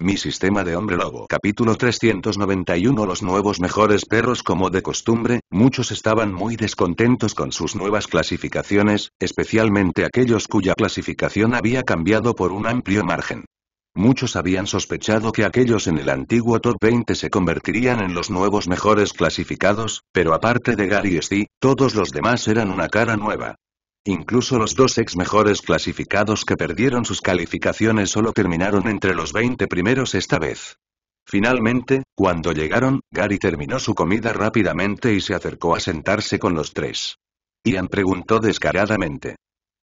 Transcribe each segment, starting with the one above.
Mi sistema de hombre lobo. Capítulo 391 Los nuevos mejores perros como de costumbre, muchos estaban muy descontentos con sus nuevas clasificaciones, especialmente aquellos cuya clasificación había cambiado por un amplio margen. Muchos habían sospechado que aquellos en el antiguo top 20 se convertirían en los nuevos mejores clasificados, pero aparte de Gary y todos los demás eran una cara nueva. Incluso los dos ex mejores clasificados que perdieron sus calificaciones solo terminaron entre los 20 primeros esta vez. Finalmente, cuando llegaron, Gary terminó su comida rápidamente y se acercó a sentarse con los tres. Ian preguntó descaradamente.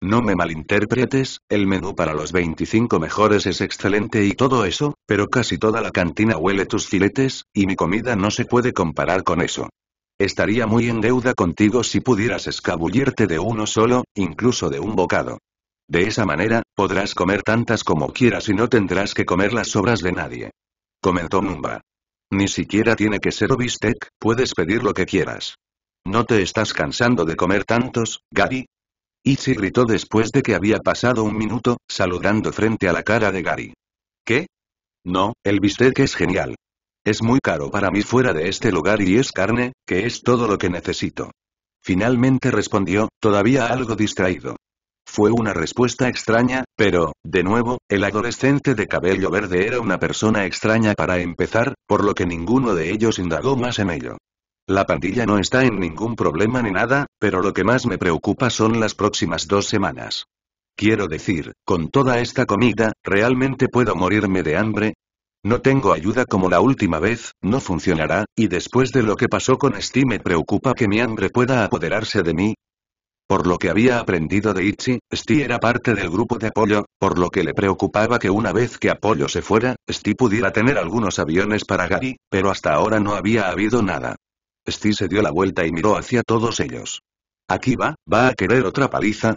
No me malinterpretes, el menú para los 25 mejores es excelente y todo eso, pero casi toda la cantina huele tus filetes, y mi comida no se puede comparar con eso. Estaría muy en deuda contigo si pudieras escabullirte de uno solo, incluso de un bocado. De esa manera, podrás comer tantas como quieras y no tendrás que comer las sobras de nadie. Comentó Mumba. Ni siquiera tiene que ser bistec, puedes pedir lo que quieras. ¿No te estás cansando de comer tantos, Gary? se gritó después de que había pasado un minuto, saludando frente a la cara de Gary. ¿Qué? No, el bistec es genial. Es muy caro para mí fuera de este lugar y es carne, que es todo lo que necesito. Finalmente respondió, todavía algo distraído. Fue una respuesta extraña, pero, de nuevo, el adolescente de cabello verde era una persona extraña para empezar, por lo que ninguno de ellos indagó más en ello. La pandilla no está en ningún problema ni nada, pero lo que más me preocupa son las próximas dos semanas. Quiero decir, con toda esta comida, ¿realmente puedo morirme de hambre? No tengo ayuda como la última vez, no funcionará, y después de lo que pasó con Steve me preocupa que mi hambre pueda apoderarse de mí. Por lo que había aprendido de Ichi, Steve era parte del grupo de Apollo, por lo que le preocupaba que una vez que Apollo se fuera, Steve pudiera tener algunos aviones para Gary, pero hasta ahora no había habido nada. Steve se dio la vuelta y miró hacia todos ellos. Aquí va, va a querer otra paliza.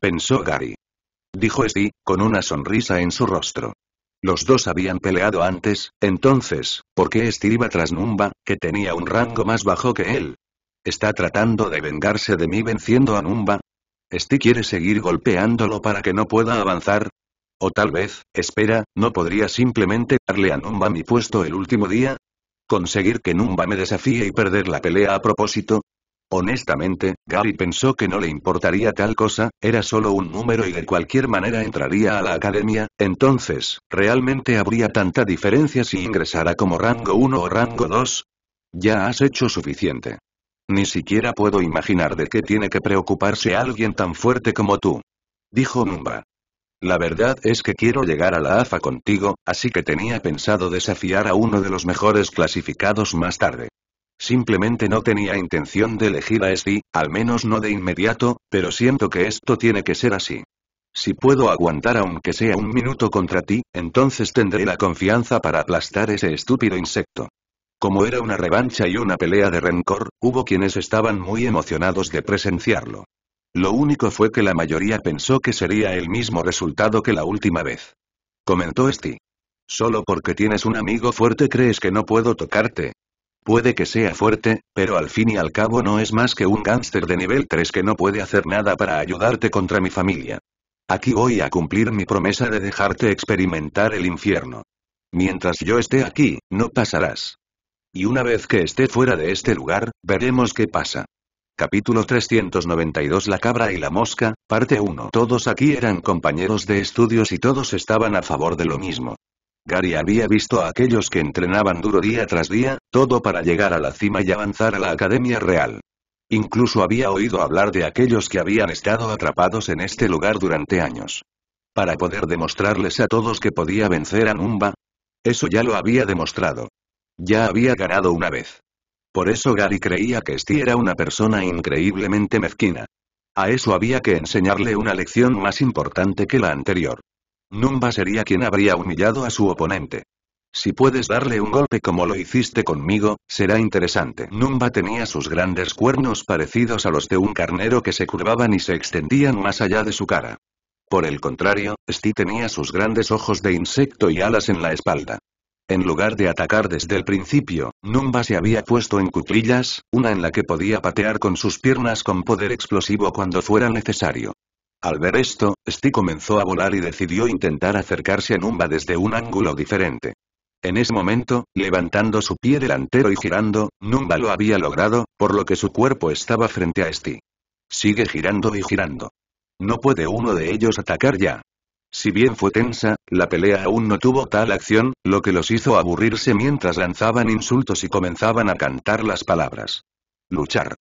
Pensó Gary. Dijo Steve, con una sonrisa en su rostro. Los dos habían peleado antes, entonces, ¿por qué iba tras Numba, que tenía un rango más bajo que él? ¿Está tratando de vengarse de mí venciendo a Numba? ¿Esti quiere seguir golpeándolo para que no pueda avanzar? O tal vez, espera, ¿no podría simplemente darle a Numba mi puesto el último día? ¿Conseguir que Numba me desafíe y perder la pelea a propósito? Honestamente, Gary pensó que no le importaría tal cosa, era solo un número y de cualquier manera entraría a la academia, entonces, ¿realmente habría tanta diferencia si ingresara como rango 1 o rango 2? Ya has hecho suficiente. Ni siquiera puedo imaginar de qué tiene que preocuparse alguien tan fuerte como tú. Dijo Mumba. La verdad es que quiero llegar a la AFA contigo, así que tenía pensado desafiar a uno de los mejores clasificados más tarde. Simplemente no tenía intención de elegir a Esti, al menos no de inmediato, pero siento que esto tiene que ser así. Si puedo aguantar aunque sea un minuto contra ti, entonces tendré la confianza para aplastar ese estúpido insecto. Como era una revancha y una pelea de rencor, hubo quienes estaban muy emocionados de presenciarlo. Lo único fue que la mayoría pensó que sería el mismo resultado que la última vez. Comentó Esti. Solo porque tienes un amigo fuerte crees que no puedo tocarte, Puede que sea fuerte, pero al fin y al cabo no es más que un gángster de nivel 3 que no puede hacer nada para ayudarte contra mi familia. Aquí voy a cumplir mi promesa de dejarte experimentar el infierno. Mientras yo esté aquí, no pasarás. Y una vez que esté fuera de este lugar, veremos qué pasa. Capítulo 392 La cabra y la mosca, parte 1 Todos aquí eran compañeros de estudios y todos estaban a favor de lo mismo. Gary había visto a aquellos que entrenaban duro día tras día, todo para llegar a la cima y avanzar a la Academia Real. Incluso había oído hablar de aquellos que habían estado atrapados en este lugar durante años. Para poder demostrarles a todos que podía vencer a Numba. Eso ya lo había demostrado. Ya había ganado una vez. Por eso Gary creía que Steve era una persona increíblemente mezquina. A eso había que enseñarle una lección más importante que la anterior. Numba sería quien habría humillado a su oponente. Si puedes darle un golpe como lo hiciste conmigo, será interesante. Numba tenía sus grandes cuernos parecidos a los de un carnero que se curvaban y se extendían más allá de su cara. Por el contrario, Sti tenía sus grandes ojos de insecto y alas en la espalda. En lugar de atacar desde el principio, Numba se había puesto en cuclillas, una en la que podía patear con sus piernas con poder explosivo cuando fuera necesario. Al ver esto, Sti comenzó a volar y decidió intentar acercarse a Numba desde un ángulo diferente. En ese momento, levantando su pie delantero y girando, Numba lo había logrado, por lo que su cuerpo estaba frente a Sti. Sigue girando y girando. No puede uno de ellos atacar ya. Si bien fue tensa, la pelea aún no tuvo tal acción, lo que los hizo aburrirse mientras lanzaban insultos y comenzaban a cantar las palabras. Luchar.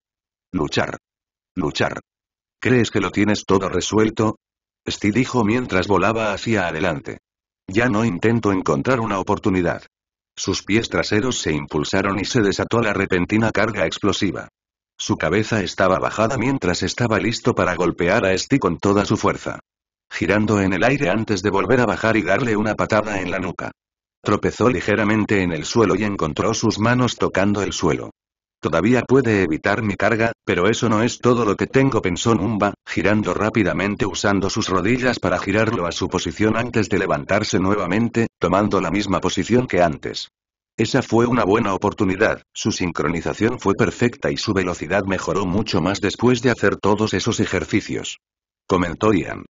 Luchar. Luchar. ¿Crees que lo tienes todo resuelto? Steve dijo mientras volaba hacia adelante. Ya no intento encontrar una oportunidad. Sus pies traseros se impulsaron y se desató la repentina carga explosiva. Su cabeza estaba bajada mientras estaba listo para golpear a Steve con toda su fuerza. Girando en el aire antes de volver a bajar y darle una patada en la nuca. Tropezó ligeramente en el suelo y encontró sus manos tocando el suelo. Todavía puede evitar mi carga, pero eso no es todo lo que tengo pensó Numba, girando rápidamente usando sus rodillas para girarlo a su posición antes de levantarse nuevamente, tomando la misma posición que antes. Esa fue una buena oportunidad, su sincronización fue perfecta y su velocidad mejoró mucho más después de hacer todos esos ejercicios. Comentó Ian.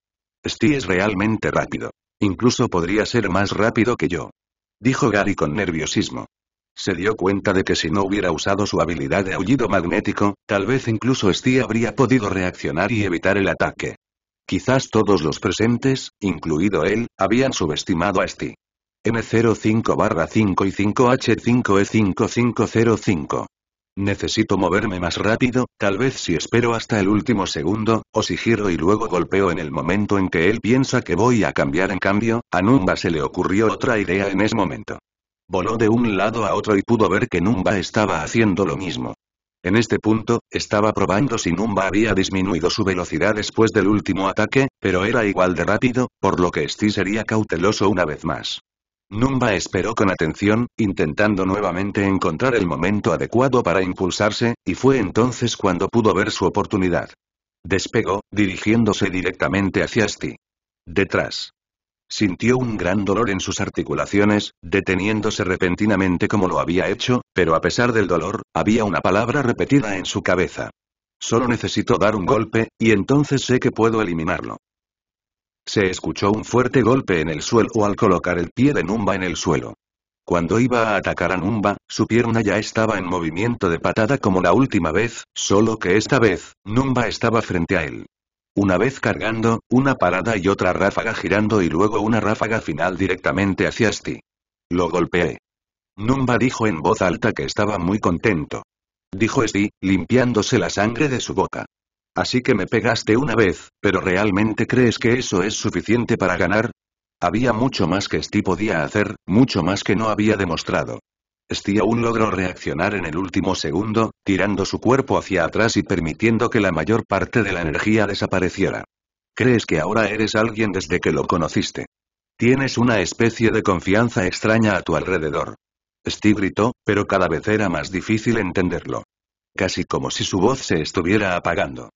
Steve es realmente rápido. Incluso podría ser más rápido que yo. Dijo Gary con nerviosismo. Se dio cuenta de que si no hubiera usado su habilidad de aullido magnético, tal vez incluso Steve habría podido reaccionar y evitar el ataque. Quizás todos los presentes, incluido él, habían subestimado a Steve. M05-5 y 5H5E5505. Necesito moverme más rápido, tal vez si espero hasta el último segundo, o si giro y luego golpeo en el momento en que él piensa que voy a cambiar en cambio, a Numba se le ocurrió otra idea en ese momento. Voló de un lado a otro y pudo ver que Numba estaba haciendo lo mismo. En este punto, estaba probando si Numba había disminuido su velocidad después del último ataque, pero era igual de rápido, por lo que Steve sería cauteloso una vez más. Numba esperó con atención, intentando nuevamente encontrar el momento adecuado para impulsarse, y fue entonces cuando pudo ver su oportunidad. Despegó, dirigiéndose directamente hacia Sti. Detrás. Sintió un gran dolor en sus articulaciones, deteniéndose repentinamente como lo había hecho, pero a pesar del dolor, había una palabra repetida en su cabeza. Solo necesito dar un golpe, y entonces sé que puedo eliminarlo. Se escuchó un fuerte golpe en el suelo al colocar el pie de Numba en el suelo. Cuando iba a atacar a Numba, su pierna ya estaba en movimiento de patada como la última vez, solo que esta vez, Numba estaba frente a él. Una vez cargando, una parada y otra ráfaga girando y luego una ráfaga final directamente hacia Sti. Lo golpeé. Numba dijo en voz alta que estaba muy contento. Dijo Sti, limpiándose la sangre de su boca. Así que me pegaste una vez, pero ¿realmente crees que eso es suficiente para ganar? Había mucho más que Sti podía hacer, mucho más que no había demostrado. Sty aún logró reaccionar en el último segundo, tirando su cuerpo hacia atrás y permitiendo que la mayor parte de la energía desapareciera. Crees que ahora eres alguien desde que lo conociste. Tienes una especie de confianza extraña a tu alrededor. Steve gritó, pero cada vez era más difícil entenderlo. Casi como si su voz se estuviera apagando.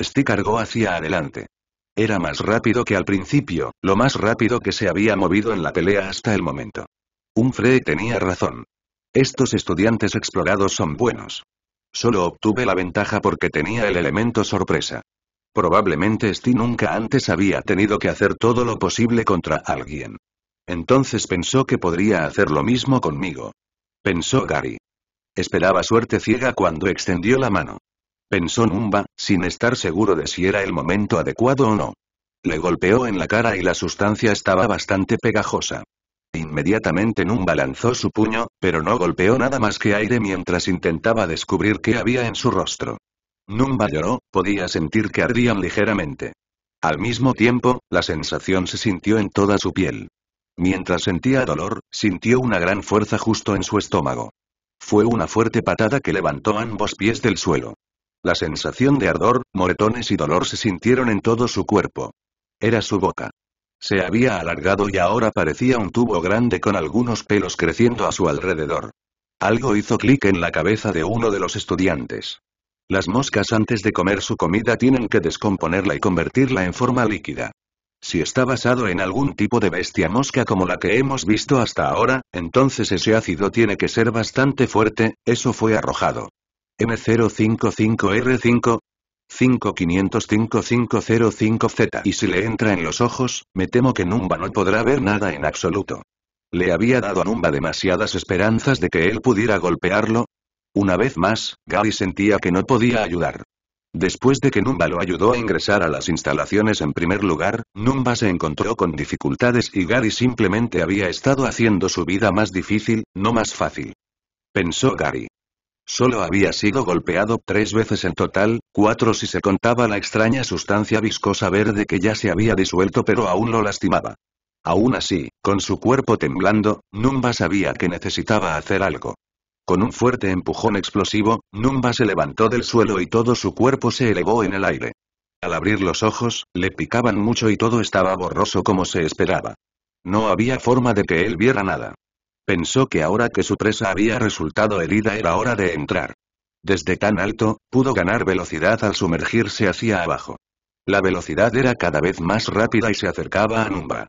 Steve cargó hacia adelante. Era más rápido que al principio, lo más rápido que se había movido en la pelea hasta el momento. Un Frey tenía razón. Estos estudiantes explorados son buenos. Solo obtuve la ventaja porque tenía el elemento sorpresa. Probablemente Steve nunca antes había tenido que hacer todo lo posible contra alguien. Entonces pensó que podría hacer lo mismo conmigo. Pensó Gary. Esperaba suerte ciega cuando extendió la mano. Pensó Numba, sin estar seguro de si era el momento adecuado o no. Le golpeó en la cara y la sustancia estaba bastante pegajosa. Inmediatamente Numba lanzó su puño, pero no golpeó nada más que aire mientras intentaba descubrir qué había en su rostro. Numba lloró, podía sentir que ardían ligeramente. Al mismo tiempo, la sensación se sintió en toda su piel. Mientras sentía dolor, sintió una gran fuerza justo en su estómago. Fue una fuerte patada que levantó ambos pies del suelo. La sensación de ardor, moretones y dolor se sintieron en todo su cuerpo. Era su boca. Se había alargado y ahora parecía un tubo grande con algunos pelos creciendo a su alrededor. Algo hizo clic en la cabeza de uno de los estudiantes. Las moscas antes de comer su comida tienen que descomponerla y convertirla en forma líquida. Si está basado en algún tipo de bestia mosca como la que hemos visto hasta ahora, entonces ese ácido tiene que ser bastante fuerte, eso fue arrojado. M055R5, 5505505 z y si le entra en los ojos, me temo que Numba no podrá ver nada en absoluto. Le había dado a Numba demasiadas esperanzas de que él pudiera golpearlo. Una vez más, Gary sentía que no podía ayudar. Después de que Numba lo ayudó a ingresar a las instalaciones en primer lugar, Numba se encontró con dificultades y Gary simplemente había estado haciendo su vida más difícil, no más fácil. Pensó Gary. Solo había sido golpeado tres veces en total, cuatro si se contaba la extraña sustancia viscosa verde que ya se había disuelto pero aún lo lastimaba. Aún así, con su cuerpo temblando, Numba sabía que necesitaba hacer algo. Con un fuerte empujón explosivo, Numba se levantó del suelo y todo su cuerpo se elevó en el aire. Al abrir los ojos, le picaban mucho y todo estaba borroso como se esperaba. No había forma de que él viera nada. Pensó que ahora que su presa había resultado herida era hora de entrar. Desde tan alto, pudo ganar velocidad al sumergirse hacia abajo. La velocidad era cada vez más rápida y se acercaba a Numba.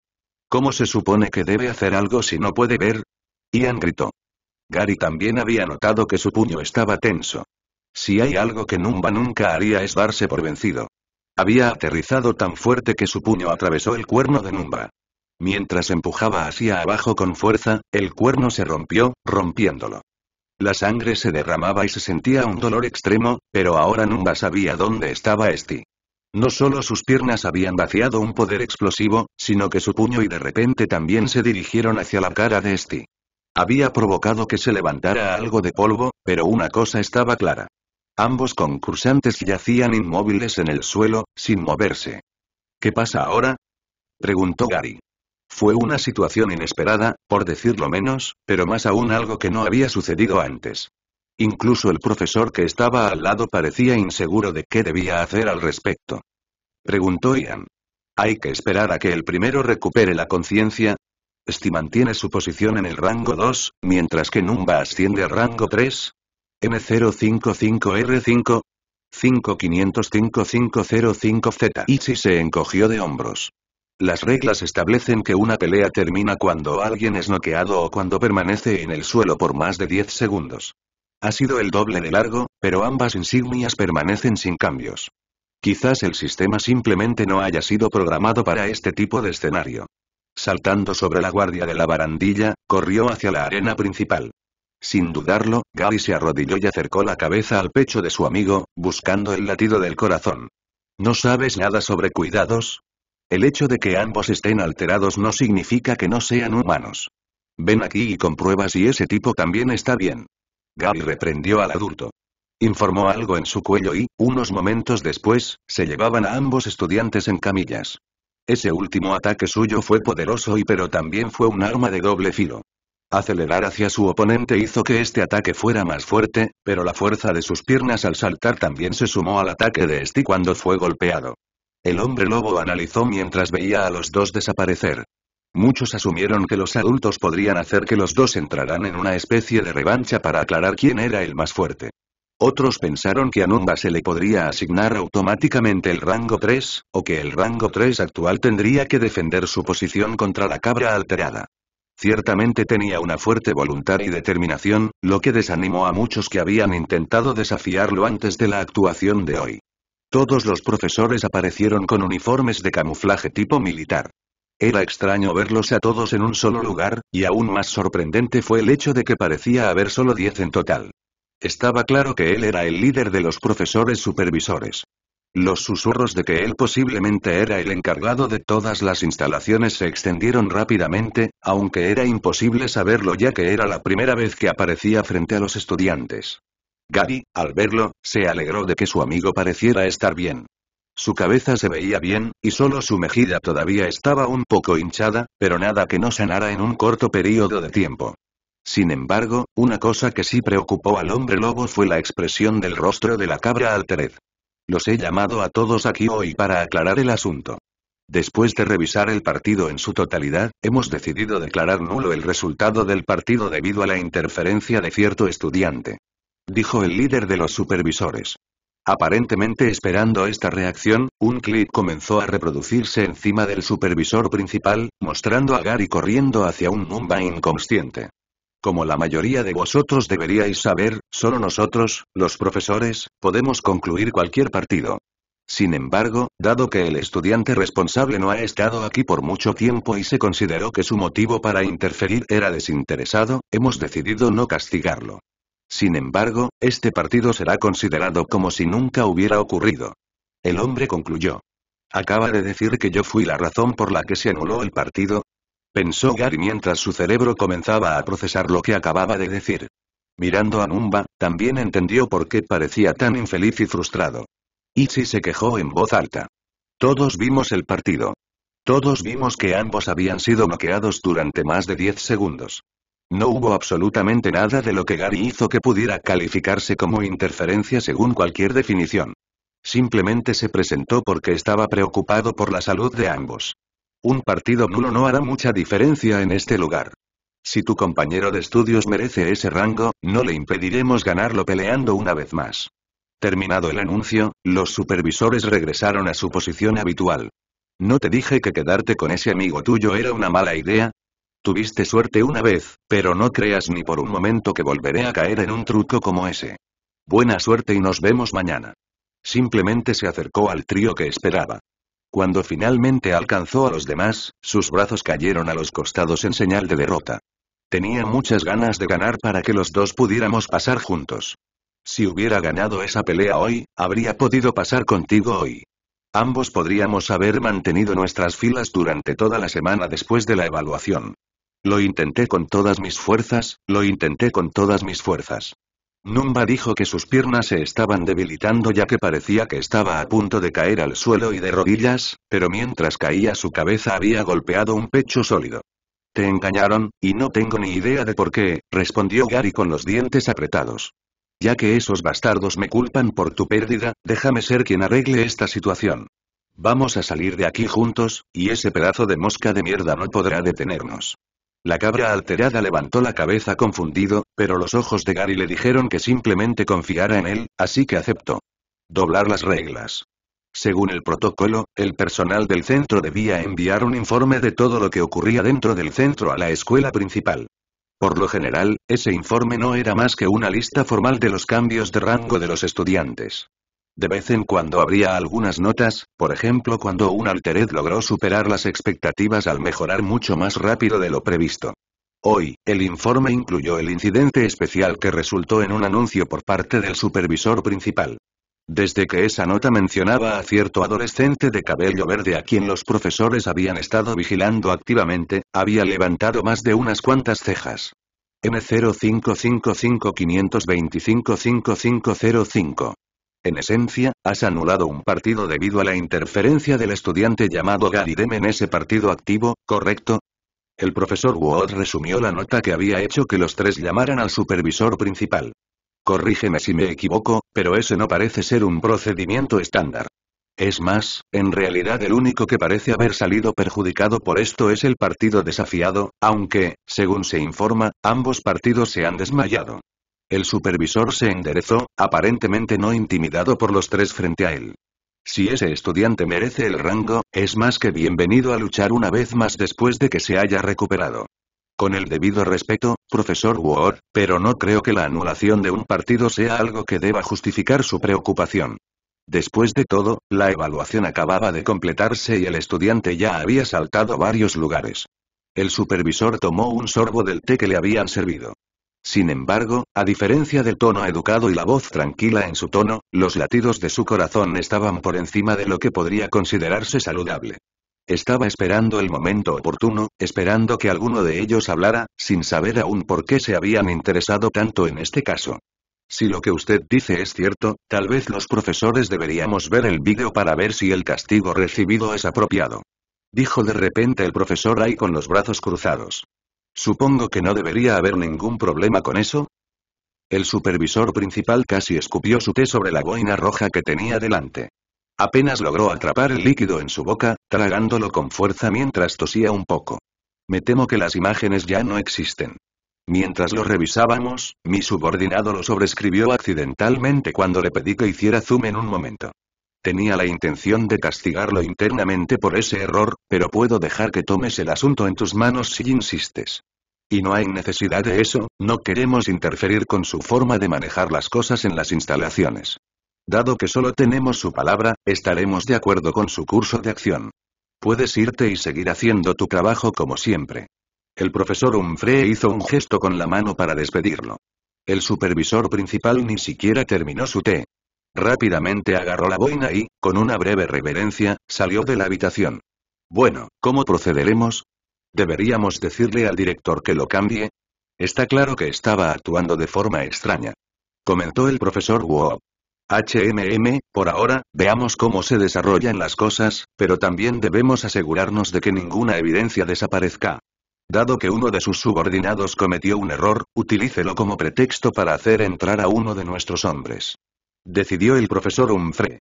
¿Cómo se supone que debe hacer algo si no puede ver? Ian gritó. Gary también había notado que su puño estaba tenso. Si hay algo que Numba nunca haría es darse por vencido. Había aterrizado tan fuerte que su puño atravesó el cuerno de Numba. Mientras empujaba hacia abajo con fuerza, el cuerno se rompió, rompiéndolo. La sangre se derramaba y se sentía un dolor extremo, pero ahora nunca sabía dónde estaba Esti. No solo sus piernas habían vaciado un poder explosivo, sino que su puño y de repente también se dirigieron hacia la cara de Esti. Había provocado que se levantara algo de polvo, pero una cosa estaba clara. Ambos concursantes yacían inmóviles en el suelo, sin moverse. ¿Qué pasa ahora? preguntó Gary. Fue una situación inesperada, por decirlo menos, pero más aún algo que no había sucedido antes. Incluso el profesor que estaba al lado parecía inseguro de qué debía hacer al respecto. Preguntó Ian. ¿Hay que esperar a que el primero recupere la conciencia? Esti mantiene su posición en el rango 2, mientras que Numba asciende al rango 3. M055R5. 5 5505505 z si se encogió de hombros. Las reglas establecen que una pelea termina cuando alguien es noqueado o cuando permanece en el suelo por más de 10 segundos. Ha sido el doble de largo, pero ambas insignias permanecen sin cambios. Quizás el sistema simplemente no haya sido programado para este tipo de escenario. Saltando sobre la guardia de la barandilla, corrió hacia la arena principal. Sin dudarlo, Gary se arrodilló y acercó la cabeza al pecho de su amigo, buscando el latido del corazón. ¿No sabes nada sobre cuidados? El hecho de que ambos estén alterados no significa que no sean humanos. Ven aquí y comprueba si ese tipo también está bien. Gaby reprendió al adulto. Informó algo en su cuello y, unos momentos después, se llevaban a ambos estudiantes en camillas. Ese último ataque suyo fue poderoso y pero también fue un arma de doble filo. Acelerar hacia su oponente hizo que este ataque fuera más fuerte, pero la fuerza de sus piernas al saltar también se sumó al ataque de Esti cuando fue golpeado. El hombre lobo analizó mientras veía a los dos desaparecer. Muchos asumieron que los adultos podrían hacer que los dos entraran en una especie de revancha para aclarar quién era el más fuerte. Otros pensaron que a Numba se le podría asignar automáticamente el rango 3, o que el rango 3 actual tendría que defender su posición contra la cabra alterada. Ciertamente tenía una fuerte voluntad y determinación, lo que desanimó a muchos que habían intentado desafiarlo antes de la actuación de hoy. Todos los profesores aparecieron con uniformes de camuflaje tipo militar. Era extraño verlos a todos en un solo lugar, y aún más sorprendente fue el hecho de que parecía haber solo 10 en total. Estaba claro que él era el líder de los profesores supervisores. Los susurros de que él posiblemente era el encargado de todas las instalaciones se extendieron rápidamente, aunque era imposible saberlo ya que era la primera vez que aparecía frente a los estudiantes. Gary, al verlo, se alegró de que su amigo pareciera estar bien. Su cabeza se veía bien, y solo su mejilla todavía estaba un poco hinchada, pero nada que no sanara en un corto periodo de tiempo. Sin embargo, una cosa que sí preocupó al hombre lobo fue la expresión del rostro de la cabra altered. Los he llamado a todos aquí hoy para aclarar el asunto. Después de revisar el partido en su totalidad, hemos decidido declarar nulo el resultado del partido debido a la interferencia de cierto estudiante dijo el líder de los supervisores. Aparentemente esperando esta reacción, un clip comenzó a reproducirse encima del supervisor principal, mostrando a Gary corriendo hacia un Mumba inconsciente. Como la mayoría de vosotros deberíais saber, solo nosotros, los profesores, podemos concluir cualquier partido. Sin embargo, dado que el estudiante responsable no ha estado aquí por mucho tiempo y se consideró que su motivo para interferir era desinteresado, hemos decidido no castigarlo. Sin embargo, este partido será considerado como si nunca hubiera ocurrido. El hombre concluyó. ¿Acaba de decir que yo fui la razón por la que se anuló el partido? Pensó Gary mientras su cerebro comenzaba a procesar lo que acababa de decir. Mirando a Numba, también entendió por qué parecía tan infeliz y frustrado. Itzy se quejó en voz alta. Todos vimos el partido. Todos vimos que ambos habían sido noqueados durante más de 10 segundos. No hubo absolutamente nada de lo que Gary hizo que pudiera calificarse como interferencia según cualquier definición. Simplemente se presentó porque estaba preocupado por la salud de ambos. Un partido nulo no hará mucha diferencia en este lugar. Si tu compañero de estudios merece ese rango, no le impediremos ganarlo peleando una vez más. Terminado el anuncio, los supervisores regresaron a su posición habitual. ¿No te dije que quedarte con ese amigo tuyo era una mala idea? Tuviste suerte una vez, pero no creas ni por un momento que volveré a caer en un truco como ese. Buena suerte y nos vemos mañana. Simplemente se acercó al trío que esperaba. Cuando finalmente alcanzó a los demás, sus brazos cayeron a los costados en señal de derrota. Tenía muchas ganas de ganar para que los dos pudiéramos pasar juntos. Si hubiera ganado esa pelea hoy, habría podido pasar contigo hoy. Ambos podríamos haber mantenido nuestras filas durante toda la semana después de la evaluación. Lo intenté con todas mis fuerzas, lo intenté con todas mis fuerzas. Numba dijo que sus piernas se estaban debilitando ya que parecía que estaba a punto de caer al suelo y de rodillas, pero mientras caía su cabeza había golpeado un pecho sólido. Te engañaron, y no tengo ni idea de por qué, respondió Gary con los dientes apretados. Ya que esos bastardos me culpan por tu pérdida, déjame ser quien arregle esta situación. Vamos a salir de aquí juntos, y ese pedazo de mosca de mierda no podrá detenernos. La cabra alterada levantó la cabeza confundido, pero los ojos de Gary le dijeron que simplemente confiara en él, así que aceptó. Doblar las reglas. Según el protocolo, el personal del centro debía enviar un informe de todo lo que ocurría dentro del centro a la escuela principal. Por lo general, ese informe no era más que una lista formal de los cambios de rango de los estudiantes. De vez en cuando habría algunas notas, por ejemplo cuando un altered logró superar las expectativas al mejorar mucho más rápido de lo previsto. Hoy, el informe incluyó el incidente especial que resultó en un anuncio por parte del supervisor principal. Desde que esa nota mencionaba a cierto adolescente de cabello verde a quien los profesores habían estado vigilando activamente, había levantado más de unas cuantas cejas. M05555255505 en esencia, has anulado un partido debido a la interferencia del estudiante llamado Gary en ese partido activo, ¿correcto? El profesor Wood resumió la nota que había hecho que los tres llamaran al supervisor principal. Corrígeme si me equivoco, pero ese no parece ser un procedimiento estándar. Es más, en realidad el único que parece haber salido perjudicado por esto es el partido desafiado, aunque, según se informa, ambos partidos se han desmayado. El supervisor se enderezó, aparentemente no intimidado por los tres frente a él. Si ese estudiante merece el rango, es más que bienvenido a luchar una vez más después de que se haya recuperado. Con el debido respeto, profesor Ward, pero no creo que la anulación de un partido sea algo que deba justificar su preocupación. Después de todo, la evaluación acababa de completarse y el estudiante ya había saltado varios lugares. El supervisor tomó un sorbo del té que le habían servido. Sin embargo, a diferencia del tono educado y la voz tranquila en su tono, los latidos de su corazón estaban por encima de lo que podría considerarse saludable. Estaba esperando el momento oportuno, esperando que alguno de ellos hablara, sin saber aún por qué se habían interesado tanto en este caso. Si lo que usted dice es cierto, tal vez los profesores deberíamos ver el vídeo para ver si el castigo recibido es apropiado. Dijo de repente el profesor Ay con los brazos cruzados. Supongo que no debería haber ningún problema con eso. El supervisor principal casi escupió su té sobre la boina roja que tenía delante. Apenas logró atrapar el líquido en su boca, tragándolo con fuerza mientras tosía un poco. Me temo que las imágenes ya no existen. Mientras lo revisábamos, mi subordinado lo sobrescribió accidentalmente cuando le pedí que hiciera zoom en un momento. Tenía la intención de castigarlo internamente por ese error, pero puedo dejar que tomes el asunto en tus manos si insistes. Y no hay necesidad de eso, no queremos interferir con su forma de manejar las cosas en las instalaciones. Dado que solo tenemos su palabra, estaremos de acuerdo con su curso de acción. Puedes irte y seguir haciendo tu trabajo como siempre. El profesor Humphrey hizo un gesto con la mano para despedirlo. El supervisor principal ni siquiera terminó su té, Rápidamente agarró la boina y, con una breve reverencia, salió de la habitación. Bueno, ¿cómo procederemos? ¿Deberíamos decirle al director que lo cambie? Está claro que estaba actuando de forma extraña. Comentó el profesor Wu. HMM, por ahora, veamos cómo se desarrollan las cosas, pero también debemos asegurarnos de que ninguna evidencia desaparezca. Dado que uno de sus subordinados cometió un error, utilícelo como pretexto para hacer entrar a uno de nuestros hombres decidió el profesor Humphrey.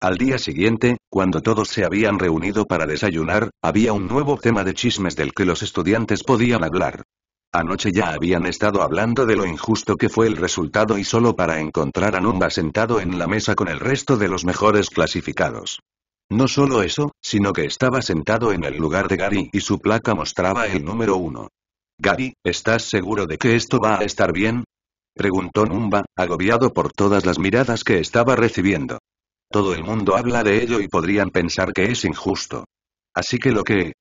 Al día siguiente, cuando todos se habían reunido para desayunar, había un nuevo tema de chismes del que los estudiantes podían hablar. Anoche ya habían estado hablando de lo injusto que fue el resultado y solo para encontrar a Numba sentado en la mesa con el resto de los mejores clasificados. No solo eso, sino que estaba sentado en el lugar de Gary y su placa mostraba el número uno. Gary, ¿estás seguro de que esto va a estar bien? Preguntó Numba, agobiado por todas las miradas que estaba recibiendo. Todo el mundo habla de ello y podrían pensar que es injusto. Así que lo que...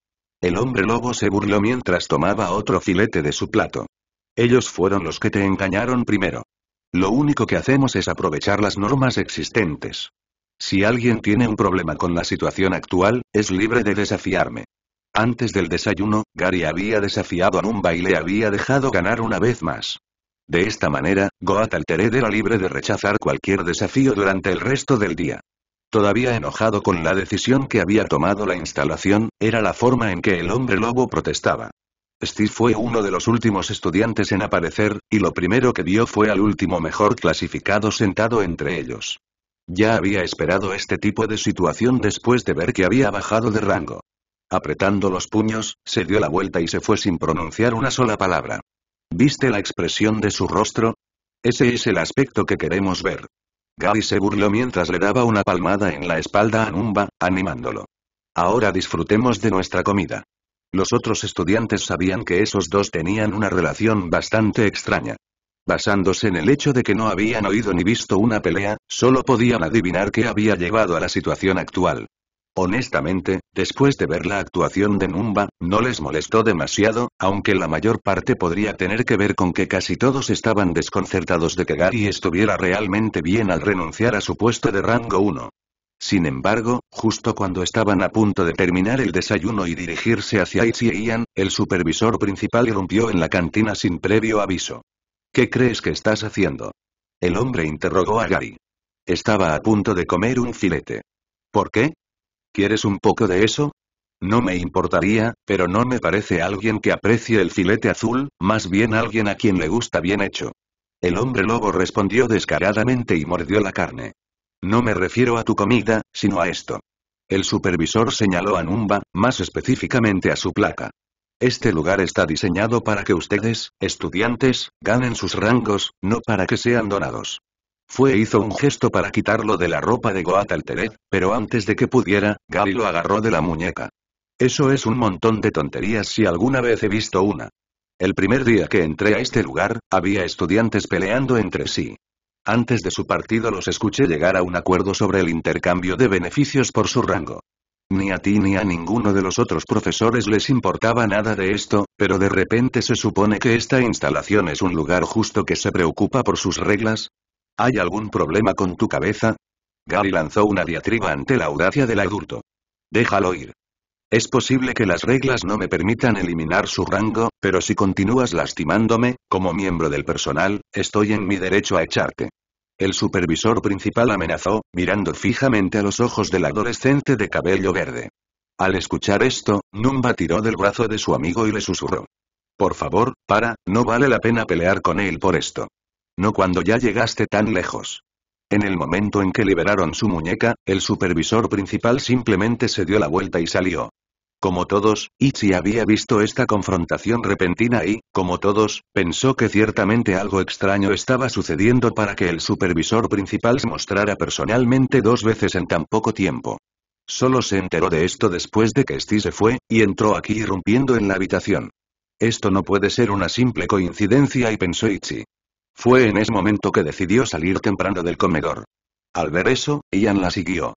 El hombre lobo se burló mientras tomaba otro filete de su plato. Ellos fueron los que te engañaron primero. Lo único que hacemos es aprovechar las normas existentes. Si alguien tiene un problema con la situación actual, es libre de desafiarme. Antes del desayuno, Gary había desafiado a Numba y le había dejado ganar una vez más. De esta manera, Goat Altered era libre de rechazar cualquier desafío durante el resto del día. Todavía enojado con la decisión que había tomado la instalación, era la forma en que el hombre lobo protestaba. Steve fue uno de los últimos estudiantes en aparecer, y lo primero que vio fue al último mejor clasificado sentado entre ellos. Ya había esperado este tipo de situación después de ver que había bajado de rango. Apretando los puños, se dio la vuelta y se fue sin pronunciar una sola palabra. ¿Viste la expresión de su rostro? Ese es el aspecto que queremos ver. Gary se burló mientras le daba una palmada en la espalda a Numba, animándolo. Ahora disfrutemos de nuestra comida. Los otros estudiantes sabían que esos dos tenían una relación bastante extraña. Basándose en el hecho de que no habían oído ni visto una pelea, solo podían adivinar qué había llevado a la situación actual. Honestamente, después de ver la actuación de Numba, no les molestó demasiado, aunque la mayor parte podría tener que ver con que casi todos estaban desconcertados de que Gary estuviera realmente bien al renunciar a su puesto de rango 1. Sin embargo, justo cuando estaban a punto de terminar el desayuno y dirigirse hacia Itzy e Ian, el supervisor principal irrumpió en la cantina sin previo aviso. ¿Qué crees que estás haciendo? El hombre interrogó a Gary. Estaba a punto de comer un filete. ¿Por qué? ¿Quieres un poco de eso? No me importaría, pero no me parece alguien que aprecie el filete azul, más bien alguien a quien le gusta bien hecho. El hombre lobo respondió descaradamente y mordió la carne. No me refiero a tu comida, sino a esto. El supervisor señaló a Numba, más específicamente a su placa. Este lugar está diseñado para que ustedes, estudiantes, ganen sus rangos, no para que sean donados. Fue e hizo un gesto para quitarlo de la ropa de Goat Terez, pero antes de que pudiera, Gary lo agarró de la muñeca. Eso es un montón de tonterías si alguna vez he visto una. El primer día que entré a este lugar, había estudiantes peleando entre sí. Antes de su partido los escuché llegar a un acuerdo sobre el intercambio de beneficios por su rango. Ni a ti ni a ninguno de los otros profesores les importaba nada de esto, pero de repente se supone que esta instalación es un lugar justo que se preocupa por sus reglas, ¿Hay algún problema con tu cabeza? Gary lanzó una diatriba ante la audacia del adulto. Déjalo ir. Es posible que las reglas no me permitan eliminar su rango, pero si continúas lastimándome, como miembro del personal, estoy en mi derecho a echarte. El supervisor principal amenazó, mirando fijamente a los ojos del adolescente de cabello verde. Al escuchar esto, Numba tiró del brazo de su amigo y le susurró. Por favor, para, no vale la pena pelear con él por esto. No cuando ya llegaste tan lejos. En el momento en que liberaron su muñeca, el supervisor principal simplemente se dio la vuelta y salió. Como todos, Ichi había visto esta confrontación repentina y, como todos, pensó que ciertamente algo extraño estaba sucediendo para que el supervisor principal se mostrara personalmente dos veces en tan poco tiempo. Solo se enteró de esto después de que Steve se fue, y entró aquí irrumpiendo en la habitación. Esto no puede ser una simple coincidencia y pensó Ichi. Fue en ese momento que decidió salir temprano del comedor. Al ver eso, Ian la siguió.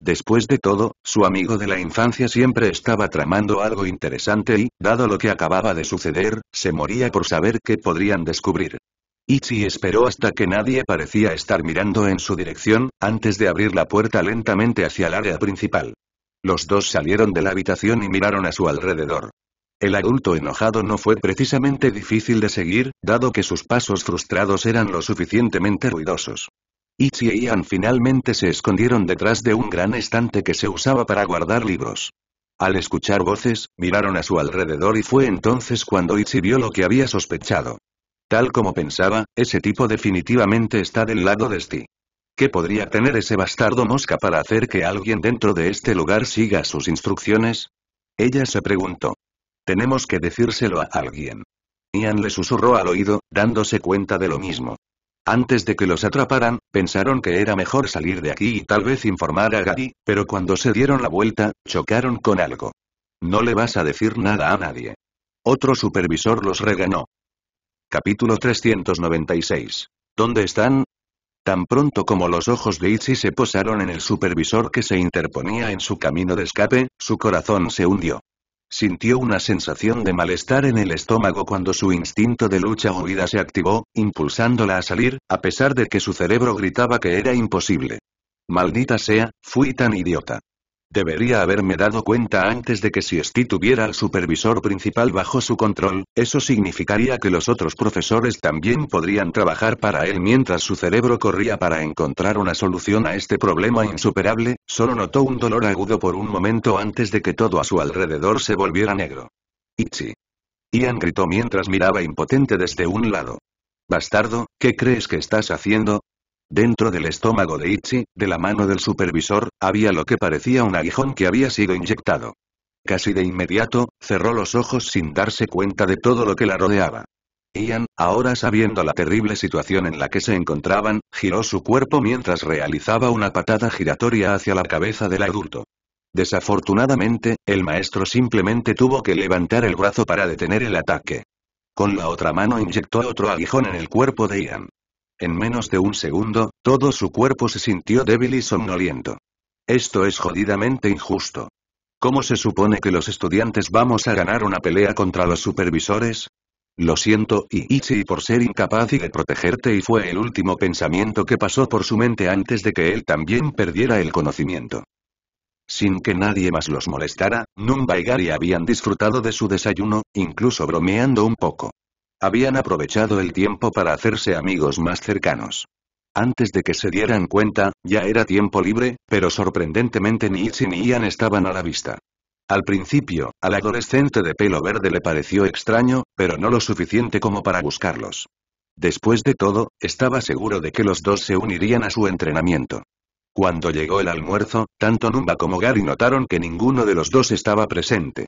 Después de todo, su amigo de la infancia siempre estaba tramando algo interesante y, dado lo que acababa de suceder, se moría por saber qué podrían descubrir. Ichi esperó hasta que nadie parecía estar mirando en su dirección, antes de abrir la puerta lentamente hacia el área principal. Los dos salieron de la habitación y miraron a su alrededor. El adulto enojado no fue precisamente difícil de seguir, dado que sus pasos frustrados eran lo suficientemente ruidosos. Ichi e Ian finalmente se escondieron detrás de un gran estante que se usaba para guardar libros. Al escuchar voces, miraron a su alrededor y fue entonces cuando Ichi vio lo que había sospechado. Tal como pensaba, ese tipo definitivamente está del lado de Steve. ¿Qué podría tener ese bastardo mosca para hacer que alguien dentro de este lugar siga sus instrucciones? Ella se preguntó. Tenemos que decírselo a alguien. Ian le susurró al oído, dándose cuenta de lo mismo. Antes de que los atraparan, pensaron que era mejor salir de aquí y tal vez informar a Gary, pero cuando se dieron la vuelta, chocaron con algo. No le vas a decir nada a nadie. Otro supervisor los reganó. Capítulo 396. ¿Dónde están? Tan pronto como los ojos de Itzy se posaron en el supervisor que se interponía en su camino de escape, su corazón se hundió. Sintió una sensación de malestar en el estómago cuando su instinto de lucha o huida se activó, impulsándola a salir, a pesar de que su cerebro gritaba que era imposible. Maldita sea, fui tan idiota. Debería haberme dado cuenta antes de que si Sti tuviera al supervisor principal bajo su control, eso significaría que los otros profesores también podrían trabajar para él mientras su cerebro corría para encontrar una solución a este problema insuperable, solo notó un dolor agudo por un momento antes de que todo a su alrededor se volviera negro. Ichi. Ian gritó mientras miraba impotente desde un lado. Bastardo, ¿qué crees que estás haciendo? Dentro del estómago de Ichi, de la mano del supervisor, había lo que parecía un aguijón que había sido inyectado. Casi de inmediato, cerró los ojos sin darse cuenta de todo lo que la rodeaba. Ian, ahora sabiendo la terrible situación en la que se encontraban, giró su cuerpo mientras realizaba una patada giratoria hacia la cabeza del adulto. Desafortunadamente, el maestro simplemente tuvo que levantar el brazo para detener el ataque. Con la otra mano inyectó otro aguijón en el cuerpo de Ian. En menos de un segundo, todo su cuerpo se sintió débil y somnoliento. Esto es jodidamente injusto. ¿Cómo se supone que los estudiantes vamos a ganar una pelea contra los supervisores? Lo siento, Iichi, por ser incapaz de protegerte y fue el último pensamiento que pasó por su mente antes de que él también perdiera el conocimiento. Sin que nadie más los molestara, Numba y Gary habían disfrutado de su desayuno, incluso bromeando un poco. Habían aprovechado el tiempo para hacerse amigos más cercanos. Antes de que se dieran cuenta, ya era tiempo libre, pero sorprendentemente ni Itzy ni Ian estaban a la vista. Al principio, al adolescente de pelo verde le pareció extraño, pero no lo suficiente como para buscarlos. Después de todo, estaba seguro de que los dos se unirían a su entrenamiento. Cuando llegó el almuerzo, tanto Numba como Gary notaron que ninguno de los dos estaba presente.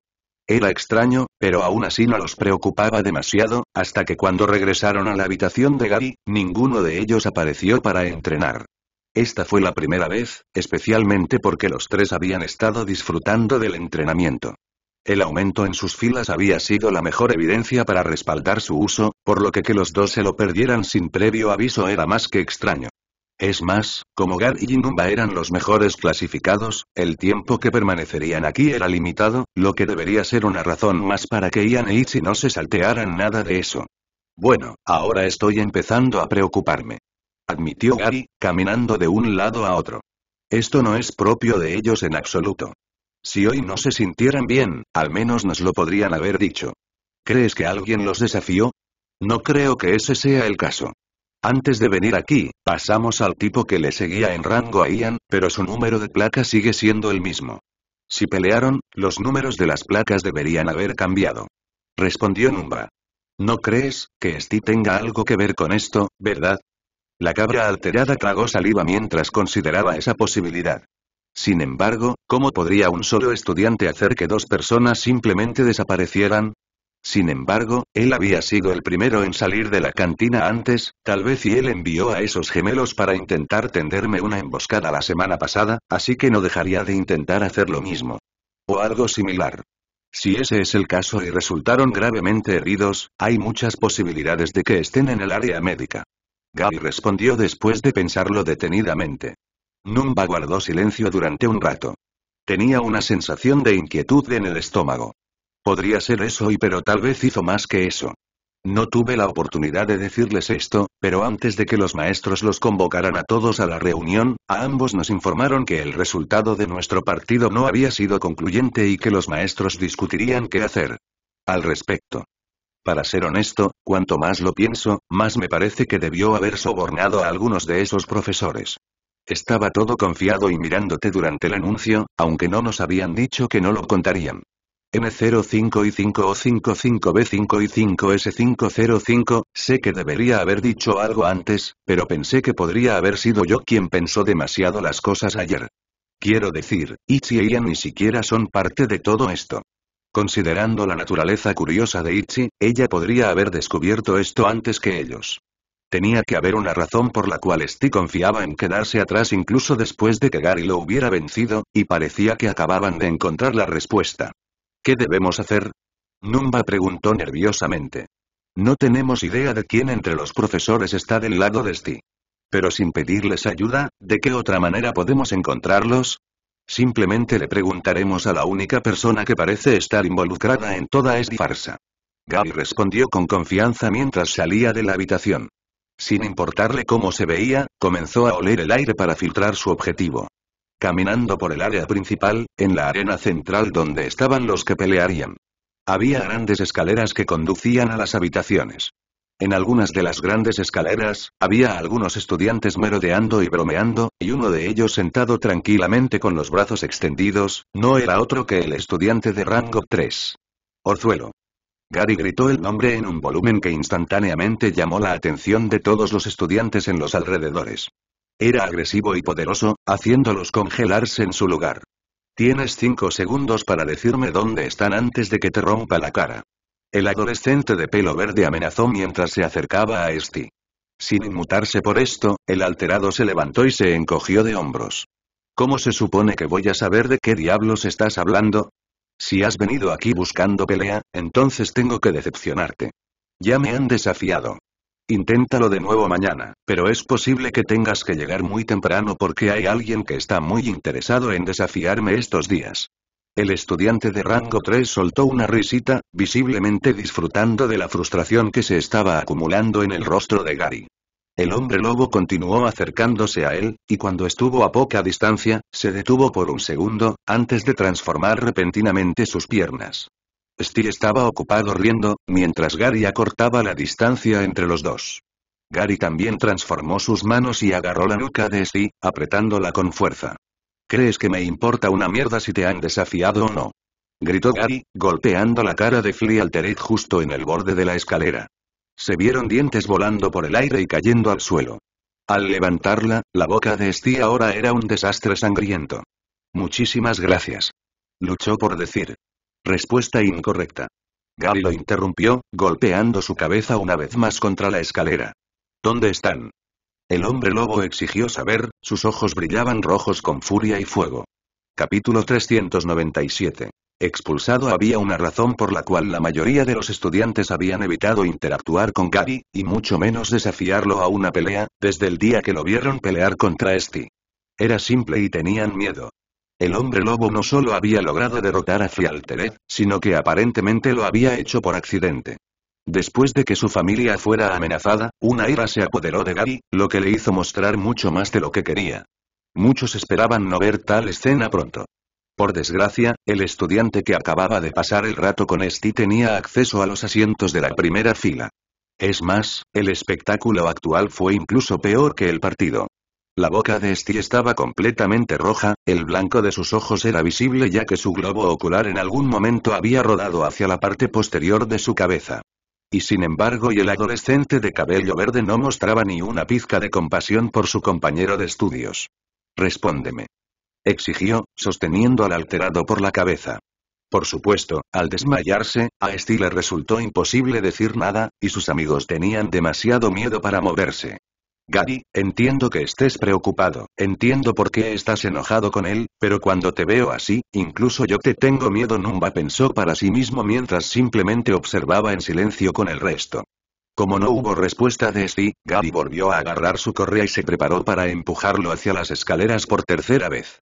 Era extraño, pero aún así no los preocupaba demasiado, hasta que cuando regresaron a la habitación de Gary, ninguno de ellos apareció para entrenar. Esta fue la primera vez, especialmente porque los tres habían estado disfrutando del entrenamiento. El aumento en sus filas había sido la mejor evidencia para respaldar su uso, por lo que que los dos se lo perdieran sin previo aviso era más que extraño. Es más, como Gar y Jinumba eran los mejores clasificados, el tiempo que permanecerían aquí era limitado, lo que debería ser una razón más para que Ian e si no se saltearan nada de eso. Bueno, ahora estoy empezando a preocuparme. Admitió Gary, caminando de un lado a otro. Esto no es propio de ellos en absoluto. Si hoy no se sintieran bien, al menos nos lo podrían haber dicho. ¿Crees que alguien los desafió? No creo que ese sea el caso. Antes de venir aquí, pasamos al tipo que le seguía en rango a Ian, pero su número de placa sigue siendo el mismo. Si pelearon, los números de las placas deberían haber cambiado. Respondió Numba. ¿No crees que Steve tenga algo que ver con esto, verdad? La cabra alterada tragó saliva mientras consideraba esa posibilidad. Sin embargo, ¿cómo podría un solo estudiante hacer que dos personas simplemente desaparecieran? Sin embargo, él había sido el primero en salir de la cantina antes, tal vez y él envió a esos gemelos para intentar tenderme una emboscada la semana pasada, así que no dejaría de intentar hacer lo mismo. O algo similar. Si ese es el caso y resultaron gravemente heridos, hay muchas posibilidades de que estén en el área médica. Gary respondió después de pensarlo detenidamente. Numba guardó silencio durante un rato. Tenía una sensación de inquietud en el estómago. Podría ser eso y pero tal vez hizo más que eso. No tuve la oportunidad de decirles esto, pero antes de que los maestros los convocaran a todos a la reunión, a ambos nos informaron que el resultado de nuestro partido no había sido concluyente y que los maestros discutirían qué hacer al respecto. Para ser honesto, cuanto más lo pienso, más me parece que debió haber sobornado a algunos de esos profesores. Estaba todo confiado y mirándote durante el anuncio, aunque no nos habían dicho que no lo contarían. M05 y 5O55B5 y 5S505, sé que debería haber dicho algo antes, pero pensé que podría haber sido yo quien pensó demasiado las cosas ayer. Quiero decir, Ichi e Ian ni siquiera son parte de todo esto. Considerando la naturaleza curiosa de Ichi, ella podría haber descubierto esto antes que ellos. Tenía que haber una razón por la cual Steve confiaba en quedarse atrás incluso después de que Gary lo hubiera vencido, y parecía que acababan de encontrar la respuesta. ¿Qué debemos hacer? Numba preguntó nerviosamente. No tenemos idea de quién entre los profesores está del lado de Sti. Pero sin pedirles ayuda, ¿de qué otra manera podemos encontrarlos? Simplemente le preguntaremos a la única persona que parece estar involucrada en toda esta farsa. Gaby respondió con confianza mientras salía de la habitación. Sin importarle cómo se veía, comenzó a oler el aire para filtrar su objetivo. Caminando por el área principal, en la arena central donde estaban los que pelearían. Había grandes escaleras que conducían a las habitaciones. En algunas de las grandes escaleras, había algunos estudiantes merodeando y bromeando, y uno de ellos sentado tranquilamente con los brazos extendidos, no era otro que el estudiante de rango 3. Orzuelo. Gary gritó el nombre en un volumen que instantáneamente llamó la atención de todos los estudiantes en los alrededores. Era agresivo y poderoso, haciéndolos congelarse en su lugar. Tienes cinco segundos para decirme dónde están antes de que te rompa la cara. El adolescente de pelo verde amenazó mientras se acercaba a Esti. Sin inmutarse por esto, el alterado se levantó y se encogió de hombros. ¿Cómo se supone que voy a saber de qué diablos estás hablando? Si has venido aquí buscando pelea, entonces tengo que decepcionarte. Ya me han desafiado. Inténtalo de nuevo mañana, pero es posible que tengas que llegar muy temprano porque hay alguien que está muy interesado en desafiarme estos días. El estudiante de rango 3 soltó una risita, visiblemente disfrutando de la frustración que se estaba acumulando en el rostro de Gary. El hombre lobo continuó acercándose a él, y cuando estuvo a poca distancia, se detuvo por un segundo, antes de transformar repentinamente sus piernas. Steve estaba ocupado riendo, mientras Gary acortaba la distancia entre los dos. Gary también transformó sus manos y agarró la nuca de Steve, apretándola con fuerza. ¿Crees que me importa una mierda si te han desafiado o no? Gritó Gary, golpeando la cara de Flea Altered justo en el borde de la escalera. Se vieron dientes volando por el aire y cayendo al suelo. Al levantarla, la boca de Steve ahora era un desastre sangriento. Muchísimas gracias. Luchó por decir, Respuesta incorrecta. Gary lo interrumpió, golpeando su cabeza una vez más contra la escalera. ¿Dónde están? El hombre lobo exigió saber, sus ojos brillaban rojos con furia y fuego. Capítulo 397. Expulsado había una razón por la cual la mayoría de los estudiantes habían evitado interactuar con Gary, y mucho menos desafiarlo a una pelea, desde el día que lo vieron pelear contra Esti. Era simple y tenían miedo. El hombre lobo no solo había logrado derrotar a Fialteret, sino que aparentemente lo había hecho por accidente. Después de que su familia fuera amenazada, una ira se apoderó de Gary, lo que le hizo mostrar mucho más de lo que quería. Muchos esperaban no ver tal escena pronto. Por desgracia, el estudiante que acababa de pasar el rato con Esti tenía acceso a los asientos de la primera fila. Es más, el espectáculo actual fue incluso peor que el partido. La boca de esti estaba completamente roja, el blanco de sus ojos era visible ya que su globo ocular en algún momento había rodado hacia la parte posterior de su cabeza. Y sin embargo y el adolescente de cabello verde no mostraba ni una pizca de compasión por su compañero de estudios. Respóndeme. Exigió, sosteniendo al alterado por la cabeza. Por supuesto, al desmayarse, a Esti le resultó imposible decir nada, y sus amigos tenían demasiado miedo para moverse. Gary, entiendo que estés preocupado, entiendo por qué estás enojado con él, pero cuando te veo así, incluso yo te tengo miedo. Numba pensó para sí mismo mientras simplemente observaba en silencio con el resto. Como no hubo respuesta de Steve, Gary volvió a agarrar su correa y se preparó para empujarlo hacia las escaleras por tercera vez.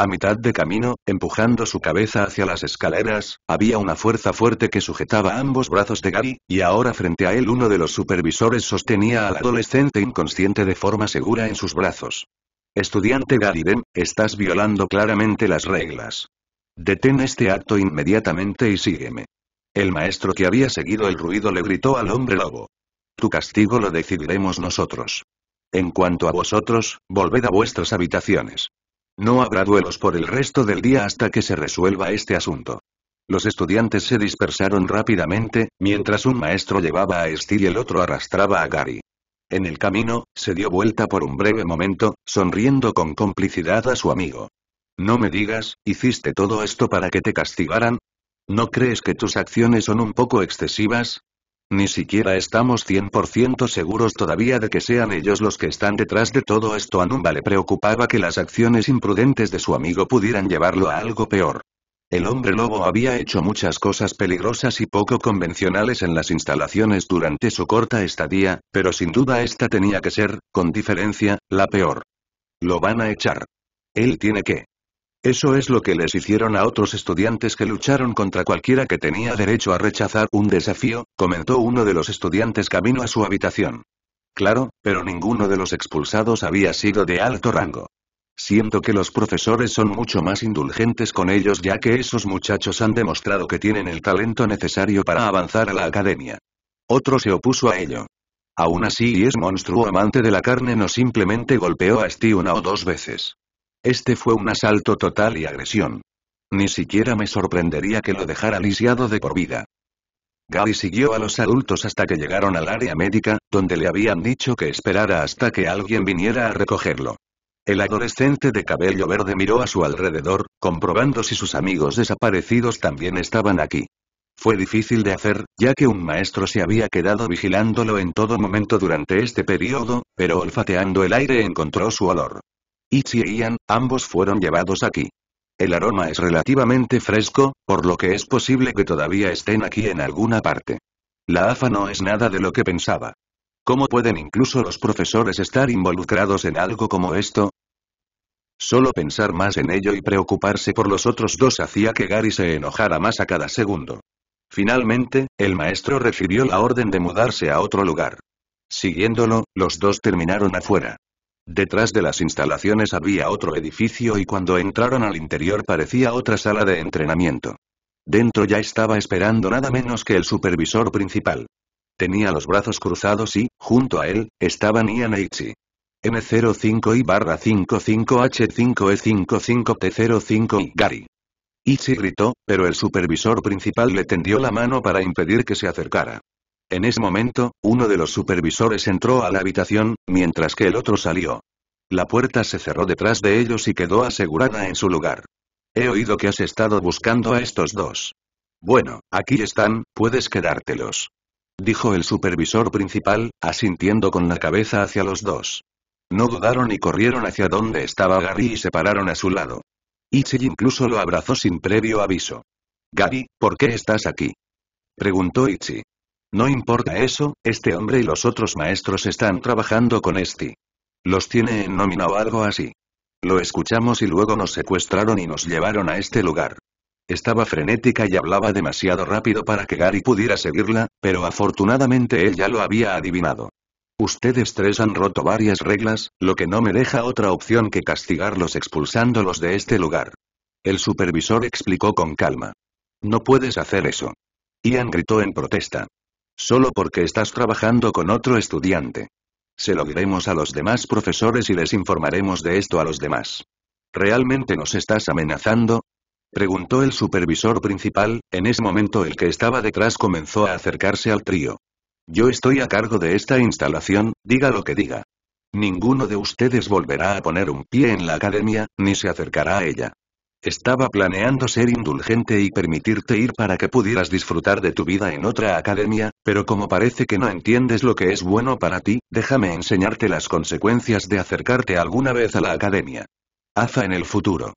A mitad de camino, empujando su cabeza hacia las escaleras, había una fuerza fuerte que sujetaba ambos brazos de Gary, y ahora frente a él uno de los supervisores sostenía al adolescente inconsciente de forma segura en sus brazos. Estudiante Gary Ben, estás violando claramente las reglas. Detén este acto inmediatamente y sígueme. El maestro que había seguido el ruido le gritó al hombre lobo. Tu castigo lo decidiremos nosotros. En cuanto a vosotros, volved a vuestras habitaciones. No habrá duelos por el resto del día hasta que se resuelva este asunto. Los estudiantes se dispersaron rápidamente, mientras un maestro llevaba a Steve y el otro arrastraba a Gary. En el camino, se dio vuelta por un breve momento, sonriendo con complicidad a su amigo. No me digas, hiciste todo esto para que te castigaran, ¿No crees que tus acciones son un poco excesivas? Ni siquiera estamos 100% seguros todavía de que sean ellos los que están detrás de todo esto. A Numba le preocupaba que las acciones imprudentes de su amigo pudieran llevarlo a algo peor. El hombre lobo había hecho muchas cosas peligrosas y poco convencionales en las instalaciones durante su corta estadía, pero sin duda esta tenía que ser, con diferencia, la peor. Lo van a echar. Él tiene que eso es lo que les hicieron a otros estudiantes que lucharon contra cualquiera que tenía derecho a rechazar un desafío, comentó uno de los estudiantes camino a su habitación. Claro, pero ninguno de los expulsados había sido de alto rango. Siento que los profesores son mucho más indulgentes con ellos ya que esos muchachos han demostrado que tienen el talento necesario para avanzar a la academia. Otro se opuso a ello. Aún así, es monstruo amante de la carne no simplemente golpeó a Steve una o dos veces. Este fue un asalto total y agresión. Ni siquiera me sorprendería que lo dejara lisiado de por vida. Gary siguió a los adultos hasta que llegaron al área médica, donde le habían dicho que esperara hasta que alguien viniera a recogerlo. El adolescente de cabello verde miró a su alrededor, comprobando si sus amigos desaparecidos también estaban aquí. Fue difícil de hacer, ya que un maestro se había quedado vigilándolo en todo momento durante este periodo, pero olfateando el aire encontró su olor. Ichi e Ian, ambos fueron llevados aquí. El aroma es relativamente fresco, por lo que es posible que todavía estén aquí en alguna parte. La AFA no es nada de lo que pensaba. ¿Cómo pueden incluso los profesores estar involucrados en algo como esto? Solo pensar más en ello y preocuparse por los otros dos hacía que Gary se enojara más a cada segundo. Finalmente, el maestro recibió la orden de mudarse a otro lugar. Siguiéndolo, los dos terminaron afuera. Detrás de las instalaciones había otro edificio y cuando entraron al interior parecía otra sala de entrenamiento. Dentro ya estaba esperando nada menos que el supervisor principal. Tenía los brazos cruzados y, junto a él, estaban Ian Ichi. M05 y barra 55H5E55T05 y Gary. Ichi gritó, pero el supervisor principal le tendió la mano para impedir que se acercara. En ese momento, uno de los supervisores entró a la habitación, mientras que el otro salió. La puerta se cerró detrás de ellos y quedó asegurada en su lugar. He oído que has estado buscando a estos dos. Bueno, aquí están, puedes quedártelos. Dijo el supervisor principal, asintiendo con la cabeza hacia los dos. No dudaron y corrieron hacia donde estaba Gary y se pararon a su lado. Ichi incluso lo abrazó sin previo aviso. Gary, ¿por qué estás aquí? Preguntó Ichi. No importa eso, este hombre y los otros maestros están trabajando con este. Los tiene en nómina o algo así. Lo escuchamos y luego nos secuestraron y nos llevaron a este lugar. Estaba frenética y hablaba demasiado rápido para que Gary pudiera seguirla, pero afortunadamente él ya lo había adivinado. Ustedes tres han roto varias reglas, lo que no me deja otra opción que castigarlos expulsándolos de este lugar. El supervisor explicó con calma. No puedes hacer eso. Ian gritó en protesta. Solo porque estás trabajando con otro estudiante. Se lo diremos a los demás profesores y les informaremos de esto a los demás. ¿Realmente nos estás amenazando? Preguntó el supervisor principal, en ese momento el que estaba detrás comenzó a acercarse al trío. Yo estoy a cargo de esta instalación, diga lo que diga. Ninguno de ustedes volverá a poner un pie en la academia, ni se acercará a ella. Estaba planeando ser indulgente y permitirte ir para que pudieras disfrutar de tu vida en otra academia, pero como parece que no entiendes lo que es bueno para ti, déjame enseñarte las consecuencias de acercarte alguna vez a la academia. Aza en el futuro.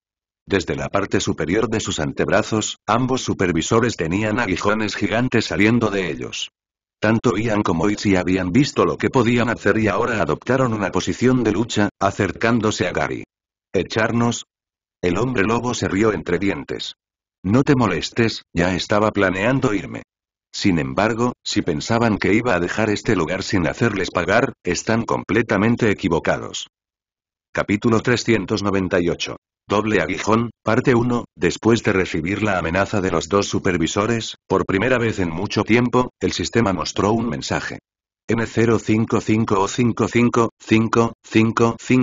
Desde la parte superior de sus antebrazos, ambos supervisores tenían aguijones gigantes saliendo de ellos. Tanto Ian como Itzy habían visto lo que podían hacer y ahora adoptaron una posición de lucha, acercándose a Gary. Echarnos, el hombre lobo se rió entre dientes. No te molestes, ya estaba planeando irme. Sin embargo, si pensaban que iba a dejar este lugar sin hacerles pagar, están completamente equivocados. Capítulo 398. Doble Aguijón, parte 1. Después de recibir la amenaza de los dos supervisores, por primera vez en mucho tiempo, el sistema mostró un mensaje. m 055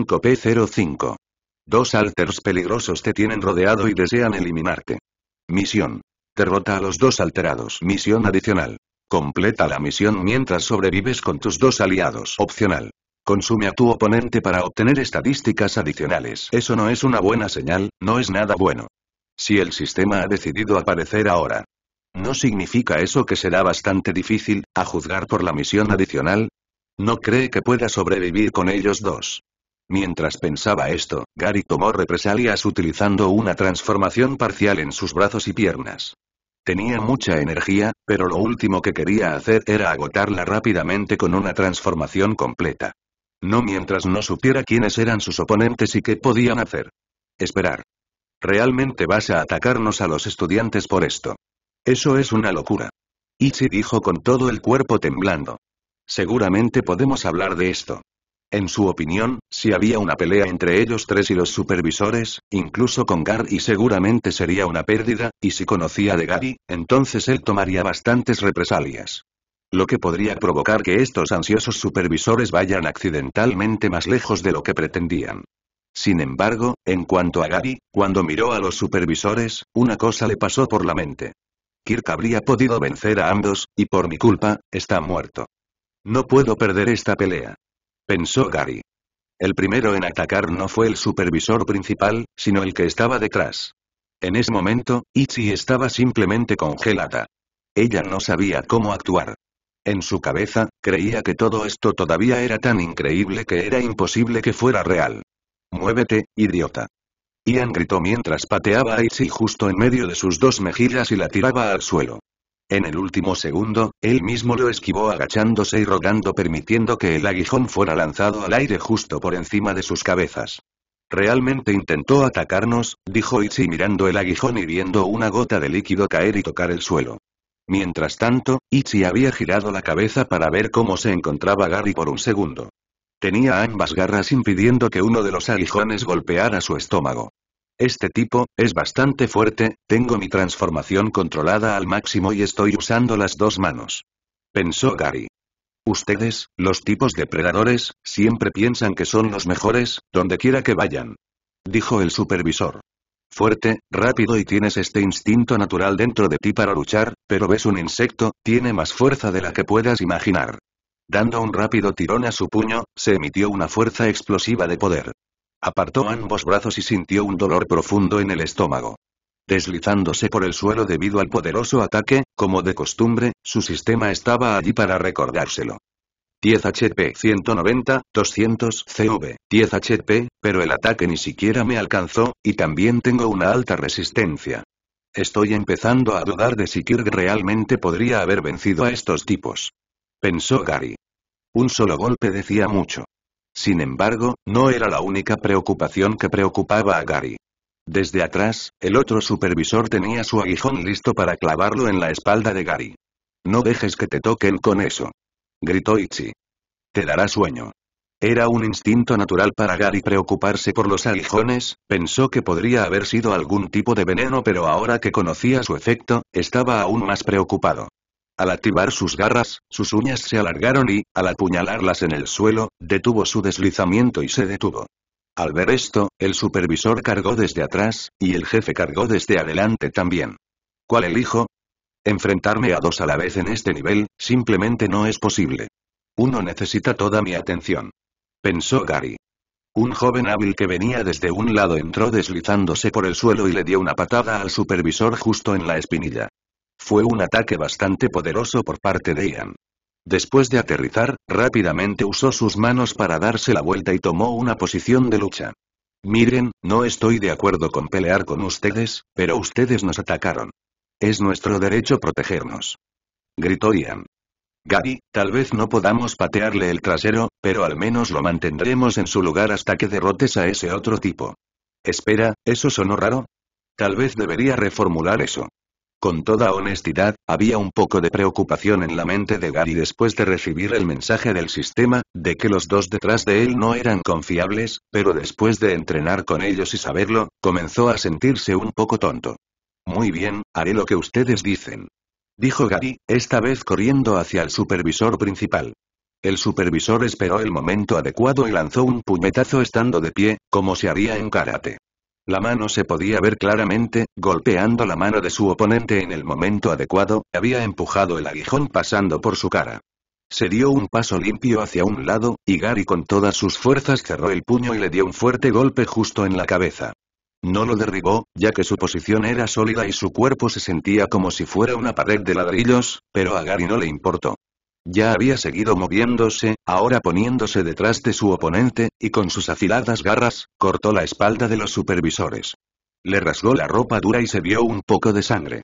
o p 05 Dos alters peligrosos te tienen rodeado y desean eliminarte. Misión. Derrota a los dos alterados. Misión adicional. Completa la misión mientras sobrevives con tus dos aliados. Opcional. Consume a tu oponente para obtener estadísticas adicionales. Eso no es una buena señal, no es nada bueno. Si el sistema ha decidido aparecer ahora. ¿No significa eso que será bastante difícil, a juzgar por la misión adicional? No cree que pueda sobrevivir con ellos dos. Mientras pensaba esto, Gary tomó represalias utilizando una transformación parcial en sus brazos y piernas. Tenía mucha energía, pero lo último que quería hacer era agotarla rápidamente con una transformación completa. No mientras no supiera quiénes eran sus oponentes y qué podían hacer. Esperar. Realmente vas a atacarnos a los estudiantes por esto. Eso es una locura. Ichi dijo con todo el cuerpo temblando. Seguramente podemos hablar de esto. En su opinión, si había una pelea entre ellos tres y los supervisores, incluso con Gary seguramente sería una pérdida, y si conocía de Gary, entonces él tomaría bastantes represalias. Lo que podría provocar que estos ansiosos supervisores vayan accidentalmente más lejos de lo que pretendían. Sin embargo, en cuanto a Gary, cuando miró a los supervisores, una cosa le pasó por la mente. Kirk habría podido vencer a ambos, y por mi culpa, está muerto. No puedo perder esta pelea pensó Gary. El primero en atacar no fue el supervisor principal, sino el que estaba detrás. En ese momento, Ichi estaba simplemente congelada. Ella no sabía cómo actuar. En su cabeza, creía que todo esto todavía era tan increíble que era imposible que fuera real. Muévete, idiota. Ian gritó mientras pateaba a Ichi justo en medio de sus dos mejillas y la tiraba al suelo. En el último segundo, él mismo lo esquivó agachándose y rodando permitiendo que el aguijón fuera lanzado al aire justo por encima de sus cabezas. Realmente intentó atacarnos, dijo Ichi mirando el aguijón y viendo una gota de líquido caer y tocar el suelo. Mientras tanto, Ichi había girado la cabeza para ver cómo se encontraba Gary por un segundo. Tenía ambas garras impidiendo que uno de los aguijones golpeara su estómago. Este tipo, es bastante fuerte, tengo mi transformación controlada al máximo y estoy usando las dos manos. Pensó Gary. Ustedes, los tipos depredadores, siempre piensan que son los mejores, donde quiera que vayan. Dijo el supervisor. Fuerte, rápido y tienes este instinto natural dentro de ti para luchar, pero ves un insecto, tiene más fuerza de la que puedas imaginar. Dando un rápido tirón a su puño, se emitió una fuerza explosiva de poder. Apartó ambos brazos y sintió un dolor profundo en el estómago. Deslizándose por el suelo debido al poderoso ataque, como de costumbre, su sistema estaba allí para recordárselo. 10 HP 190, 200 CV, 10 HP, pero el ataque ni siquiera me alcanzó, y también tengo una alta resistencia. Estoy empezando a dudar de si Kirk realmente podría haber vencido a estos tipos. Pensó Gary. Un solo golpe decía mucho. Sin embargo, no era la única preocupación que preocupaba a Gary. Desde atrás, el otro supervisor tenía su aguijón listo para clavarlo en la espalda de Gary. No dejes que te toquen con eso. Gritó Ichi. Te dará sueño. Era un instinto natural para Gary preocuparse por los aguijones, pensó que podría haber sido algún tipo de veneno pero ahora que conocía su efecto, estaba aún más preocupado. Al activar sus garras, sus uñas se alargaron y, al apuñalarlas en el suelo, detuvo su deslizamiento y se detuvo. Al ver esto, el supervisor cargó desde atrás, y el jefe cargó desde adelante también. ¿Cuál elijo? Enfrentarme a dos a la vez en este nivel, simplemente no es posible. Uno necesita toda mi atención. Pensó Gary. Un joven hábil que venía desde un lado entró deslizándose por el suelo y le dio una patada al supervisor justo en la espinilla. Fue un ataque bastante poderoso por parte de Ian. Después de aterrizar, rápidamente usó sus manos para darse la vuelta y tomó una posición de lucha. Miren, no estoy de acuerdo con pelear con ustedes, pero ustedes nos atacaron. Es nuestro derecho protegernos. Gritó Ian. Gaby, tal vez no podamos patearle el trasero, pero al menos lo mantendremos en su lugar hasta que derrotes a ese otro tipo. Espera, ¿eso sonó raro? Tal vez debería reformular eso. Con toda honestidad, había un poco de preocupación en la mente de Gary después de recibir el mensaje del sistema, de que los dos detrás de él no eran confiables, pero después de entrenar con ellos y saberlo, comenzó a sentirse un poco tonto. Muy bien, haré lo que ustedes dicen. Dijo Gary, esta vez corriendo hacia el supervisor principal. El supervisor esperó el momento adecuado y lanzó un puñetazo estando de pie, como se haría en karate. La mano se podía ver claramente, golpeando la mano de su oponente en el momento adecuado, había empujado el aguijón pasando por su cara. Se dio un paso limpio hacia un lado, y Gary con todas sus fuerzas cerró el puño y le dio un fuerte golpe justo en la cabeza. No lo derribó, ya que su posición era sólida y su cuerpo se sentía como si fuera una pared de ladrillos, pero a Gary no le importó. Ya había seguido moviéndose, ahora poniéndose detrás de su oponente, y con sus afiladas garras, cortó la espalda de los supervisores. Le rasgó la ropa dura y se vio un poco de sangre.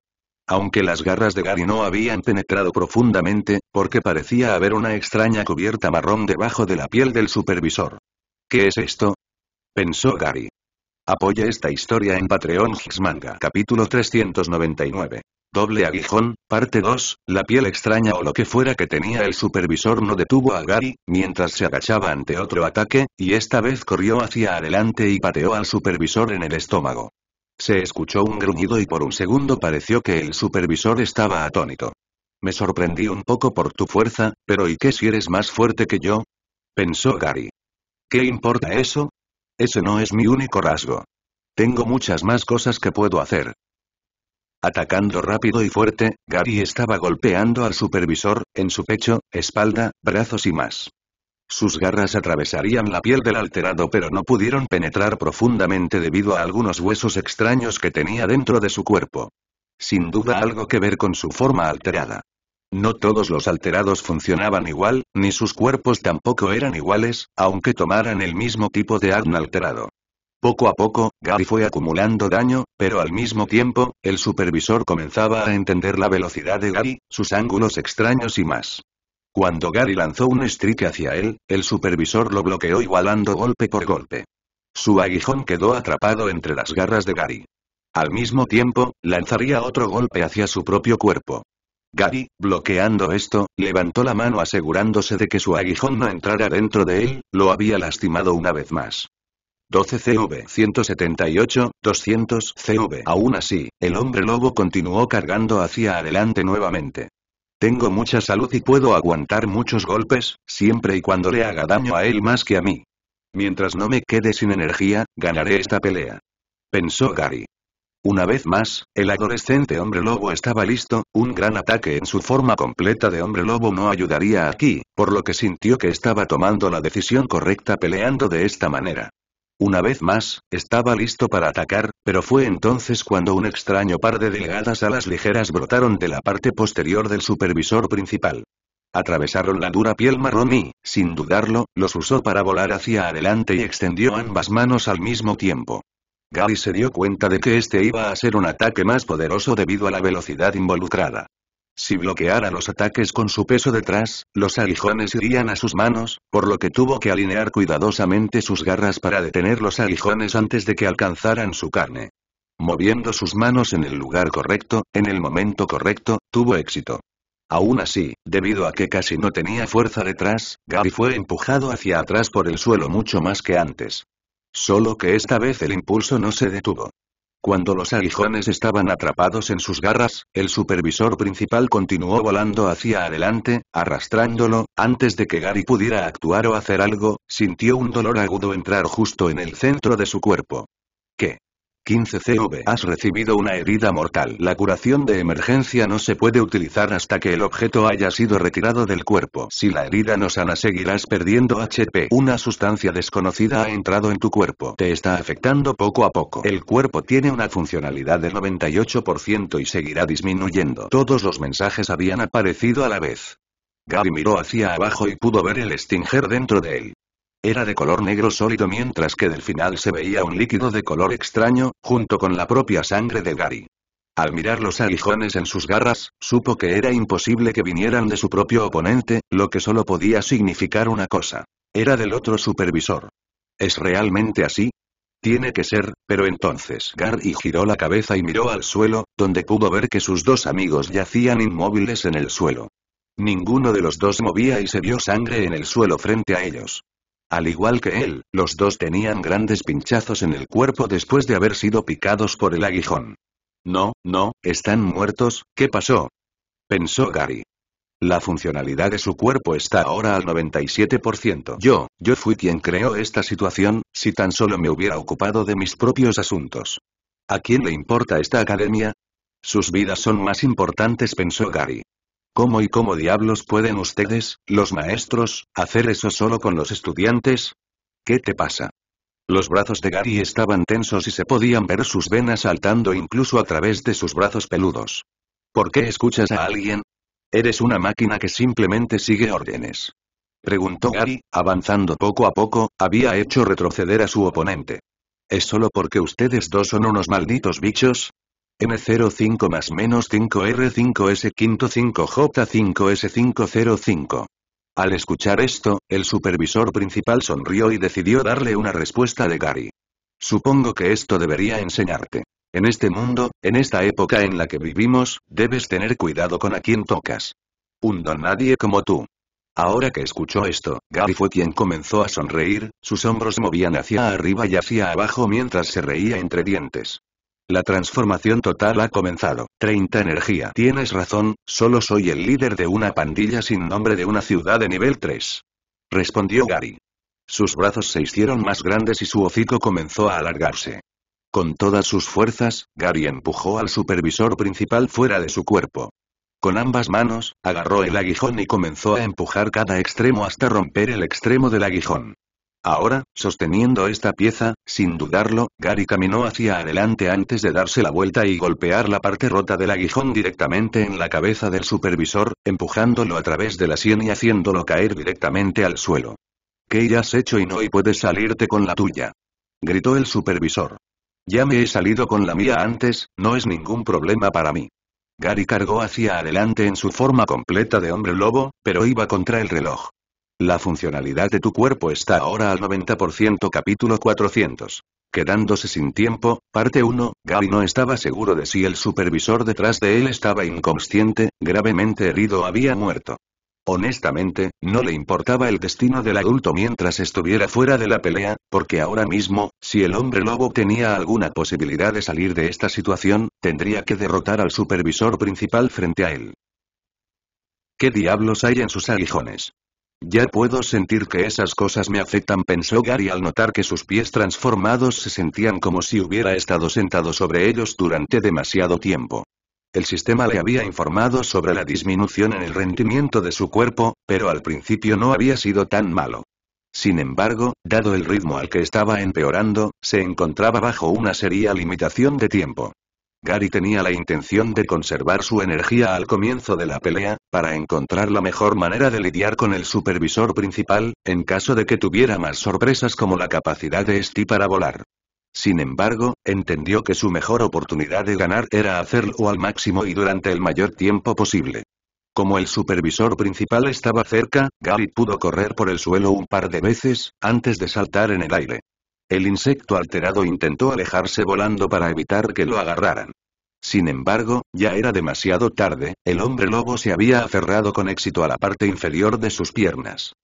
Aunque las garras de Gary no habían penetrado profundamente, porque parecía haber una extraña cubierta marrón debajo de la piel del supervisor. ¿Qué es esto? pensó Gary. Apoya esta historia en Patreon Manga capítulo 399. Doble aguijón, parte 2, la piel extraña o lo que fuera que tenía el supervisor no detuvo a Gary, mientras se agachaba ante otro ataque, y esta vez corrió hacia adelante y pateó al supervisor en el estómago. Se escuchó un gruñido y por un segundo pareció que el supervisor estaba atónito. Me sorprendí un poco por tu fuerza, pero ¿y qué si eres más fuerte que yo? Pensó Gary. ¿Qué importa eso? Ese no es mi único rasgo. Tengo muchas más cosas que puedo hacer. Atacando rápido y fuerte, Gary estaba golpeando al supervisor, en su pecho, espalda, brazos y más. Sus garras atravesarían la piel del alterado pero no pudieron penetrar profundamente debido a algunos huesos extraños que tenía dentro de su cuerpo. Sin duda algo que ver con su forma alterada. No todos los alterados funcionaban igual, ni sus cuerpos tampoco eran iguales, aunque tomaran el mismo tipo de arma alterado. Poco a poco, Gary fue acumulando daño, pero al mismo tiempo, el supervisor comenzaba a entender la velocidad de Gary, sus ángulos extraños y más. Cuando Gary lanzó un strike hacia él, el supervisor lo bloqueó igualando golpe por golpe. Su aguijón quedó atrapado entre las garras de Gary. Al mismo tiempo, lanzaría otro golpe hacia su propio cuerpo. Gary, bloqueando esto, levantó la mano asegurándose de que su aguijón no entrara dentro de él, lo había lastimado una vez más. 12 CV 178, 200 CV. Aún así, el hombre lobo continuó cargando hacia adelante nuevamente. Tengo mucha salud y puedo aguantar muchos golpes, siempre y cuando le haga daño a él más que a mí. Mientras no me quede sin energía, ganaré esta pelea. Pensó Gary. Una vez más, el adolescente hombre lobo estaba listo, un gran ataque en su forma completa de hombre lobo no ayudaría aquí, por lo que sintió que estaba tomando la decisión correcta peleando de esta manera. Una vez más, estaba listo para atacar, pero fue entonces cuando un extraño par de delgadas alas ligeras brotaron de la parte posterior del supervisor principal. Atravesaron la dura piel marrón y, sin dudarlo, los usó para volar hacia adelante y extendió ambas manos al mismo tiempo. Gary se dio cuenta de que este iba a ser un ataque más poderoso debido a la velocidad involucrada. Si bloqueara los ataques con su peso detrás, los aguijones irían a sus manos, por lo que tuvo que alinear cuidadosamente sus garras para detener los aguijones antes de que alcanzaran su carne. Moviendo sus manos en el lugar correcto, en el momento correcto, tuvo éxito. Aún así, debido a que casi no tenía fuerza detrás, Gary fue empujado hacia atrás por el suelo mucho más que antes. Solo que esta vez el impulso no se detuvo. Cuando los aguijones estaban atrapados en sus garras, el supervisor principal continuó volando hacia adelante, arrastrándolo, antes de que Gary pudiera actuar o hacer algo, sintió un dolor agudo entrar justo en el centro de su cuerpo. ¿Qué? 15 CV Has recibido una herida mortal. La curación de emergencia no se puede utilizar hasta que el objeto haya sido retirado del cuerpo. Si la herida no sana seguirás perdiendo HP. Una sustancia desconocida ha entrado en tu cuerpo. Te está afectando poco a poco. El cuerpo tiene una funcionalidad del 98% y seguirá disminuyendo. Todos los mensajes habían aparecido a la vez. Gary miró hacia abajo y pudo ver el Stinger dentro de él. Era de color negro sólido mientras que del final se veía un líquido de color extraño, junto con la propia sangre de Gary. Al mirar los aguijones en sus garras, supo que era imposible que vinieran de su propio oponente, lo que solo podía significar una cosa. Era del otro supervisor. ¿Es realmente así? Tiene que ser, pero entonces Gary giró la cabeza y miró al suelo, donde pudo ver que sus dos amigos yacían inmóviles en el suelo. Ninguno de los dos movía y se vio sangre en el suelo frente a ellos. Al igual que él, los dos tenían grandes pinchazos en el cuerpo después de haber sido picados por el aguijón. No, no, están muertos, ¿qué pasó? Pensó Gary. La funcionalidad de su cuerpo está ahora al 97%. Yo, yo fui quien creó esta situación, si tan solo me hubiera ocupado de mis propios asuntos. ¿A quién le importa esta academia? Sus vidas son más importantes, pensó Gary. ¿Cómo y cómo diablos pueden ustedes, los maestros, hacer eso solo con los estudiantes? ¿Qué te pasa? Los brazos de Gary estaban tensos y se podían ver sus venas saltando incluso a través de sus brazos peludos. ¿Por qué escuchas a alguien? Eres una máquina que simplemente sigue órdenes. Preguntó Gary, avanzando poco a poco, había hecho retroceder a su oponente. ¿Es solo porque ustedes dos son unos malditos bichos? M05 más menos 5 r 5 s 5 j 5 s 505 Al escuchar esto, el supervisor principal sonrió y decidió darle una respuesta de Gary. Supongo que esto debería enseñarte. En este mundo, en esta época en la que vivimos, debes tener cuidado con a quien tocas. Un don nadie como tú. Ahora que escuchó esto, Gary fue quien comenzó a sonreír, sus hombros movían hacia arriba y hacia abajo mientras se reía entre dientes. La transformación total ha comenzado. 30 energía. Tienes razón, solo soy el líder de una pandilla sin nombre de una ciudad de nivel 3. Respondió Gary. Sus brazos se hicieron más grandes y su hocico comenzó a alargarse. Con todas sus fuerzas, Gary empujó al supervisor principal fuera de su cuerpo. Con ambas manos, agarró el aguijón y comenzó a empujar cada extremo hasta romper el extremo del aguijón. Ahora, sosteniendo esta pieza, sin dudarlo, Gary caminó hacia adelante antes de darse la vuelta y golpear la parte rota del aguijón directamente en la cabeza del supervisor, empujándolo a través de la sien y haciéndolo caer directamente al suelo. ¿Qué has hecho y no y puedes salirte con la tuya? gritó el supervisor. Ya me he salido con la mía antes, no es ningún problema para mí. Gary cargó hacia adelante en su forma completa de hombre lobo, pero iba contra el reloj. La funcionalidad de tu cuerpo está ahora al 90% capítulo 400. Quedándose sin tiempo, parte 1, Gary no estaba seguro de si el supervisor detrás de él estaba inconsciente, gravemente herido o había muerto. Honestamente, no le importaba el destino del adulto mientras estuviera fuera de la pelea, porque ahora mismo, si el hombre lobo tenía alguna posibilidad de salir de esta situación, tendría que derrotar al supervisor principal frente a él. ¿Qué diablos hay en sus aguijones? Ya puedo sentir que esas cosas me afectan, pensó Gary al notar que sus pies transformados se sentían como si hubiera estado sentado sobre ellos durante demasiado tiempo. El sistema le había informado sobre la disminución en el rendimiento de su cuerpo, pero al principio no había sido tan malo. Sin embargo, dado el ritmo al que estaba empeorando, se encontraba bajo una seria limitación de tiempo. Gary tenía la intención de conservar su energía al comienzo de la pelea, para encontrar la mejor manera de lidiar con el supervisor principal, en caso de que tuviera más sorpresas como la capacidad de Steve para volar. Sin embargo, entendió que su mejor oportunidad de ganar era hacerlo al máximo y durante el mayor tiempo posible. Como el supervisor principal estaba cerca, Gary pudo correr por el suelo un par de veces, antes de saltar en el aire. El insecto alterado intentó alejarse volando para evitar que lo agarraran. Sin embargo, ya era demasiado tarde, el hombre lobo se había aferrado con éxito a la parte inferior de sus piernas.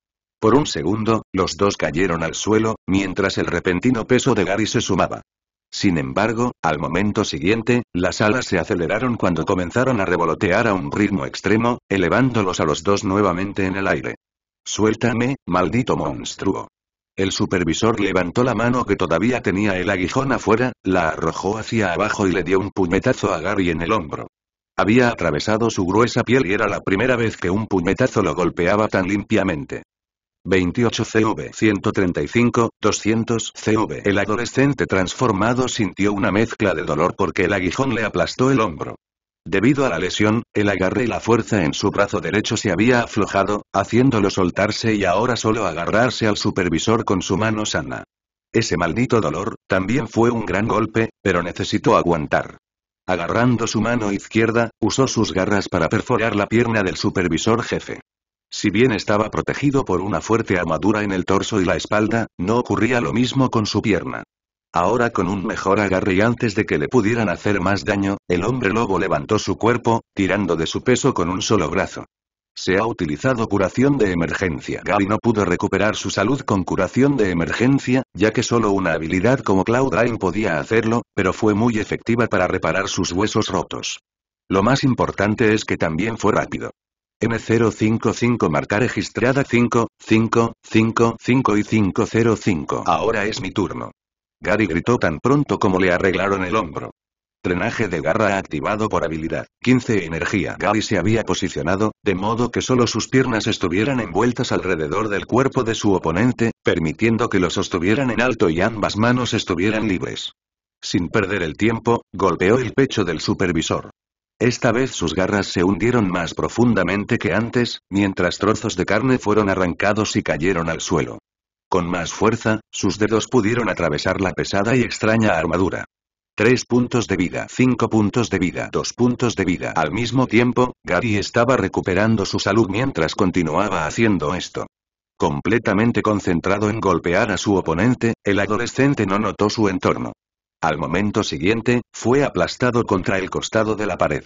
Por un segundo, los dos cayeron al suelo, mientras el repentino peso de Gary se sumaba. Sin embargo, al momento siguiente, las alas se aceleraron cuando comenzaron a revolotear a un ritmo extremo, elevándolos a los dos nuevamente en el aire. Suéltame, maldito monstruo. El supervisor levantó la mano que todavía tenía el aguijón afuera, la arrojó hacia abajo y le dio un puñetazo a Gary en el hombro. Había atravesado su gruesa piel y era la primera vez que un puñetazo lo golpeaba tan limpiamente. 28 CV 135, 200 CV El adolescente transformado sintió una mezcla de dolor porque el aguijón le aplastó el hombro. Debido a la lesión, el agarre y la fuerza en su brazo derecho se había aflojado, haciéndolo soltarse y ahora solo agarrarse al supervisor con su mano sana. Ese maldito dolor, también fue un gran golpe, pero necesitó aguantar. Agarrando su mano izquierda, usó sus garras para perforar la pierna del supervisor jefe. Si bien estaba protegido por una fuerte armadura en el torso y la espalda, no ocurría lo mismo con su pierna. Ahora con un mejor agarre y antes de que le pudieran hacer más daño, el hombre lobo levantó su cuerpo, tirando de su peso con un solo brazo. Se ha utilizado curación de emergencia. Gary no pudo recuperar su salud con curación de emergencia, ya que solo una habilidad como Cloud podía hacerlo, pero fue muy efectiva para reparar sus huesos rotos. Lo más importante es que también fue rápido. M055 marca registrada 5, 5, 5, 5 y 505. Ahora es mi turno. Gary gritó tan pronto como le arreglaron el hombro. Drenaje de garra activado por habilidad. 15 energía. Gary se había posicionado, de modo que solo sus piernas estuvieran envueltas alrededor del cuerpo de su oponente, permitiendo que lo sostuvieran en alto y ambas manos estuvieran libres. Sin perder el tiempo, golpeó el pecho del supervisor. Esta vez sus garras se hundieron más profundamente que antes, mientras trozos de carne fueron arrancados y cayeron al suelo. Con más fuerza, sus dedos pudieron atravesar la pesada y extraña armadura. Tres puntos de vida, cinco puntos de vida, dos puntos de vida. Al mismo tiempo, Gary estaba recuperando su salud mientras continuaba haciendo esto. Completamente concentrado en golpear a su oponente, el adolescente no notó su entorno. Al momento siguiente, fue aplastado contra el costado de la pared.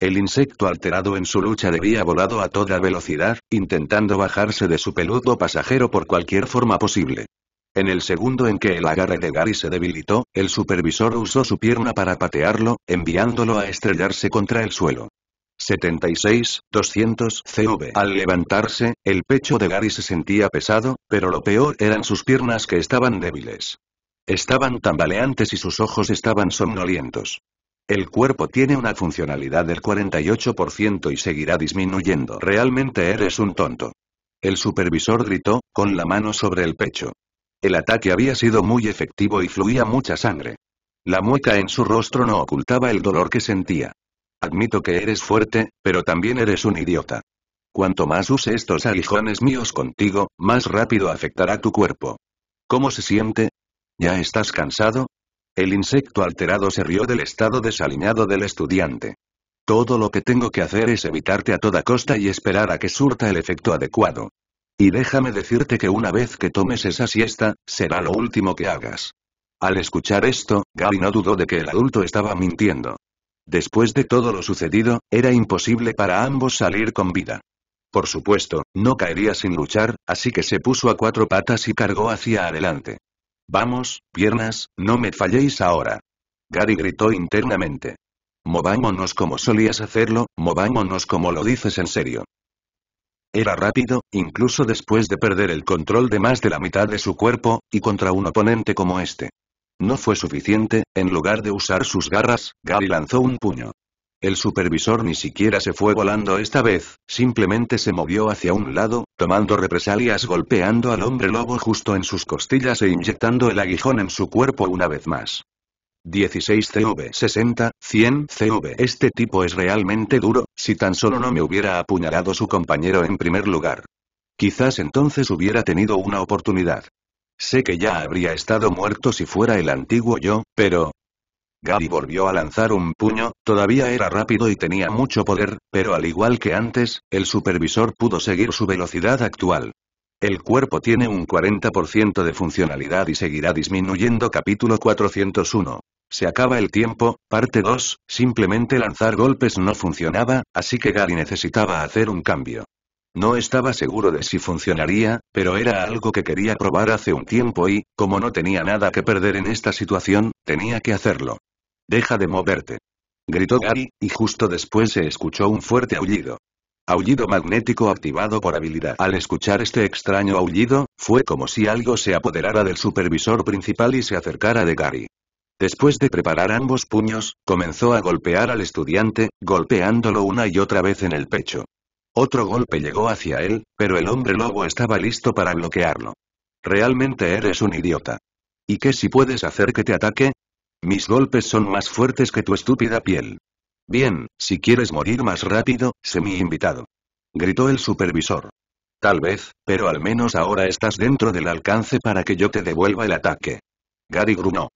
El insecto alterado en su lucha debía volado a toda velocidad, intentando bajarse de su peludo pasajero por cualquier forma posible. En el segundo en que el agarre de Gary se debilitó, el supervisor usó su pierna para patearlo, enviándolo a estrellarse contra el suelo. 76, 200 CV. Al levantarse, el pecho de Gary se sentía pesado, pero lo peor eran sus piernas que estaban débiles. Estaban tambaleantes y sus ojos estaban somnolientos. El cuerpo tiene una funcionalidad del 48% y seguirá disminuyendo. Realmente eres un tonto. El supervisor gritó, con la mano sobre el pecho. El ataque había sido muy efectivo y fluía mucha sangre. La mueca en su rostro no ocultaba el dolor que sentía. Admito que eres fuerte, pero también eres un idiota. Cuanto más use estos aguijones míos contigo, más rápido afectará tu cuerpo. ¿Cómo se siente? ¿Ya estás cansado? El insecto alterado se rió del estado desaliñado del estudiante. Todo lo que tengo que hacer es evitarte a toda costa y esperar a que surta el efecto adecuado. Y déjame decirte que una vez que tomes esa siesta, será lo último que hagas. Al escuchar esto, Gary no dudó de que el adulto estaba mintiendo. Después de todo lo sucedido, era imposible para ambos salir con vida. Por supuesto, no caería sin luchar, así que se puso a cuatro patas y cargó hacia adelante. Vamos, piernas, no me falléis ahora. Gary gritó internamente. Movámonos como solías hacerlo, movámonos como lo dices en serio. Era rápido, incluso después de perder el control de más de la mitad de su cuerpo, y contra un oponente como este. No fue suficiente, en lugar de usar sus garras, Gary lanzó un puño. El supervisor ni siquiera se fue volando esta vez, simplemente se movió hacia un lado, tomando represalias golpeando al hombre lobo justo en sus costillas e inyectando el aguijón en su cuerpo una vez más. 16 CV 60, 100 CV Este tipo es realmente duro, si tan solo no me hubiera apuñalado su compañero en primer lugar. Quizás entonces hubiera tenido una oportunidad. Sé que ya habría estado muerto si fuera el antiguo yo, pero, Gary volvió a lanzar un puño, todavía era rápido y tenía mucho poder, pero al igual que antes, el supervisor pudo seguir su velocidad actual. El cuerpo tiene un 40% de funcionalidad y seguirá disminuyendo capítulo 401. Se acaba el tiempo, parte 2, simplemente lanzar golpes no funcionaba, así que Gary necesitaba hacer un cambio. No estaba seguro de si funcionaría, pero era algo que quería probar hace un tiempo y, como no tenía nada que perder en esta situación, tenía que hacerlo. Deja de moverte. Gritó Gary, y justo después se escuchó un fuerte aullido. Aullido magnético activado por habilidad. Al escuchar este extraño aullido, fue como si algo se apoderara del supervisor principal y se acercara de Gary. Después de preparar ambos puños, comenzó a golpear al estudiante, golpeándolo una y otra vez en el pecho. Otro golpe llegó hacia él, pero el hombre lobo estaba listo para bloquearlo. Realmente eres un idiota. ¿Y qué si puedes hacer que te ataque? Mis golpes son más fuertes que tu estúpida piel. Bien, si quieres morir más rápido, sé mi invitado. Gritó el supervisor. Tal vez, pero al menos ahora estás dentro del alcance para que yo te devuelva el ataque. Gary grunó.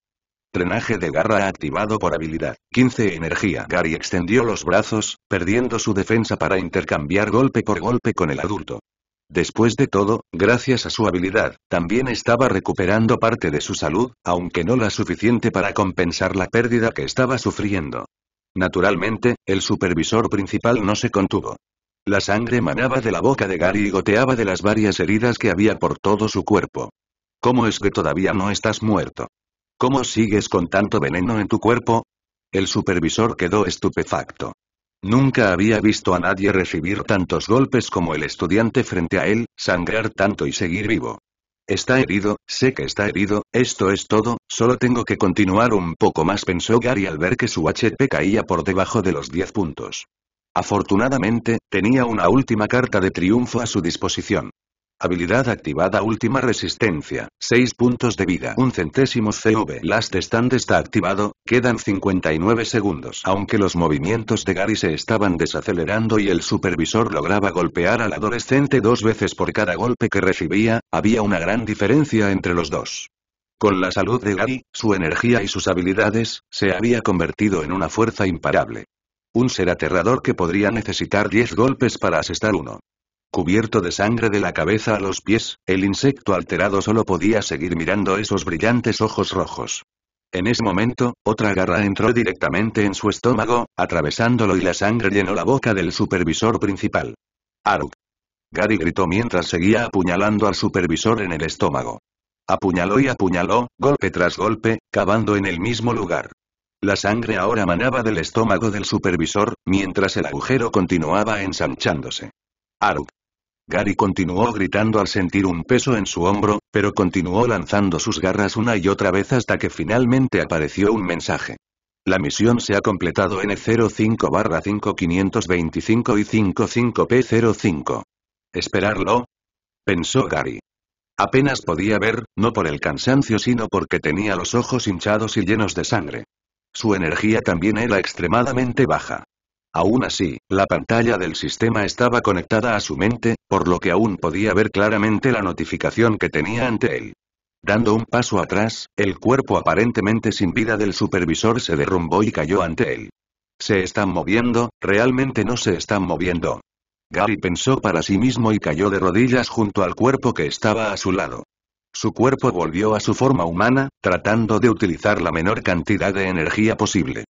Trenaje de garra activado por habilidad. 15 energía. Gary extendió los brazos, perdiendo su defensa para intercambiar golpe por golpe con el adulto. Después de todo, gracias a su habilidad, también estaba recuperando parte de su salud, aunque no la suficiente para compensar la pérdida que estaba sufriendo. Naturalmente, el supervisor principal no se contuvo. La sangre manaba de la boca de Gary y goteaba de las varias heridas que había por todo su cuerpo. ¿Cómo es que todavía no estás muerto? ¿Cómo sigues con tanto veneno en tu cuerpo? El supervisor quedó estupefacto. Nunca había visto a nadie recibir tantos golpes como el estudiante frente a él, sangrar tanto y seguir vivo. Está herido, sé que está herido, esto es todo, solo tengo que continuar un poco más, pensó Gary al ver que su HP caía por debajo de los 10 puntos. Afortunadamente, tenía una última carta de triunfo a su disposición. Habilidad activada Última resistencia, 6 puntos de vida. Un centésimo CV. Last Stand está activado, quedan 59 segundos. Aunque los movimientos de Gary se estaban desacelerando y el supervisor lograba golpear al adolescente dos veces por cada golpe que recibía, había una gran diferencia entre los dos. Con la salud de Gary, su energía y sus habilidades, se había convertido en una fuerza imparable. Un ser aterrador que podría necesitar 10 golpes para asestar uno. Cubierto de sangre de la cabeza a los pies, el insecto alterado solo podía seguir mirando esos brillantes ojos rojos. En ese momento, otra garra entró directamente en su estómago, atravesándolo y la sangre llenó la boca del supervisor principal. Aruk. Gary gritó mientras seguía apuñalando al supervisor en el estómago. Apuñaló y apuñaló, golpe tras golpe, cavando en el mismo lugar. La sangre ahora manaba del estómago del supervisor, mientras el agujero continuaba ensanchándose. Aruk. Gary continuó gritando al sentir un peso en su hombro, pero continuó lanzando sus garras una y otra vez hasta que finalmente apareció un mensaje. La misión se ha completado en 05 5525 y 55P05. ¿Esperarlo? Pensó Gary. Apenas podía ver, no por el cansancio sino porque tenía los ojos hinchados y llenos de sangre. Su energía también era extremadamente baja. Aún así, la pantalla del sistema estaba conectada a su mente, por lo que aún podía ver claramente la notificación que tenía ante él. Dando un paso atrás, el cuerpo aparentemente sin vida del supervisor se derrumbó y cayó ante él. Se están moviendo, realmente no se están moviendo. Gary pensó para sí mismo y cayó de rodillas junto al cuerpo que estaba a su lado. Su cuerpo volvió a su forma humana, tratando de utilizar la menor cantidad de energía posible.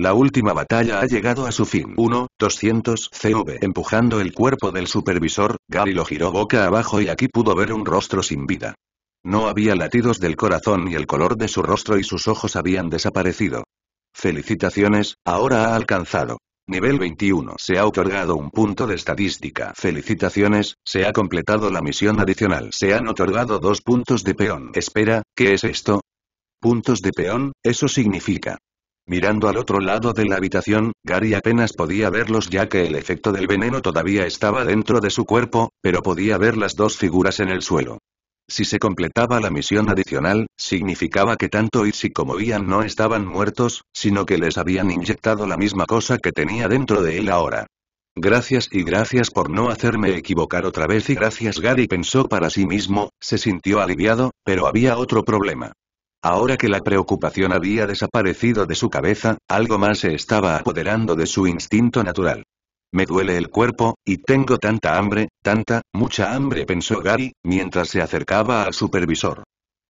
La última batalla ha llegado a su fin. 1, 200 CV. Empujando el cuerpo del supervisor, Gary lo giró boca abajo y aquí pudo ver un rostro sin vida. No había latidos del corazón y el color de su rostro y sus ojos habían desaparecido. Felicitaciones, ahora ha alcanzado. Nivel 21. Se ha otorgado un punto de estadística. Felicitaciones, se ha completado la misión adicional. Se han otorgado dos puntos de peón. Espera, ¿qué es esto? Puntos de peón, eso significa. Mirando al otro lado de la habitación, Gary apenas podía verlos ya que el efecto del veneno todavía estaba dentro de su cuerpo, pero podía ver las dos figuras en el suelo. Si se completaba la misión adicional, significaba que tanto Itzy como Ian no estaban muertos, sino que les habían inyectado la misma cosa que tenía dentro de él ahora. Gracias y gracias por no hacerme equivocar otra vez y gracias Gary pensó para sí mismo, se sintió aliviado, pero había otro problema. Ahora que la preocupación había desaparecido de su cabeza, algo más se estaba apoderando de su instinto natural. Me duele el cuerpo, y tengo tanta hambre, tanta, mucha hambre, pensó Gary, mientras se acercaba al supervisor.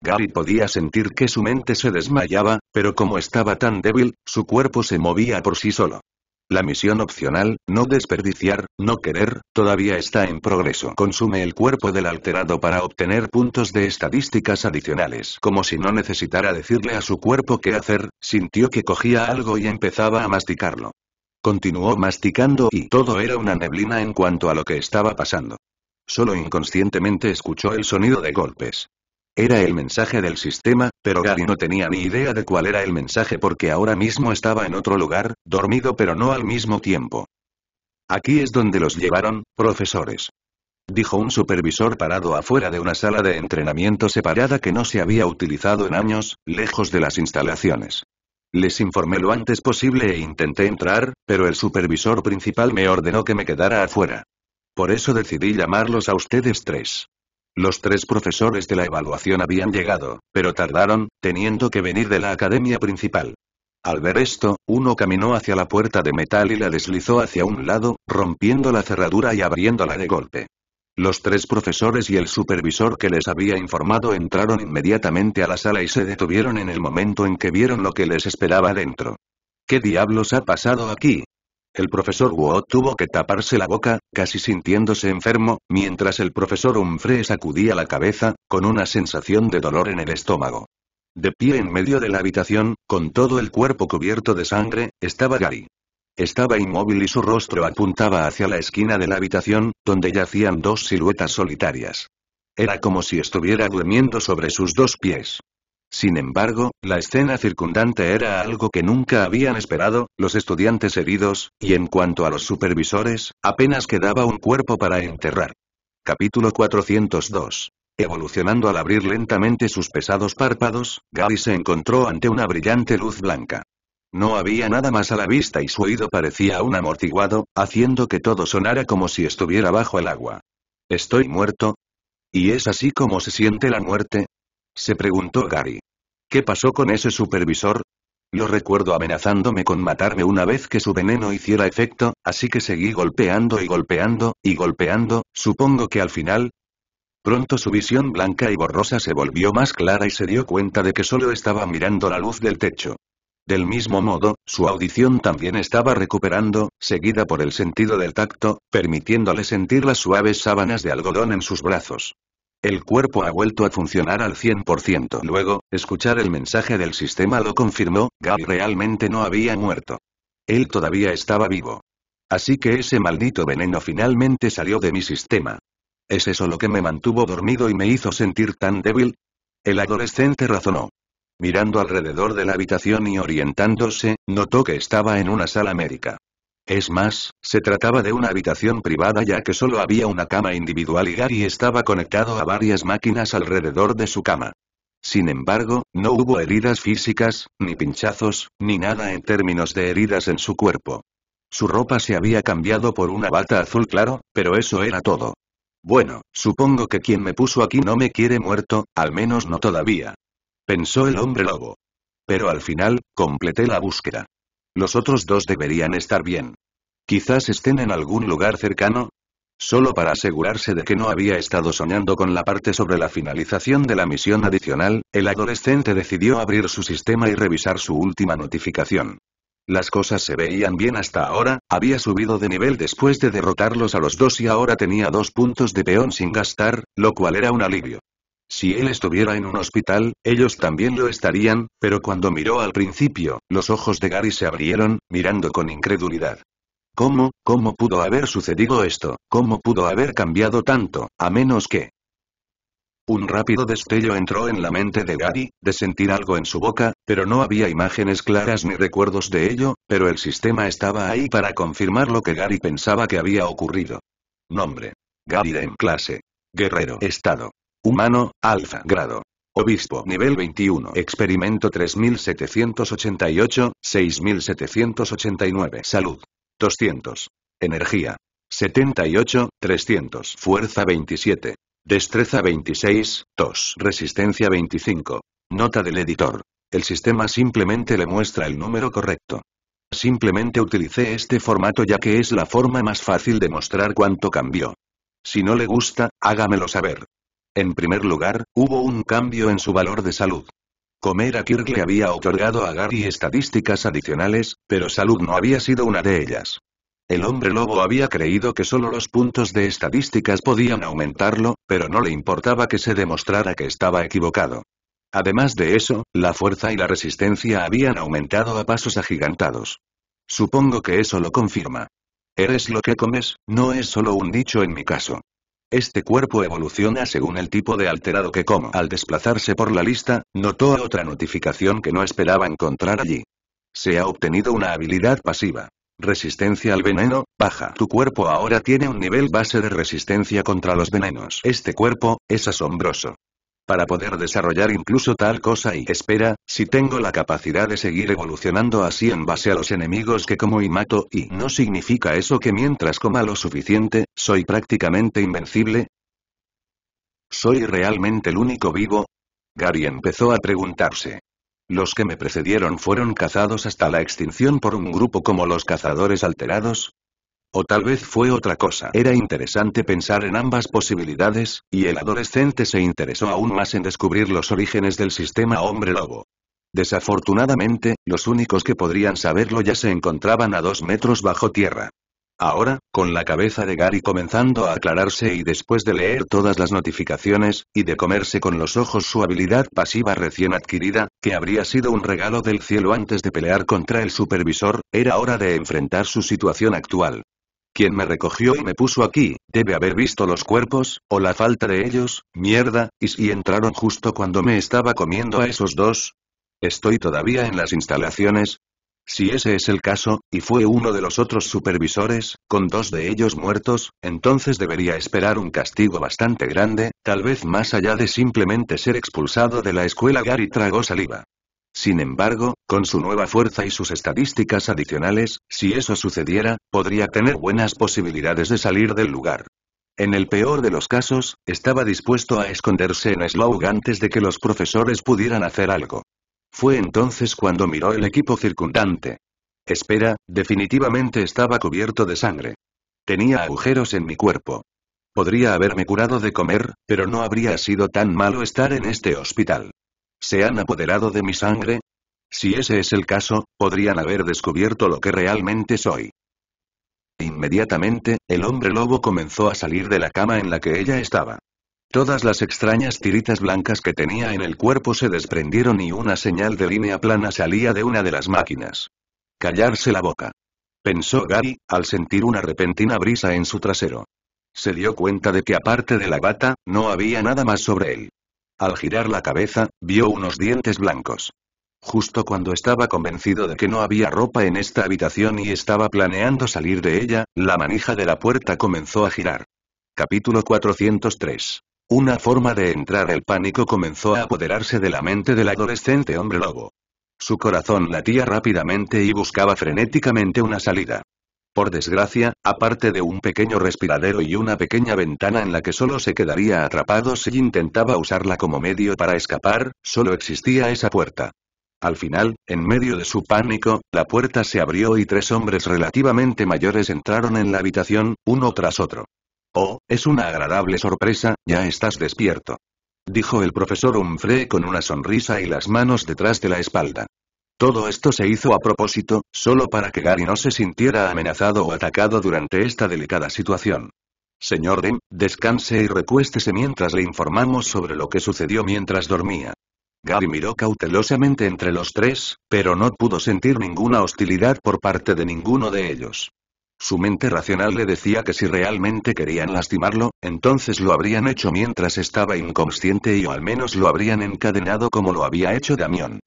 Gary podía sentir que su mente se desmayaba, pero como estaba tan débil, su cuerpo se movía por sí solo. La misión opcional, no desperdiciar, no querer, todavía está en progreso. Consume el cuerpo del alterado para obtener puntos de estadísticas adicionales. Como si no necesitara decirle a su cuerpo qué hacer, sintió que cogía algo y empezaba a masticarlo. Continuó masticando y todo era una neblina en cuanto a lo que estaba pasando. Solo inconscientemente escuchó el sonido de golpes. Era el mensaje del sistema, pero Gary no tenía ni idea de cuál era el mensaje porque ahora mismo estaba en otro lugar, dormido pero no al mismo tiempo. Aquí es donde los llevaron, profesores. Dijo un supervisor parado afuera de una sala de entrenamiento separada que no se había utilizado en años, lejos de las instalaciones. Les informé lo antes posible e intenté entrar, pero el supervisor principal me ordenó que me quedara afuera. Por eso decidí llamarlos a ustedes tres. Los tres profesores de la evaluación habían llegado, pero tardaron, teniendo que venir de la academia principal. Al ver esto, uno caminó hacia la puerta de metal y la deslizó hacia un lado, rompiendo la cerradura y abriéndola de golpe. Los tres profesores y el supervisor que les había informado entraron inmediatamente a la sala y se detuvieron en el momento en que vieron lo que les esperaba dentro. ¿Qué diablos ha pasado aquí? El profesor Wuot tuvo que taparse la boca, casi sintiéndose enfermo, mientras el profesor Humphrey sacudía la cabeza, con una sensación de dolor en el estómago. De pie en medio de la habitación, con todo el cuerpo cubierto de sangre, estaba Gary. Estaba inmóvil y su rostro apuntaba hacia la esquina de la habitación, donde yacían dos siluetas solitarias. Era como si estuviera durmiendo sobre sus dos pies. Sin embargo, la escena circundante era algo que nunca habían esperado, los estudiantes heridos, y en cuanto a los supervisores, apenas quedaba un cuerpo para enterrar. Capítulo 402. Evolucionando al abrir lentamente sus pesados párpados, Gary se encontró ante una brillante luz blanca. No había nada más a la vista y su oído parecía un amortiguado, haciendo que todo sonara como si estuviera bajo el agua. ¿Estoy muerto? ¿Y es así como se siente la muerte? Se preguntó Gary. ¿Qué pasó con ese supervisor? Lo recuerdo amenazándome con matarme una vez que su veneno hiciera efecto, así que seguí golpeando y golpeando, y golpeando, supongo que al final... Pronto su visión blanca y borrosa se volvió más clara y se dio cuenta de que solo estaba mirando la luz del techo. Del mismo modo, su audición también estaba recuperando, seguida por el sentido del tacto, permitiéndole sentir las suaves sábanas de algodón en sus brazos. El cuerpo ha vuelto a funcionar al 100%. Luego, escuchar el mensaje del sistema lo confirmó, Gal realmente no había muerto. Él todavía estaba vivo. Así que ese maldito veneno finalmente salió de mi sistema. ¿Es eso lo que me mantuvo dormido y me hizo sentir tan débil? El adolescente razonó. Mirando alrededor de la habitación y orientándose, notó que estaba en una sala médica. Es más, se trataba de una habitación privada ya que solo había una cama individual y Gary estaba conectado a varias máquinas alrededor de su cama. Sin embargo, no hubo heridas físicas, ni pinchazos, ni nada en términos de heridas en su cuerpo. Su ropa se había cambiado por una bata azul claro, pero eso era todo. Bueno, supongo que quien me puso aquí no me quiere muerto, al menos no todavía. Pensó el hombre lobo. Pero al final, completé la búsqueda. Los otros dos deberían estar bien. Quizás estén en algún lugar cercano. Solo para asegurarse de que no había estado soñando con la parte sobre la finalización de la misión adicional, el adolescente decidió abrir su sistema y revisar su última notificación. Las cosas se veían bien hasta ahora, había subido de nivel después de derrotarlos a los dos y ahora tenía dos puntos de peón sin gastar, lo cual era un alivio. Si él estuviera en un hospital, ellos también lo estarían, pero cuando miró al principio, los ojos de Gary se abrieron, mirando con incredulidad. ¿Cómo, cómo pudo haber sucedido esto? ¿Cómo pudo haber cambiado tanto, a menos que... Un rápido destello entró en la mente de Gary, de sentir algo en su boca, pero no había imágenes claras ni recuerdos de ello, pero el sistema estaba ahí para confirmar lo que Gary pensaba que había ocurrido. Nombre. Gary en clase. Guerrero. Estado. Humano, alfa grado. Obispo nivel 21. Experimento 3788, 6789. Salud. 200. Energía. 78, 300. Fuerza 27. Destreza 26, 2. Resistencia 25. Nota del editor. El sistema simplemente le muestra el número correcto. Simplemente utilicé este formato ya que es la forma más fácil de mostrar cuánto cambió. Si no le gusta, hágamelo saber. En primer lugar, hubo un cambio en su valor de salud. Comer a Kirk le había otorgado a Gary estadísticas adicionales, pero salud no había sido una de ellas. El hombre lobo había creído que solo los puntos de estadísticas podían aumentarlo, pero no le importaba que se demostrara que estaba equivocado. Además de eso, la fuerza y la resistencia habían aumentado a pasos agigantados. Supongo que eso lo confirma. Eres lo que comes, no es solo un dicho en mi caso. Este cuerpo evoluciona según el tipo de alterado que como. Al desplazarse por la lista, notó otra notificación que no esperaba encontrar allí. Se ha obtenido una habilidad pasiva. Resistencia al veneno, baja. Tu cuerpo ahora tiene un nivel base de resistencia contra los venenos. Este cuerpo, es asombroso. Para poder desarrollar incluso tal cosa y espera, si tengo la capacidad de seguir evolucionando así en base a los enemigos que como y mato y no significa eso que mientras coma lo suficiente, soy prácticamente invencible. ¿Soy realmente el único vivo? Gary empezó a preguntarse. Los que me precedieron fueron cazados hasta la extinción por un grupo como los cazadores alterados, o tal vez fue otra cosa. Era interesante pensar en ambas posibilidades, y el adolescente se interesó aún más en descubrir los orígenes del sistema hombre-lobo. Desafortunadamente, los únicos que podrían saberlo ya se encontraban a dos metros bajo tierra. Ahora, con la cabeza de Gary comenzando a aclararse y después de leer todas las notificaciones, y de comerse con los ojos su habilidad pasiva recién adquirida, que habría sido un regalo del cielo antes de pelear contra el supervisor, era hora de enfrentar su situación actual. Quien me recogió y me puso aquí, debe haber visto los cuerpos, o la falta de ellos, mierda, y si entraron justo cuando me estaba comiendo a esos dos. Estoy todavía en las instalaciones, si ese es el caso, y fue uno de los otros supervisores, con dos de ellos muertos, entonces debería esperar un castigo bastante grande, tal vez más allá de simplemente ser expulsado de la escuela. Gary tragó saliva. Sin embargo, con su nueva fuerza y sus estadísticas adicionales, si eso sucediera, podría tener buenas posibilidades de salir del lugar. En el peor de los casos, estaba dispuesto a esconderse en Slough antes de que los profesores pudieran hacer algo. Fue entonces cuando miró el equipo circundante. Espera, definitivamente estaba cubierto de sangre. Tenía agujeros en mi cuerpo. Podría haberme curado de comer, pero no habría sido tan malo estar en este hospital. ¿Se han apoderado de mi sangre? Si ese es el caso, podrían haber descubierto lo que realmente soy. Inmediatamente, el hombre lobo comenzó a salir de la cama en la que ella estaba. Todas las extrañas tiritas blancas que tenía en el cuerpo se desprendieron y una señal de línea plana salía de una de las máquinas. Callarse la boca. Pensó Gary, al sentir una repentina brisa en su trasero. Se dio cuenta de que aparte de la bata, no había nada más sobre él. Al girar la cabeza, vio unos dientes blancos. Justo cuando estaba convencido de que no había ropa en esta habitación y estaba planeando salir de ella, la manija de la puerta comenzó a girar. Capítulo 403. Una forma de entrar el pánico comenzó a apoderarse de la mente del adolescente hombre lobo. Su corazón latía rápidamente y buscaba frenéticamente una salida. Por desgracia, aparte de un pequeño respiradero y una pequeña ventana en la que solo se quedaría atrapado si intentaba usarla como medio para escapar, solo existía esa puerta. Al final, en medio de su pánico, la puerta se abrió y tres hombres relativamente mayores entraron en la habitación, uno tras otro. Oh, es una agradable sorpresa, ya estás despierto. Dijo el profesor Humphrey con una sonrisa y las manos detrás de la espalda. Todo esto se hizo a propósito, solo para que Gary no se sintiera amenazado o atacado durante esta delicada situación. Señor Dem, descanse y recuéstese mientras le informamos sobre lo que sucedió mientras dormía. Gary miró cautelosamente entre los tres, pero no pudo sentir ninguna hostilidad por parte de ninguno de ellos. Su mente racional le decía que si realmente querían lastimarlo, entonces lo habrían hecho mientras estaba inconsciente y o al menos lo habrían encadenado como lo había hecho Damián.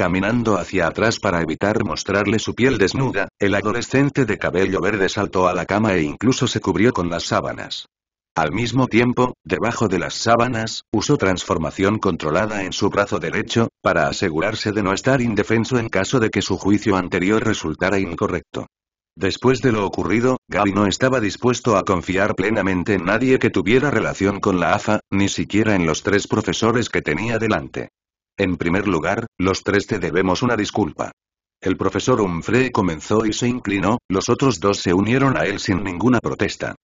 Caminando hacia atrás para evitar mostrarle su piel desnuda, el adolescente de cabello verde saltó a la cama e incluso se cubrió con las sábanas. Al mismo tiempo, debajo de las sábanas, usó transformación controlada en su brazo derecho, para asegurarse de no estar indefenso en caso de que su juicio anterior resultara incorrecto. Después de lo ocurrido, Gary no estaba dispuesto a confiar plenamente en nadie que tuviera relación con la AFA, ni siquiera en los tres profesores que tenía delante. En primer lugar, los tres te debemos una disculpa. El profesor Humphrey comenzó y se inclinó, los otros dos se unieron a él sin ninguna protesta.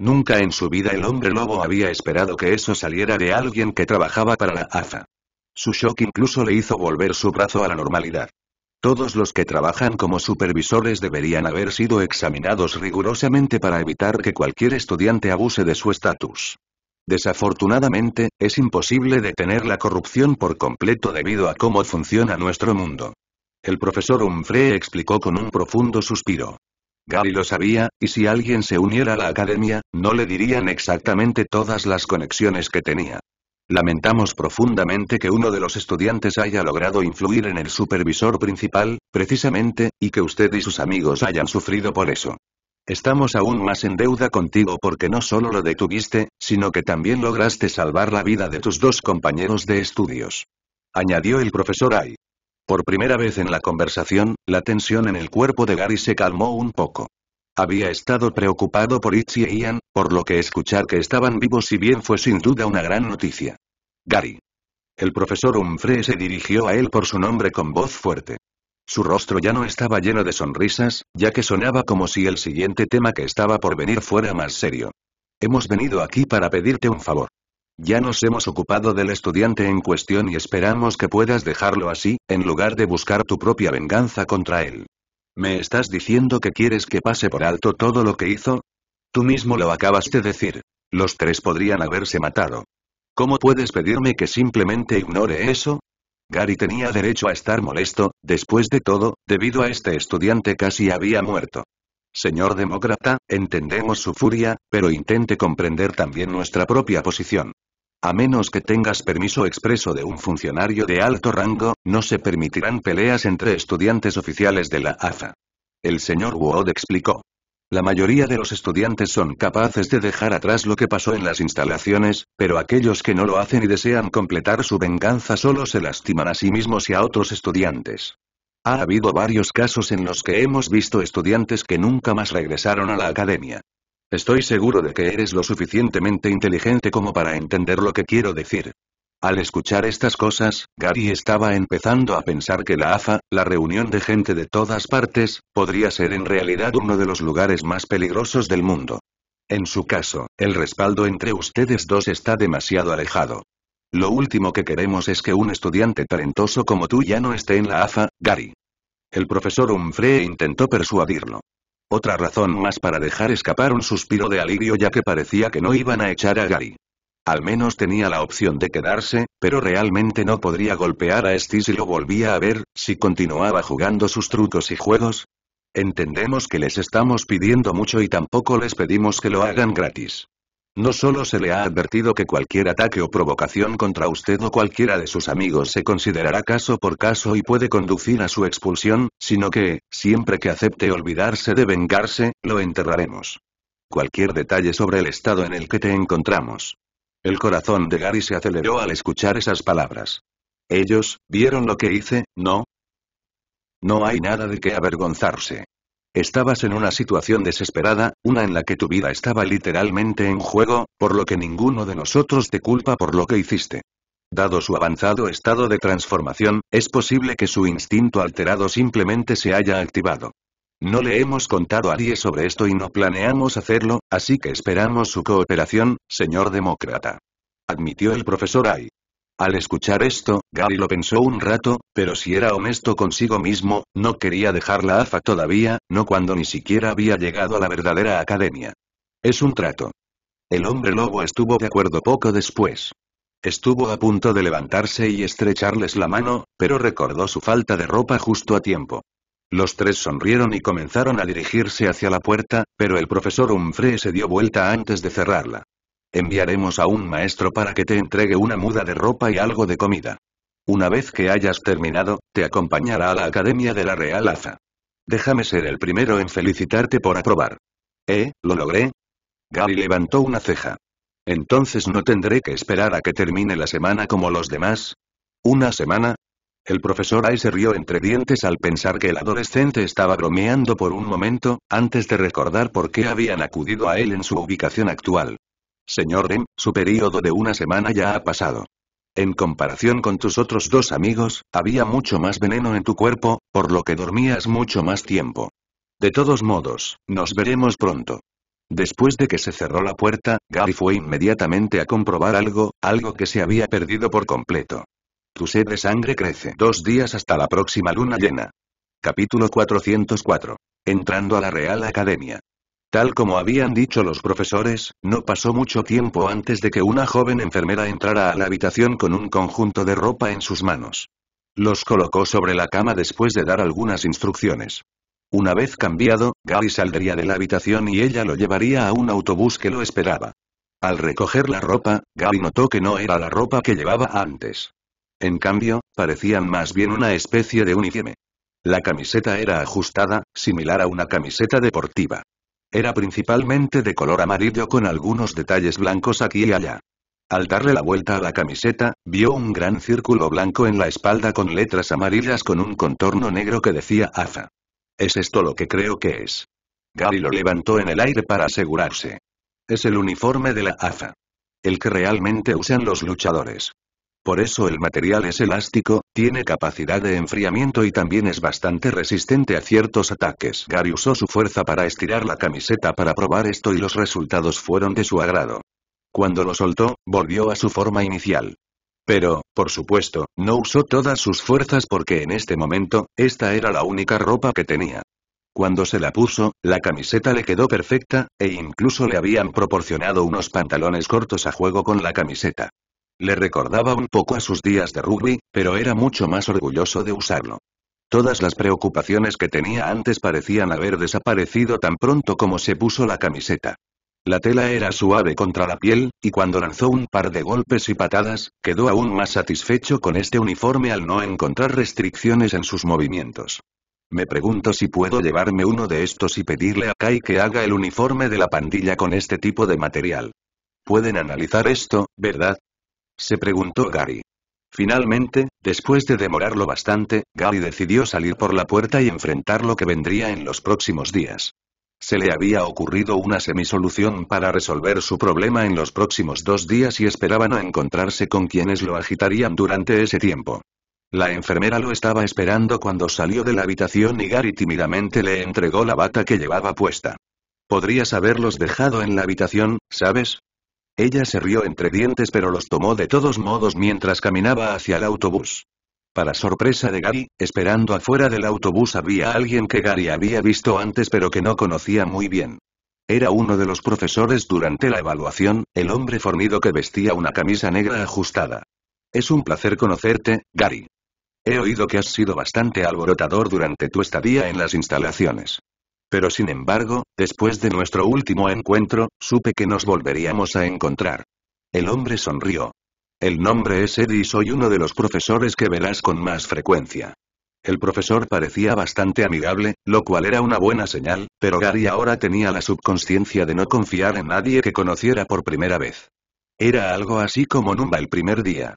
Nunca en su vida el hombre lobo había esperado que eso saliera de alguien que trabajaba para la AFA. Su shock incluso le hizo volver su brazo a la normalidad. Todos los que trabajan como supervisores deberían haber sido examinados rigurosamente para evitar que cualquier estudiante abuse de su estatus. Desafortunadamente, es imposible detener la corrupción por completo debido a cómo funciona nuestro mundo. El profesor Humphrey explicó con un profundo suspiro. Gary lo sabía, y si alguien se uniera a la academia, no le dirían exactamente todas las conexiones que tenía. Lamentamos profundamente que uno de los estudiantes haya logrado influir en el supervisor principal, precisamente, y que usted y sus amigos hayan sufrido por eso. Estamos aún más en deuda contigo porque no solo lo detuviste, sino que también lograste salvar la vida de tus dos compañeros de estudios. Añadió el profesor Ai. Por primera vez en la conversación, la tensión en el cuerpo de Gary se calmó un poco. Había estado preocupado por Itzy e Ian, por lo que escuchar que estaban vivos y bien fue sin duda una gran noticia. Gary. El profesor Humphrey se dirigió a él por su nombre con voz fuerte. Su rostro ya no estaba lleno de sonrisas, ya que sonaba como si el siguiente tema que estaba por venir fuera más serio. Hemos venido aquí para pedirte un favor. Ya nos hemos ocupado del estudiante en cuestión y esperamos que puedas dejarlo así, en lugar de buscar tu propia venganza contra él. ¿Me estás diciendo que quieres que pase por alto todo lo que hizo? Tú mismo lo acabas de decir. Los tres podrían haberse matado. ¿Cómo puedes pedirme que simplemente ignore eso? Gary tenía derecho a estar molesto, después de todo, debido a este estudiante casi había muerto. Señor demócrata, entendemos su furia, pero intente comprender también nuestra propia posición. A menos que tengas permiso expreso de un funcionario de alto rango, no se permitirán peleas entre estudiantes oficiales de la AFA. El señor Wood explicó. La mayoría de los estudiantes son capaces de dejar atrás lo que pasó en las instalaciones, pero aquellos que no lo hacen y desean completar su venganza solo se lastiman a sí mismos y a otros estudiantes. Ha habido varios casos en los que hemos visto estudiantes que nunca más regresaron a la academia. Estoy seguro de que eres lo suficientemente inteligente como para entender lo que quiero decir. Al escuchar estas cosas, Gary estaba empezando a pensar que la AFA, la reunión de gente de todas partes, podría ser en realidad uno de los lugares más peligrosos del mundo. En su caso, el respaldo entre ustedes dos está demasiado alejado. Lo último que queremos es que un estudiante talentoso como tú ya no esté en la AFA, Gary. El profesor Humphrey intentó persuadirlo. Otra razón más para dejar escapar un suspiro de alivio ya que parecía que no iban a echar a Gary. Al menos tenía la opción de quedarse, pero realmente no podría golpear a Estis si lo volvía a ver, si continuaba jugando sus trucos y juegos. Entendemos que les estamos pidiendo mucho y tampoco les pedimos que lo hagan gratis. No solo se le ha advertido que cualquier ataque o provocación contra usted o cualquiera de sus amigos se considerará caso por caso y puede conducir a su expulsión, sino que, siempre que acepte olvidarse de vengarse, lo enterraremos. Cualquier detalle sobre el estado en el que te encontramos el corazón de Gary se aceleró al escuchar esas palabras. Ellos, vieron lo que hice, ¿no? No hay nada de qué avergonzarse. Estabas en una situación desesperada, una en la que tu vida estaba literalmente en juego, por lo que ninguno de nosotros te culpa por lo que hiciste. Dado su avanzado estado de transformación, es posible que su instinto alterado simplemente se haya activado. No le hemos contado a nadie sobre esto y no planeamos hacerlo, así que esperamos su cooperación, señor demócrata. Admitió el profesor Ay. Al escuchar esto, Gary lo pensó un rato, pero si era honesto consigo mismo, no quería dejar la AFA todavía, no cuando ni siquiera había llegado a la verdadera academia. Es un trato. El hombre lobo estuvo de acuerdo poco después. Estuvo a punto de levantarse y estrecharles la mano, pero recordó su falta de ropa justo a tiempo. Los tres sonrieron y comenzaron a dirigirse hacia la puerta, pero el profesor Humphrey se dio vuelta antes de cerrarla. Enviaremos a un maestro para que te entregue una muda de ropa y algo de comida. Una vez que hayas terminado, te acompañará a la Academia de la Real Aza. Déjame ser el primero en felicitarte por aprobar. ¿Eh? ¿Lo logré? Gary levantó una ceja. Entonces no tendré que esperar a que termine la semana como los demás. ¿Una semana? El profesor Ay se rió entre dientes al pensar que el adolescente estaba bromeando por un momento, antes de recordar por qué habían acudido a él en su ubicación actual. Señor Rem, su período de una semana ya ha pasado. En comparación con tus otros dos amigos, había mucho más veneno en tu cuerpo, por lo que dormías mucho más tiempo. De todos modos, nos veremos pronto. Después de que se cerró la puerta, Gary fue inmediatamente a comprobar algo, algo que se había perdido por completo. Tu sed de sangre crece dos días hasta la próxima luna llena. Capítulo 404. Entrando a la Real Academia. Tal como habían dicho los profesores, no pasó mucho tiempo antes de que una joven enfermera entrara a la habitación con un conjunto de ropa en sus manos. Los colocó sobre la cama después de dar algunas instrucciones. Una vez cambiado, Gary saldría de la habitación y ella lo llevaría a un autobús que lo esperaba. Al recoger la ropa, Gary notó que no era la ropa que llevaba antes en cambio, parecían más bien una especie de uniforme. La camiseta era ajustada, similar a una camiseta deportiva. Era principalmente de color amarillo con algunos detalles blancos aquí y allá. Al darle la vuelta a la camiseta, vio un gran círculo blanco en la espalda con letras amarillas con un contorno negro que decía AFA. ¿Es esto lo que creo que es? Gary lo levantó en el aire para asegurarse. Es el uniforme de la AFA. El que realmente usan los luchadores. Por eso el material es elástico, tiene capacidad de enfriamiento y también es bastante resistente a ciertos ataques. Gary usó su fuerza para estirar la camiseta para probar esto y los resultados fueron de su agrado. Cuando lo soltó, volvió a su forma inicial. Pero, por supuesto, no usó todas sus fuerzas porque en este momento, esta era la única ropa que tenía. Cuando se la puso, la camiseta le quedó perfecta, e incluso le habían proporcionado unos pantalones cortos a juego con la camiseta. Le recordaba un poco a sus días de rugby, pero era mucho más orgulloso de usarlo. Todas las preocupaciones que tenía antes parecían haber desaparecido tan pronto como se puso la camiseta. La tela era suave contra la piel, y cuando lanzó un par de golpes y patadas, quedó aún más satisfecho con este uniforme al no encontrar restricciones en sus movimientos. Me pregunto si puedo llevarme uno de estos y pedirle a Kai que haga el uniforme de la pandilla con este tipo de material. Pueden analizar esto, ¿verdad? Se preguntó Gary. Finalmente, después de demorarlo bastante, Gary decidió salir por la puerta y enfrentar lo que vendría en los próximos días. Se le había ocurrido una semisolución para resolver su problema en los próximos dos días y esperaba no encontrarse con quienes lo agitarían durante ese tiempo. La enfermera lo estaba esperando cuando salió de la habitación y Gary tímidamente le entregó la bata que llevaba puesta. Podrías haberlos dejado en la habitación, ¿sabes? Ella se rió entre dientes pero los tomó de todos modos mientras caminaba hacia el autobús. Para sorpresa de Gary, esperando afuera del autobús había alguien que Gary había visto antes pero que no conocía muy bien. Era uno de los profesores durante la evaluación, el hombre formido que vestía una camisa negra ajustada. Es un placer conocerte, Gary. He oído que has sido bastante alborotador durante tu estadía en las instalaciones pero sin embargo, después de nuestro último encuentro, supe que nos volveríamos a encontrar. El hombre sonrió. El nombre es Eddie y soy uno de los profesores que verás con más frecuencia. El profesor parecía bastante amigable, lo cual era una buena señal, pero Gary ahora tenía la subconsciencia de no confiar en nadie que conociera por primera vez. Era algo así como Numba el primer día.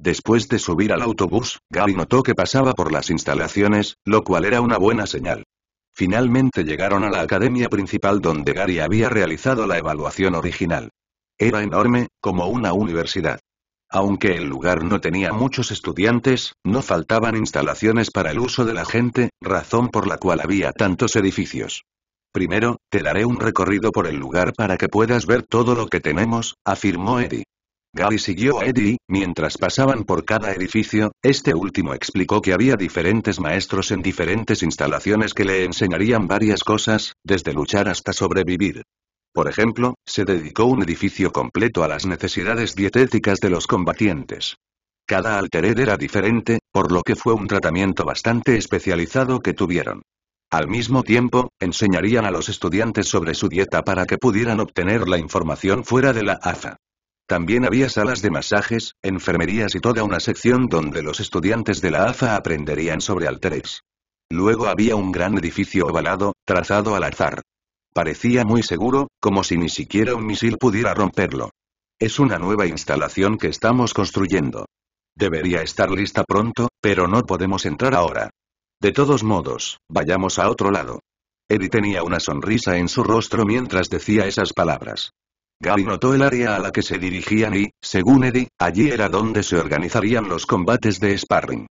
Después de subir al autobús, Gary notó que pasaba por las instalaciones, lo cual era una buena señal. Finalmente llegaron a la academia principal donde Gary había realizado la evaluación original. Era enorme, como una universidad. Aunque el lugar no tenía muchos estudiantes, no faltaban instalaciones para el uso de la gente, razón por la cual había tantos edificios. Primero, te daré un recorrido por el lugar para que puedas ver todo lo que tenemos, afirmó Eddie. Gary siguió a Eddie, mientras pasaban por cada edificio, este último explicó que había diferentes maestros en diferentes instalaciones que le enseñarían varias cosas, desde luchar hasta sobrevivir. Por ejemplo, se dedicó un edificio completo a las necesidades dietéticas de los combatientes. Cada altered era diferente, por lo que fue un tratamiento bastante especializado que tuvieron. Al mismo tiempo, enseñarían a los estudiantes sobre su dieta para que pudieran obtener la información fuera de la AFA. También había salas de masajes, enfermerías y toda una sección donde los estudiantes de la AFA aprenderían sobre alteres. Luego había un gran edificio ovalado, trazado al azar. Parecía muy seguro, como si ni siquiera un misil pudiera romperlo. Es una nueva instalación que estamos construyendo. Debería estar lista pronto, pero no podemos entrar ahora. De todos modos, vayamos a otro lado. Eddie tenía una sonrisa en su rostro mientras decía esas palabras. Gary notó el área a la que se dirigían y, según Eddie, allí era donde se organizarían los combates de sparring.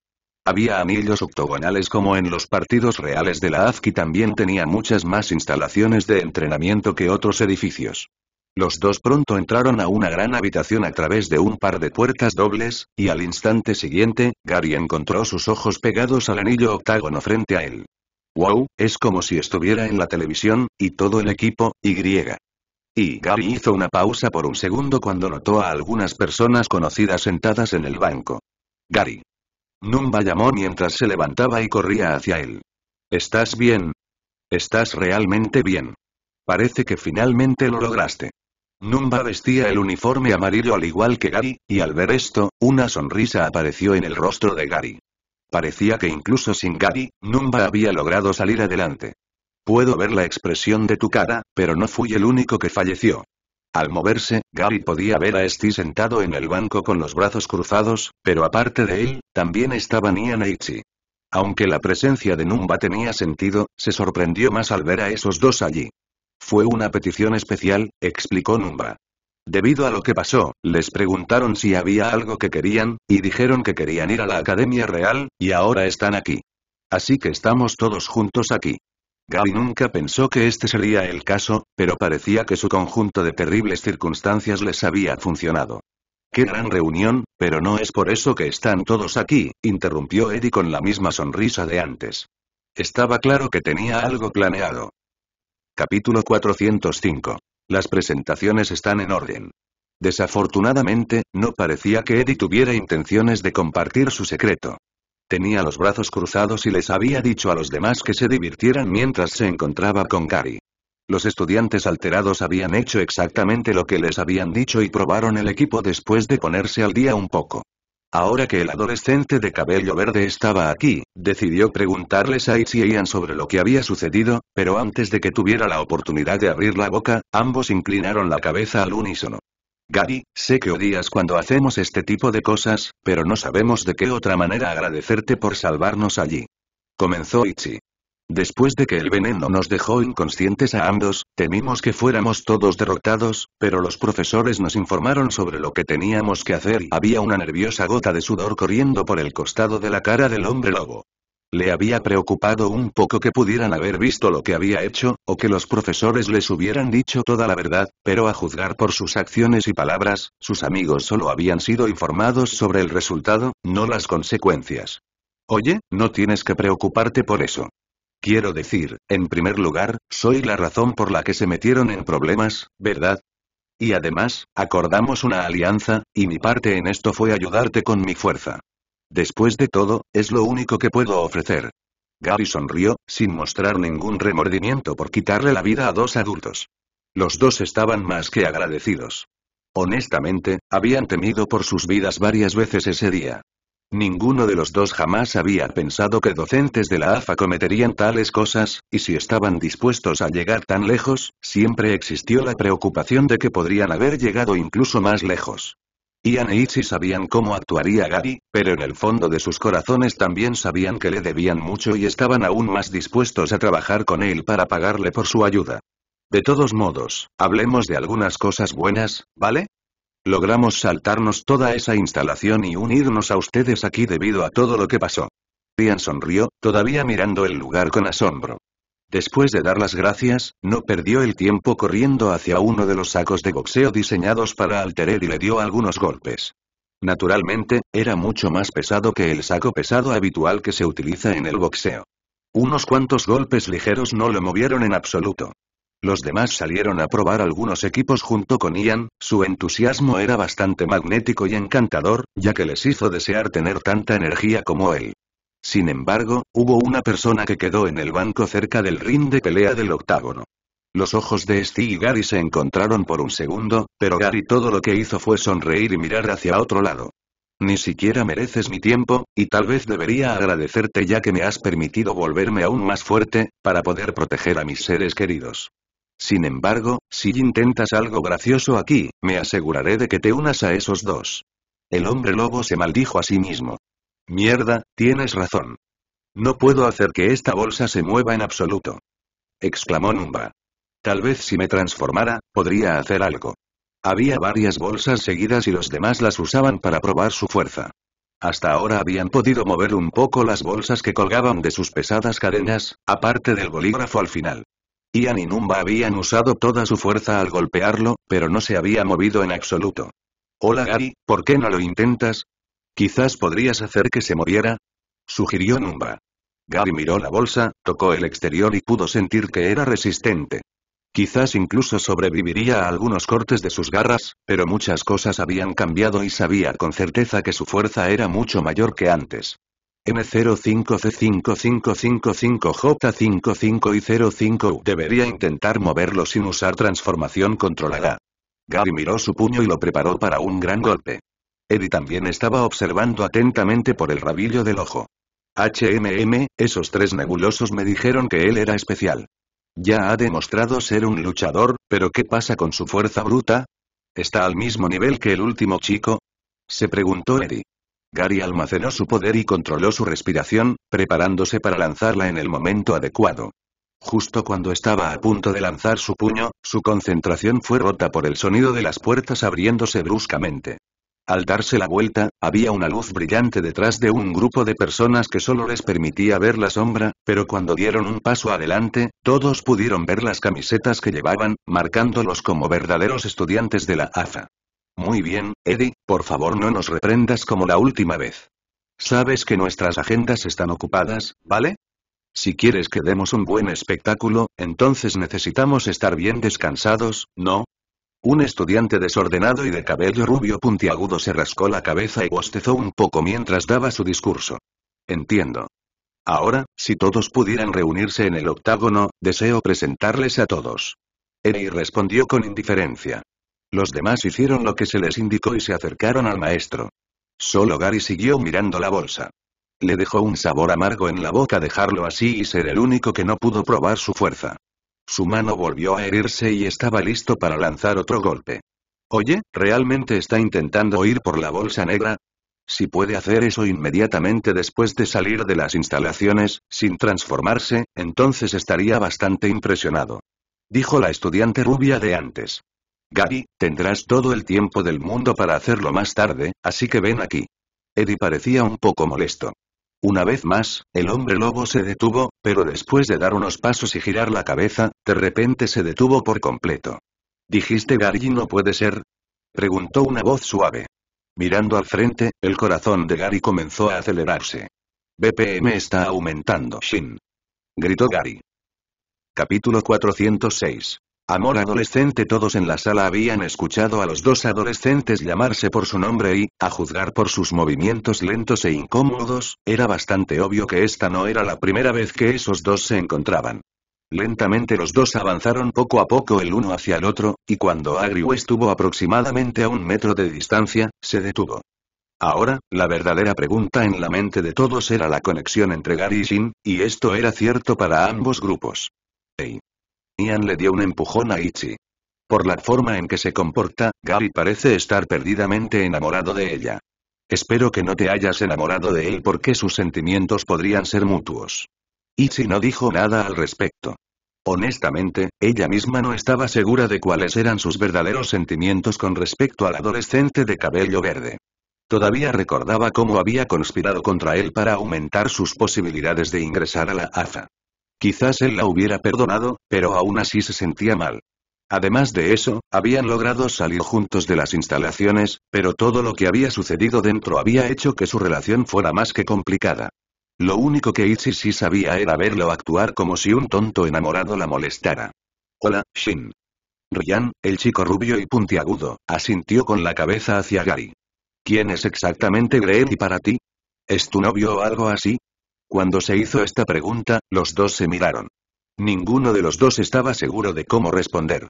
Había anillos octogonales como en los partidos reales de la AFC y también tenía muchas más instalaciones de entrenamiento que otros edificios. Los dos pronto entraron a una gran habitación a través de un par de puertas dobles, y al instante siguiente, Gary encontró sus ojos pegados al anillo octágono frente a él. ¡Wow! Es como si estuviera en la televisión, y todo el equipo, Y. Y Gary hizo una pausa por un segundo cuando notó a algunas personas conocidas sentadas en el banco. Gary. Numba llamó mientras se levantaba y corría hacia él. ¿Estás bien? ¿Estás realmente bien? Parece que finalmente lo lograste. Numba vestía el uniforme amarillo al igual que Gary, y al ver esto, una sonrisa apareció en el rostro de Gary. Parecía que incluso sin Gary, Numba había logrado salir adelante. Puedo ver la expresión de tu cara, pero no fui el único que falleció. Al moverse, Gary podía ver a Esty sentado en el banco con los brazos cruzados, pero aparte de él, también estaban Ian e Ichi. Aunque la presencia de Numba tenía sentido, se sorprendió más al ver a esos dos allí. Fue una petición especial, explicó Numba. Debido a lo que pasó, les preguntaron si había algo que querían, y dijeron que querían ir a la Academia Real, y ahora están aquí. Así que estamos todos juntos aquí. Gaby nunca pensó que este sería el caso, pero parecía que su conjunto de terribles circunstancias les había funcionado. ¡Qué gran reunión, pero no es por eso que están todos aquí! interrumpió Eddie con la misma sonrisa de antes. Estaba claro que tenía algo planeado. Capítulo 405. Las presentaciones están en orden. Desafortunadamente, no parecía que Eddie tuviera intenciones de compartir su secreto. Tenía los brazos cruzados y les había dicho a los demás que se divirtieran mientras se encontraba con Gary. Los estudiantes alterados habían hecho exactamente lo que les habían dicho y probaron el equipo después de ponerse al día un poco. Ahora que el adolescente de cabello verde estaba aquí, decidió preguntarles a Itzy y Ian sobre lo que había sucedido, pero antes de que tuviera la oportunidad de abrir la boca, ambos inclinaron la cabeza al unísono. Gary, sé que odias cuando hacemos este tipo de cosas, pero no sabemos de qué otra manera agradecerte por salvarnos allí. Comenzó Ichi. Después de que el veneno nos dejó inconscientes a ambos, temimos que fuéramos todos derrotados, pero los profesores nos informaron sobre lo que teníamos que hacer y había una nerviosa gota de sudor corriendo por el costado de la cara del hombre lobo. Le había preocupado un poco que pudieran haber visto lo que había hecho, o que los profesores les hubieran dicho toda la verdad, pero a juzgar por sus acciones y palabras, sus amigos solo habían sido informados sobre el resultado, no las consecuencias. Oye, no tienes que preocuparte por eso. Quiero decir, en primer lugar, soy la razón por la que se metieron en problemas, ¿verdad? Y además, acordamos una alianza, y mi parte en esto fue ayudarte con mi fuerza. Después de todo, es lo único que puedo ofrecer. Gary sonrió, sin mostrar ningún remordimiento por quitarle la vida a dos adultos. Los dos estaban más que agradecidos. Honestamente, habían temido por sus vidas varias veces ese día. Ninguno de los dos jamás había pensado que docentes de la AFA cometerían tales cosas, y si estaban dispuestos a llegar tan lejos, siempre existió la preocupación de que podrían haber llegado incluso más lejos. Ian e sabían cómo actuaría Gary, pero en el fondo de sus corazones también sabían que le debían mucho y estaban aún más dispuestos a trabajar con él para pagarle por su ayuda. De todos modos, hablemos de algunas cosas buenas, ¿vale? Logramos saltarnos toda esa instalación y unirnos a ustedes aquí debido a todo lo que pasó. Ian sonrió, todavía mirando el lugar con asombro. Después de dar las gracias, no perdió el tiempo corriendo hacia uno de los sacos de boxeo diseñados para alterar y le dio algunos golpes. Naturalmente, era mucho más pesado que el saco pesado habitual que se utiliza en el boxeo. Unos cuantos golpes ligeros no lo movieron en absoluto. Los demás salieron a probar algunos equipos junto con Ian, su entusiasmo era bastante magnético y encantador, ya que les hizo desear tener tanta energía como él. Sin embargo, hubo una persona que quedó en el banco cerca del ring de pelea del octágono. Los ojos de Steve y Gary se encontraron por un segundo, pero Gary todo lo que hizo fue sonreír y mirar hacia otro lado. Ni siquiera mereces mi tiempo, y tal vez debería agradecerte ya que me has permitido volverme aún más fuerte, para poder proteger a mis seres queridos. Sin embargo, si intentas algo gracioso aquí, me aseguraré de que te unas a esos dos. El hombre lobo se maldijo a sí mismo. Mierda, tienes razón. No puedo hacer que esta bolsa se mueva en absoluto. Exclamó Numba. Tal vez si me transformara, podría hacer algo. Había varias bolsas seguidas y los demás las usaban para probar su fuerza. Hasta ahora habían podido mover un poco las bolsas que colgaban de sus pesadas cadenas, aparte del bolígrafo al final. Ian y Numba habían usado toda su fuerza al golpearlo, pero no se había movido en absoluto. Hola Gary, ¿por qué no lo intentas? Quizás podrías hacer que se moviera. Sugirió Numba. Gary miró la bolsa, tocó el exterior y pudo sentir que era resistente. Quizás incluso sobreviviría a algunos cortes de sus garras, pero muchas cosas habían cambiado y sabía con certeza que su fuerza era mucho mayor que antes. M05C5555J55 y 05U debería intentar moverlo sin usar transformación controlada. Gary miró su puño y lo preparó para un gran golpe. Eddie también estaba observando atentamente por el rabillo del ojo. HMM, esos tres nebulosos me dijeron que él era especial. Ya ha demostrado ser un luchador, pero ¿qué pasa con su fuerza bruta? ¿Está al mismo nivel que el último chico? Se preguntó Eddie. Gary almacenó su poder y controló su respiración, preparándose para lanzarla en el momento adecuado. Justo cuando estaba a punto de lanzar su puño, su concentración fue rota por el sonido de las puertas abriéndose bruscamente. Al darse la vuelta, había una luz brillante detrás de un grupo de personas que solo les permitía ver la sombra, pero cuando dieron un paso adelante, todos pudieron ver las camisetas que llevaban, marcándolos como verdaderos estudiantes de la AFA. Muy bien, Eddie, por favor no nos reprendas como la última vez. Sabes que nuestras agendas están ocupadas, ¿vale? Si quieres que demos un buen espectáculo, entonces necesitamos estar bien descansados, ¿no? Un estudiante desordenado y de cabello rubio puntiagudo se rascó la cabeza y bostezó un poco mientras daba su discurso. Entiendo. Ahora, si todos pudieran reunirse en el octágono, deseo presentarles a todos. Eri respondió con indiferencia. Los demás hicieron lo que se les indicó y se acercaron al maestro. Solo Gary siguió mirando la bolsa. Le dejó un sabor amargo en la boca dejarlo así y ser el único que no pudo probar su fuerza. Su mano volvió a herirse y estaba listo para lanzar otro golpe. Oye, ¿realmente está intentando ir por la bolsa negra? Si puede hacer eso inmediatamente después de salir de las instalaciones, sin transformarse, entonces estaría bastante impresionado. Dijo la estudiante rubia de antes. —Gary, tendrás todo el tiempo del mundo para hacerlo más tarde, así que ven aquí. Eddie parecía un poco molesto. Una vez más, el hombre lobo se detuvo, pero después de dar unos pasos y girar la cabeza, de repente se detuvo por completo. ¿Dijiste Gary no puede ser? Preguntó una voz suave. Mirando al frente, el corazón de Gary comenzó a acelerarse. BPM está aumentando, Shin. Gritó Gary. Capítulo 406. Amor adolescente Todos en la sala habían escuchado a los dos adolescentes llamarse por su nombre y, a juzgar por sus movimientos lentos e incómodos, era bastante obvio que esta no era la primera vez que esos dos se encontraban. Lentamente los dos avanzaron poco a poco el uno hacia el otro, y cuando Agriu estuvo aproximadamente a un metro de distancia, se detuvo. Ahora, la verdadera pregunta en la mente de todos era la conexión entre Gary y Shin, y esto era cierto para ambos grupos. Hey. Ian le dio un empujón a Ichi. Por la forma en que se comporta, Gary parece estar perdidamente enamorado de ella. Espero que no te hayas enamorado de él porque sus sentimientos podrían ser mutuos. Ichi no dijo nada al respecto. Honestamente, ella misma no estaba segura de cuáles eran sus verdaderos sentimientos con respecto al adolescente de cabello verde. Todavía recordaba cómo había conspirado contra él para aumentar sus posibilidades de ingresar a la AFA. Quizás él la hubiera perdonado, pero aún así se sentía mal. Además de eso, habían logrado salir juntos de las instalaciones, pero todo lo que había sucedido dentro había hecho que su relación fuera más que complicada. Lo único que Itzy sí sabía era verlo actuar como si un tonto enamorado la molestara. Hola, Shin. Ryan, el chico rubio y puntiagudo, asintió con la cabeza hacia Gary. ¿Quién es exactamente y para ti? ¿Es tu novio o algo así? Cuando se hizo esta pregunta, los dos se miraron. Ninguno de los dos estaba seguro de cómo responder.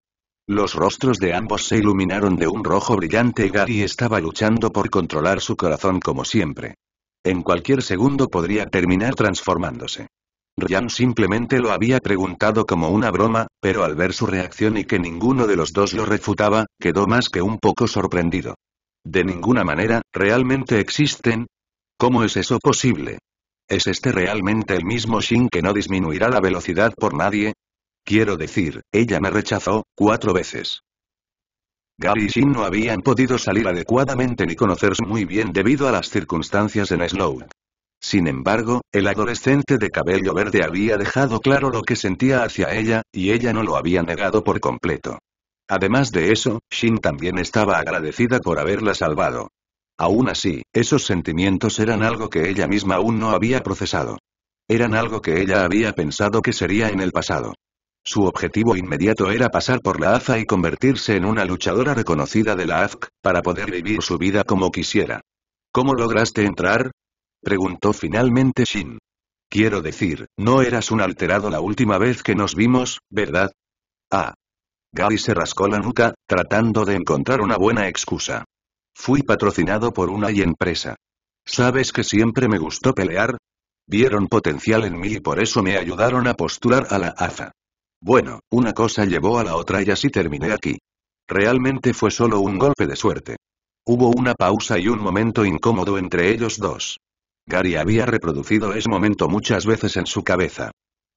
Los rostros de ambos se iluminaron de un rojo brillante y Gary estaba luchando por controlar su corazón como siempre. En cualquier segundo podría terminar transformándose. Ryan simplemente lo había preguntado como una broma, pero al ver su reacción y que ninguno de los dos lo refutaba, quedó más que un poco sorprendido. De ninguna manera, ¿realmente existen? ¿Cómo es eso posible? ¿Es este realmente el mismo Shin que no disminuirá la velocidad por nadie? Quiero decir, ella me rechazó, cuatro veces. Gary y Shin no habían podido salir adecuadamente ni conocerse muy bien debido a las circunstancias en Slow. Sin embargo, el adolescente de cabello verde había dejado claro lo que sentía hacia ella, y ella no lo había negado por completo. Además de eso, Shin también estaba agradecida por haberla salvado. Aún así, esos sentimientos eran algo que ella misma aún no había procesado. Eran algo que ella había pensado que sería en el pasado. Su objetivo inmediato era pasar por la AFA y convertirse en una luchadora reconocida de la AFK, para poder vivir su vida como quisiera. ¿Cómo lograste entrar? Preguntó finalmente Shin. Quiero decir, no eras un alterado la última vez que nos vimos, ¿verdad? Ah. Gary se rascó la nuca, tratando de encontrar una buena excusa. Fui patrocinado por una y empresa. ¿Sabes que siempre me gustó pelear? Vieron potencial en mí y por eso me ayudaron a postular a la AFA. Bueno, una cosa llevó a la otra y así terminé aquí. Realmente fue solo un golpe de suerte. Hubo una pausa y un momento incómodo entre ellos dos. Gary había reproducido ese momento muchas veces en su cabeza.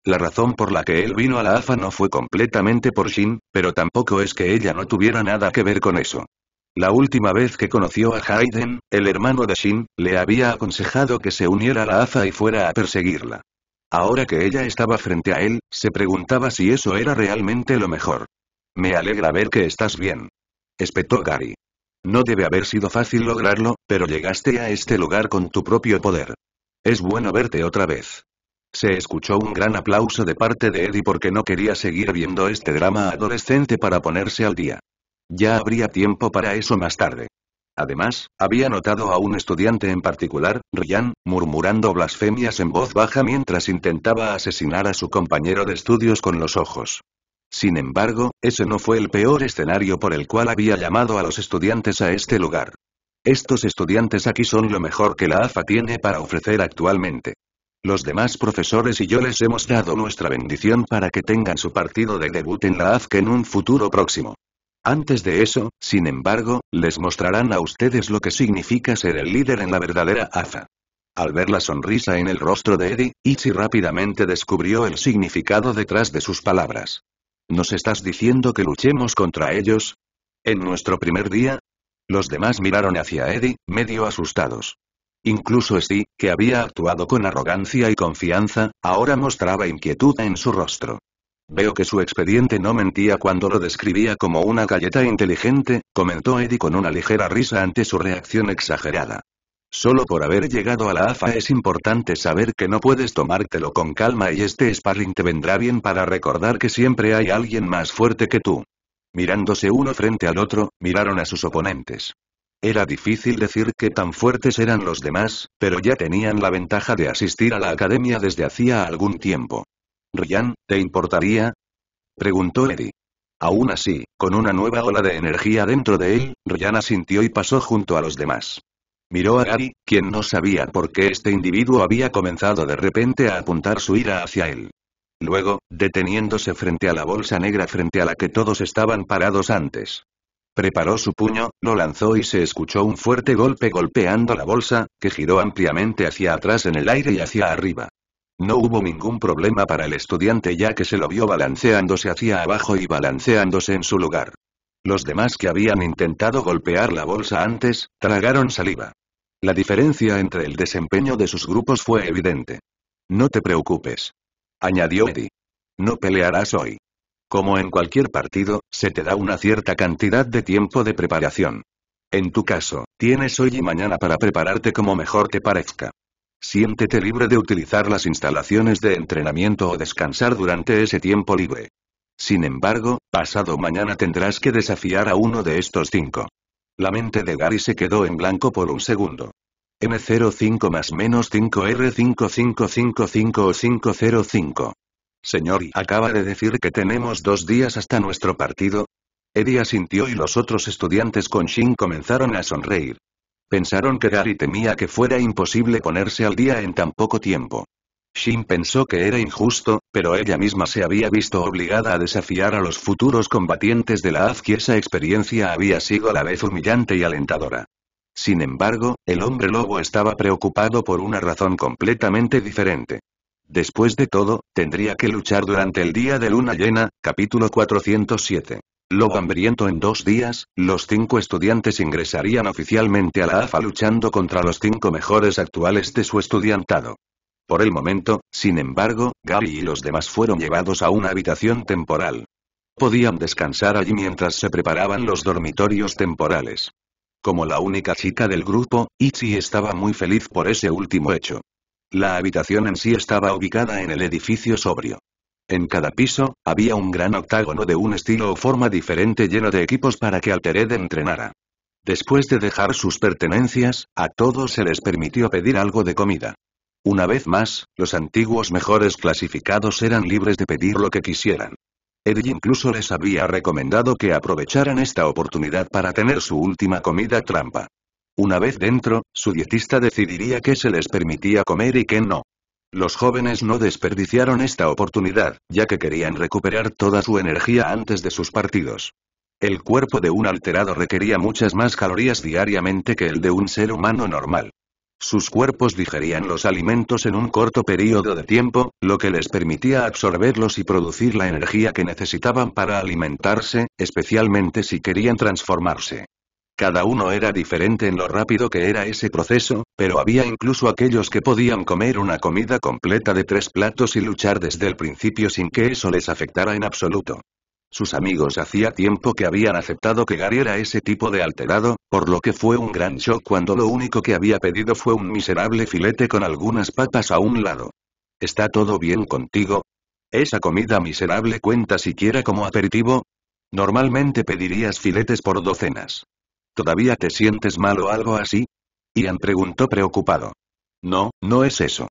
La razón por la que él vino a la AFA no fue completamente por Shin, pero tampoco es que ella no tuviera nada que ver con eso. La última vez que conoció a Hayden, el hermano de Shin, le había aconsejado que se uniera a la Aza y fuera a perseguirla. Ahora que ella estaba frente a él, se preguntaba si eso era realmente lo mejor. Me alegra ver que estás bien. Espetó Gary. No debe haber sido fácil lograrlo, pero llegaste a este lugar con tu propio poder. Es bueno verte otra vez. Se escuchó un gran aplauso de parte de Eddie porque no quería seguir viendo este drama adolescente para ponerse al día. Ya habría tiempo para eso más tarde. Además, había notado a un estudiante en particular, Ryan, murmurando blasfemias en voz baja mientras intentaba asesinar a su compañero de estudios con los ojos. Sin embargo, ese no fue el peor escenario por el cual había llamado a los estudiantes a este lugar. Estos estudiantes aquí son lo mejor que la AFA tiene para ofrecer actualmente. Los demás profesores y yo les hemos dado nuestra bendición para que tengan su partido de debut en la AFC en un futuro próximo. Antes de eso, sin embargo, les mostrarán a ustedes lo que significa ser el líder en la verdadera AFA. Al ver la sonrisa en el rostro de Eddie, Ichi rápidamente descubrió el significado detrás de sus palabras. ¿Nos estás diciendo que luchemos contra ellos? ¿En nuestro primer día? Los demás miraron hacia Eddie, medio asustados. Incluso Steve, que había actuado con arrogancia y confianza, ahora mostraba inquietud en su rostro. Veo que su expediente no mentía cuando lo describía como una galleta inteligente, comentó Eddie con una ligera risa ante su reacción exagerada. Solo por haber llegado a la AFA es importante saber que no puedes tomártelo con calma y este sparring te vendrá bien para recordar que siempre hay alguien más fuerte que tú. Mirándose uno frente al otro, miraron a sus oponentes. Era difícil decir qué tan fuertes eran los demás, pero ya tenían la ventaja de asistir a la academia desde hacía algún tiempo. Ryan, ¿te importaría? Preguntó Eddie. Aún así, con una nueva ola de energía dentro de él, Ryan asintió y pasó junto a los demás. Miró a Gary, quien no sabía por qué este individuo había comenzado de repente a apuntar su ira hacia él. Luego, deteniéndose frente a la bolsa negra frente a la que todos estaban parados antes. Preparó su puño, lo lanzó y se escuchó un fuerte golpe golpeando la bolsa, que giró ampliamente hacia atrás en el aire y hacia arriba. No hubo ningún problema para el estudiante ya que se lo vio balanceándose hacia abajo y balanceándose en su lugar. Los demás que habían intentado golpear la bolsa antes, tragaron saliva. La diferencia entre el desempeño de sus grupos fue evidente. No te preocupes. Añadió Eddie. No pelearás hoy. Como en cualquier partido, se te da una cierta cantidad de tiempo de preparación. En tu caso, tienes hoy y mañana para prepararte como mejor te parezca. Siéntete libre de utilizar las instalaciones de entrenamiento o descansar durante ese tiempo libre. Sin embargo, pasado mañana tendrás que desafiar a uno de estos cinco. La mente de Gary se quedó en blanco por un segundo. M05 más menos 5R5555 o 505. Señor, acaba de decir que tenemos dos días hasta nuestro partido. Eddie asintió y los otros estudiantes con Shin comenzaron a sonreír. Pensaron que Gary temía que fuera imposible ponerse al día en tan poco tiempo. Shin pensó que era injusto, pero ella misma se había visto obligada a desafiar a los futuros combatientes de la AZ y esa experiencia había sido a la vez humillante y alentadora. Sin embargo, el hombre lobo estaba preocupado por una razón completamente diferente. Después de todo, tendría que luchar durante el día de luna llena, capítulo 407. Lo hambriento en dos días, los cinco estudiantes ingresarían oficialmente a la AFA luchando contra los cinco mejores actuales de su estudiantado. Por el momento, sin embargo, Gary y los demás fueron llevados a una habitación temporal. Podían descansar allí mientras se preparaban los dormitorios temporales. Como la única chica del grupo, Ichi estaba muy feliz por ese último hecho. La habitación en sí estaba ubicada en el edificio sobrio. En cada piso, había un gran octágono de un estilo o forma diferente lleno de equipos para que Altered entrenara. Después de dejar sus pertenencias, a todos se les permitió pedir algo de comida. Una vez más, los antiguos mejores clasificados eran libres de pedir lo que quisieran. Eddie incluso les había recomendado que aprovecharan esta oportunidad para tener su última comida trampa. Una vez dentro, su dietista decidiría qué se les permitía comer y qué no. Los jóvenes no desperdiciaron esta oportunidad, ya que querían recuperar toda su energía antes de sus partidos. El cuerpo de un alterado requería muchas más calorías diariamente que el de un ser humano normal. Sus cuerpos digerían los alimentos en un corto periodo de tiempo, lo que les permitía absorberlos y producir la energía que necesitaban para alimentarse, especialmente si querían transformarse. Cada uno era diferente en lo rápido que era ese proceso, pero había incluso aquellos que podían comer una comida completa de tres platos y luchar desde el principio sin que eso les afectara en absoluto. Sus amigos hacía tiempo que habían aceptado que Gary era ese tipo de alterado, por lo que fue un gran shock cuando lo único que había pedido fue un miserable filete con algunas patas a un lado. ¿Está todo bien contigo? ¿Esa comida miserable cuenta siquiera como aperitivo? Normalmente pedirías filetes por docenas. ¿Todavía te sientes mal o algo así? Ian preguntó preocupado. No, no es eso.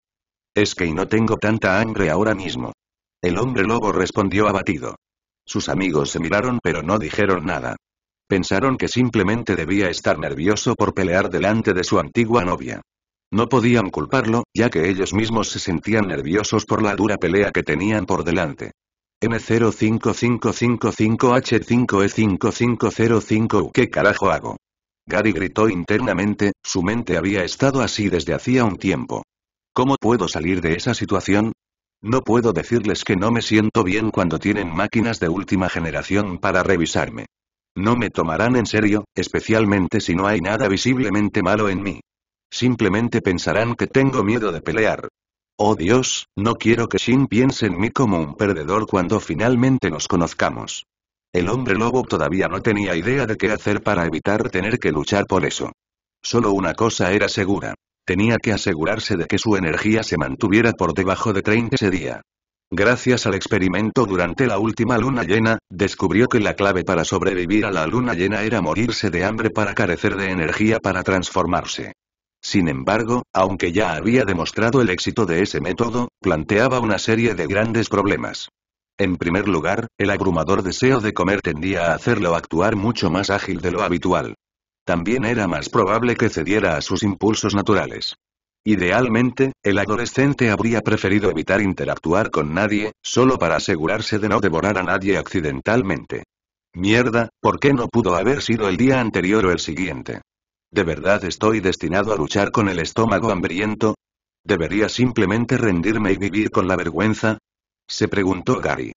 Es que no tengo tanta hambre ahora mismo. El hombre lobo respondió abatido. Sus amigos se miraron pero no dijeron nada. Pensaron que simplemente debía estar nervioso por pelear delante de su antigua novia. No podían culparlo, ya que ellos mismos se sentían nerviosos por la dura pelea que tenían por delante. M05555H5E5505 ¿Qué u carajo hago? Gary gritó internamente, su mente había estado así desde hacía un tiempo. ¿Cómo puedo salir de esa situación? No puedo decirles que no me siento bien cuando tienen máquinas de última generación para revisarme. No me tomarán en serio, especialmente si no hay nada visiblemente malo en mí. Simplemente pensarán que tengo miedo de pelear. Oh Dios, no quiero que Shin piense en mí como un perdedor cuando finalmente nos conozcamos. El hombre lobo todavía no tenía idea de qué hacer para evitar tener que luchar por eso. Solo una cosa era segura. Tenía que asegurarse de que su energía se mantuviera por debajo de 30 ese día. Gracias al experimento durante la última luna llena, descubrió que la clave para sobrevivir a la luna llena era morirse de hambre para carecer de energía para transformarse. Sin embargo, aunque ya había demostrado el éxito de ese método, planteaba una serie de grandes problemas. En primer lugar, el abrumador deseo de comer tendía a hacerlo actuar mucho más ágil de lo habitual. También era más probable que cediera a sus impulsos naturales. Idealmente, el adolescente habría preferido evitar interactuar con nadie, solo para asegurarse de no devorar a nadie accidentalmente. Mierda, ¿por qué no pudo haber sido el día anterior o el siguiente? ¿De verdad estoy destinado a luchar con el estómago hambriento? ¿Debería simplemente rendirme y vivir con la vergüenza? Se preguntó Gary.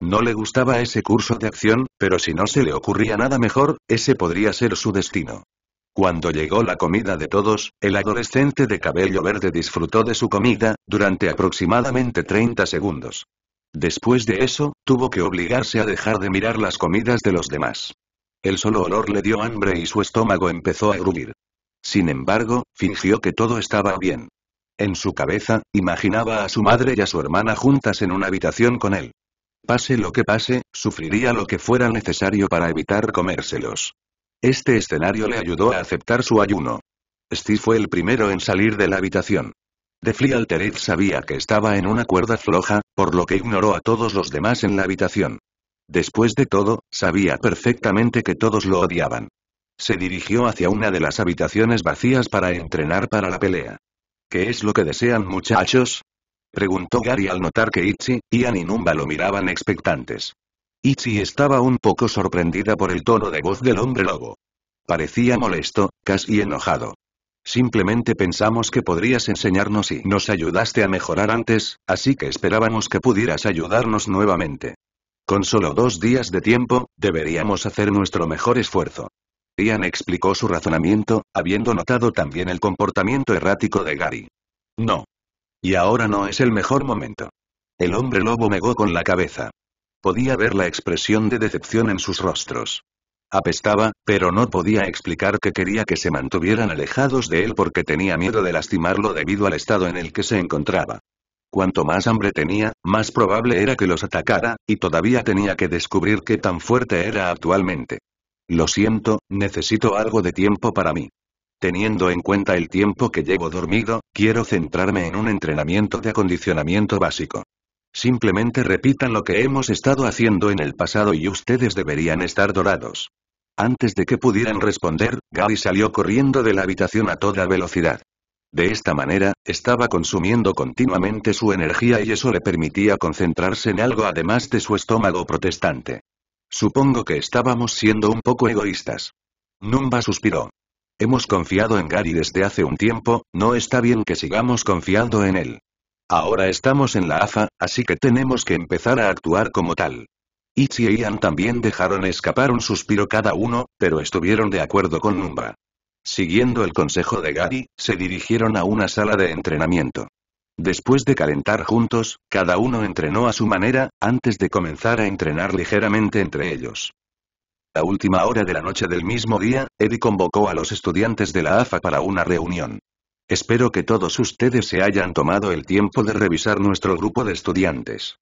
No le gustaba ese curso de acción, pero si no se le ocurría nada mejor, ese podría ser su destino. Cuando llegó la comida de todos, el adolescente de cabello verde disfrutó de su comida, durante aproximadamente 30 segundos. Después de eso, tuvo que obligarse a dejar de mirar las comidas de los demás. El solo olor le dio hambre y su estómago empezó a gruñir. Sin embargo, fingió que todo estaba bien. En su cabeza, imaginaba a su madre y a su hermana juntas en una habitación con él. Pase lo que pase, sufriría lo que fuera necesario para evitar comérselos. Este escenario le ayudó a aceptar su ayuno. Steve fue el primero en salir de la habitación. De Fly Altered sabía que estaba en una cuerda floja, por lo que ignoró a todos los demás en la habitación. Después de todo, sabía perfectamente que todos lo odiaban. Se dirigió hacia una de las habitaciones vacías para entrenar para la pelea. ¿Qué es lo que desean muchachos? Preguntó Gary al notar que Ichi, Ian y Numba lo miraban expectantes. Ichi estaba un poco sorprendida por el tono de voz del hombre lobo. Parecía molesto, casi enojado. Simplemente pensamos que podrías enseñarnos y nos ayudaste a mejorar antes, así que esperábamos que pudieras ayudarnos nuevamente. Con solo dos días de tiempo, deberíamos hacer nuestro mejor esfuerzo. Ian explicó su razonamiento, habiendo notado también el comportamiento errático de Gary. No. Y ahora no es el mejor momento. El hombre lobo negó con la cabeza. Podía ver la expresión de decepción en sus rostros. Apestaba, pero no podía explicar que quería que se mantuvieran alejados de él porque tenía miedo de lastimarlo debido al estado en el que se encontraba. Cuanto más hambre tenía, más probable era que los atacara, y todavía tenía que descubrir qué tan fuerte era actualmente. Lo siento, necesito algo de tiempo para mí. Teniendo en cuenta el tiempo que llevo dormido, quiero centrarme en un entrenamiento de acondicionamiento básico. Simplemente repitan lo que hemos estado haciendo en el pasado y ustedes deberían estar dorados. Antes de que pudieran responder, Gary salió corriendo de la habitación a toda velocidad. De esta manera, estaba consumiendo continuamente su energía y eso le permitía concentrarse en algo además de su estómago protestante. Supongo que estábamos siendo un poco egoístas. Numba suspiró. Hemos confiado en Gary desde hace un tiempo, no está bien que sigamos confiando en él. Ahora estamos en la AFA, así que tenemos que empezar a actuar como tal. Ichi e Ian también dejaron escapar un suspiro cada uno, pero estuvieron de acuerdo con Numba. Siguiendo el consejo de Gary, se dirigieron a una sala de entrenamiento. Después de calentar juntos, cada uno entrenó a su manera, antes de comenzar a entrenar ligeramente entre ellos. A última hora de la noche del mismo día, Eddie convocó a los estudiantes de la AFA para una reunión. Espero que todos ustedes se hayan tomado el tiempo de revisar nuestro grupo de estudiantes.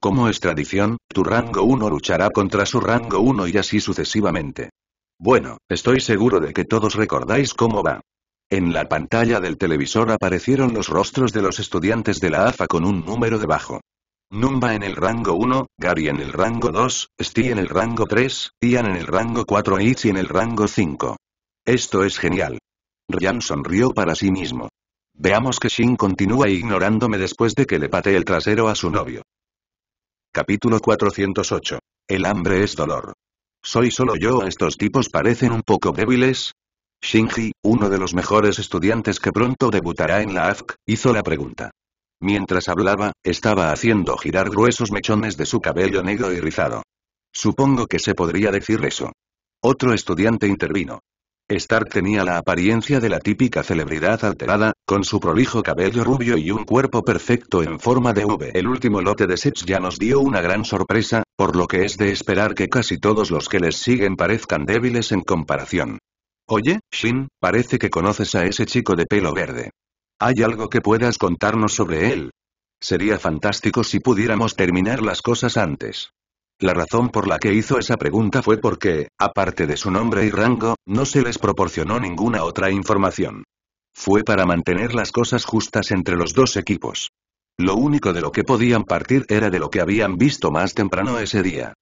Como es tradición, tu rango 1 luchará contra su rango 1 y así sucesivamente. Bueno, estoy seguro de que todos recordáis cómo va. En la pantalla del televisor aparecieron los rostros de los estudiantes de la AFA con un número debajo. Numba en el rango 1, Gary en el rango 2, Steve en el rango 3, Ian en el rango 4 y Itzy en el rango 5. Esto es genial. Ryan sonrió para sí mismo. Veamos que Shin continúa ignorándome después de que le pate el trasero a su novio. Capítulo 408. El hambre es dolor. ¿Soy solo yo estos tipos parecen un poco débiles? Shinji, uno de los mejores estudiantes que pronto debutará en la AFC, hizo la pregunta. Mientras hablaba, estaba haciendo girar gruesos mechones de su cabello negro y rizado. Supongo que se podría decir eso. Otro estudiante intervino. Stark tenía la apariencia de la típica celebridad alterada, con su prolijo cabello rubio y un cuerpo perfecto en forma de V. El último lote de sets ya nos dio una gran sorpresa, por lo que es de esperar que casi todos los que les siguen parezcan débiles en comparación. Oye, Shin, parece que conoces a ese chico de pelo verde. ¿Hay algo que puedas contarnos sobre él? Sería fantástico si pudiéramos terminar las cosas antes. La razón por la que hizo esa pregunta fue porque, aparte de su nombre y rango, no se les proporcionó ninguna otra información. Fue para mantener las cosas justas entre los dos equipos. Lo único de lo que podían partir era de lo que habían visto más temprano ese día.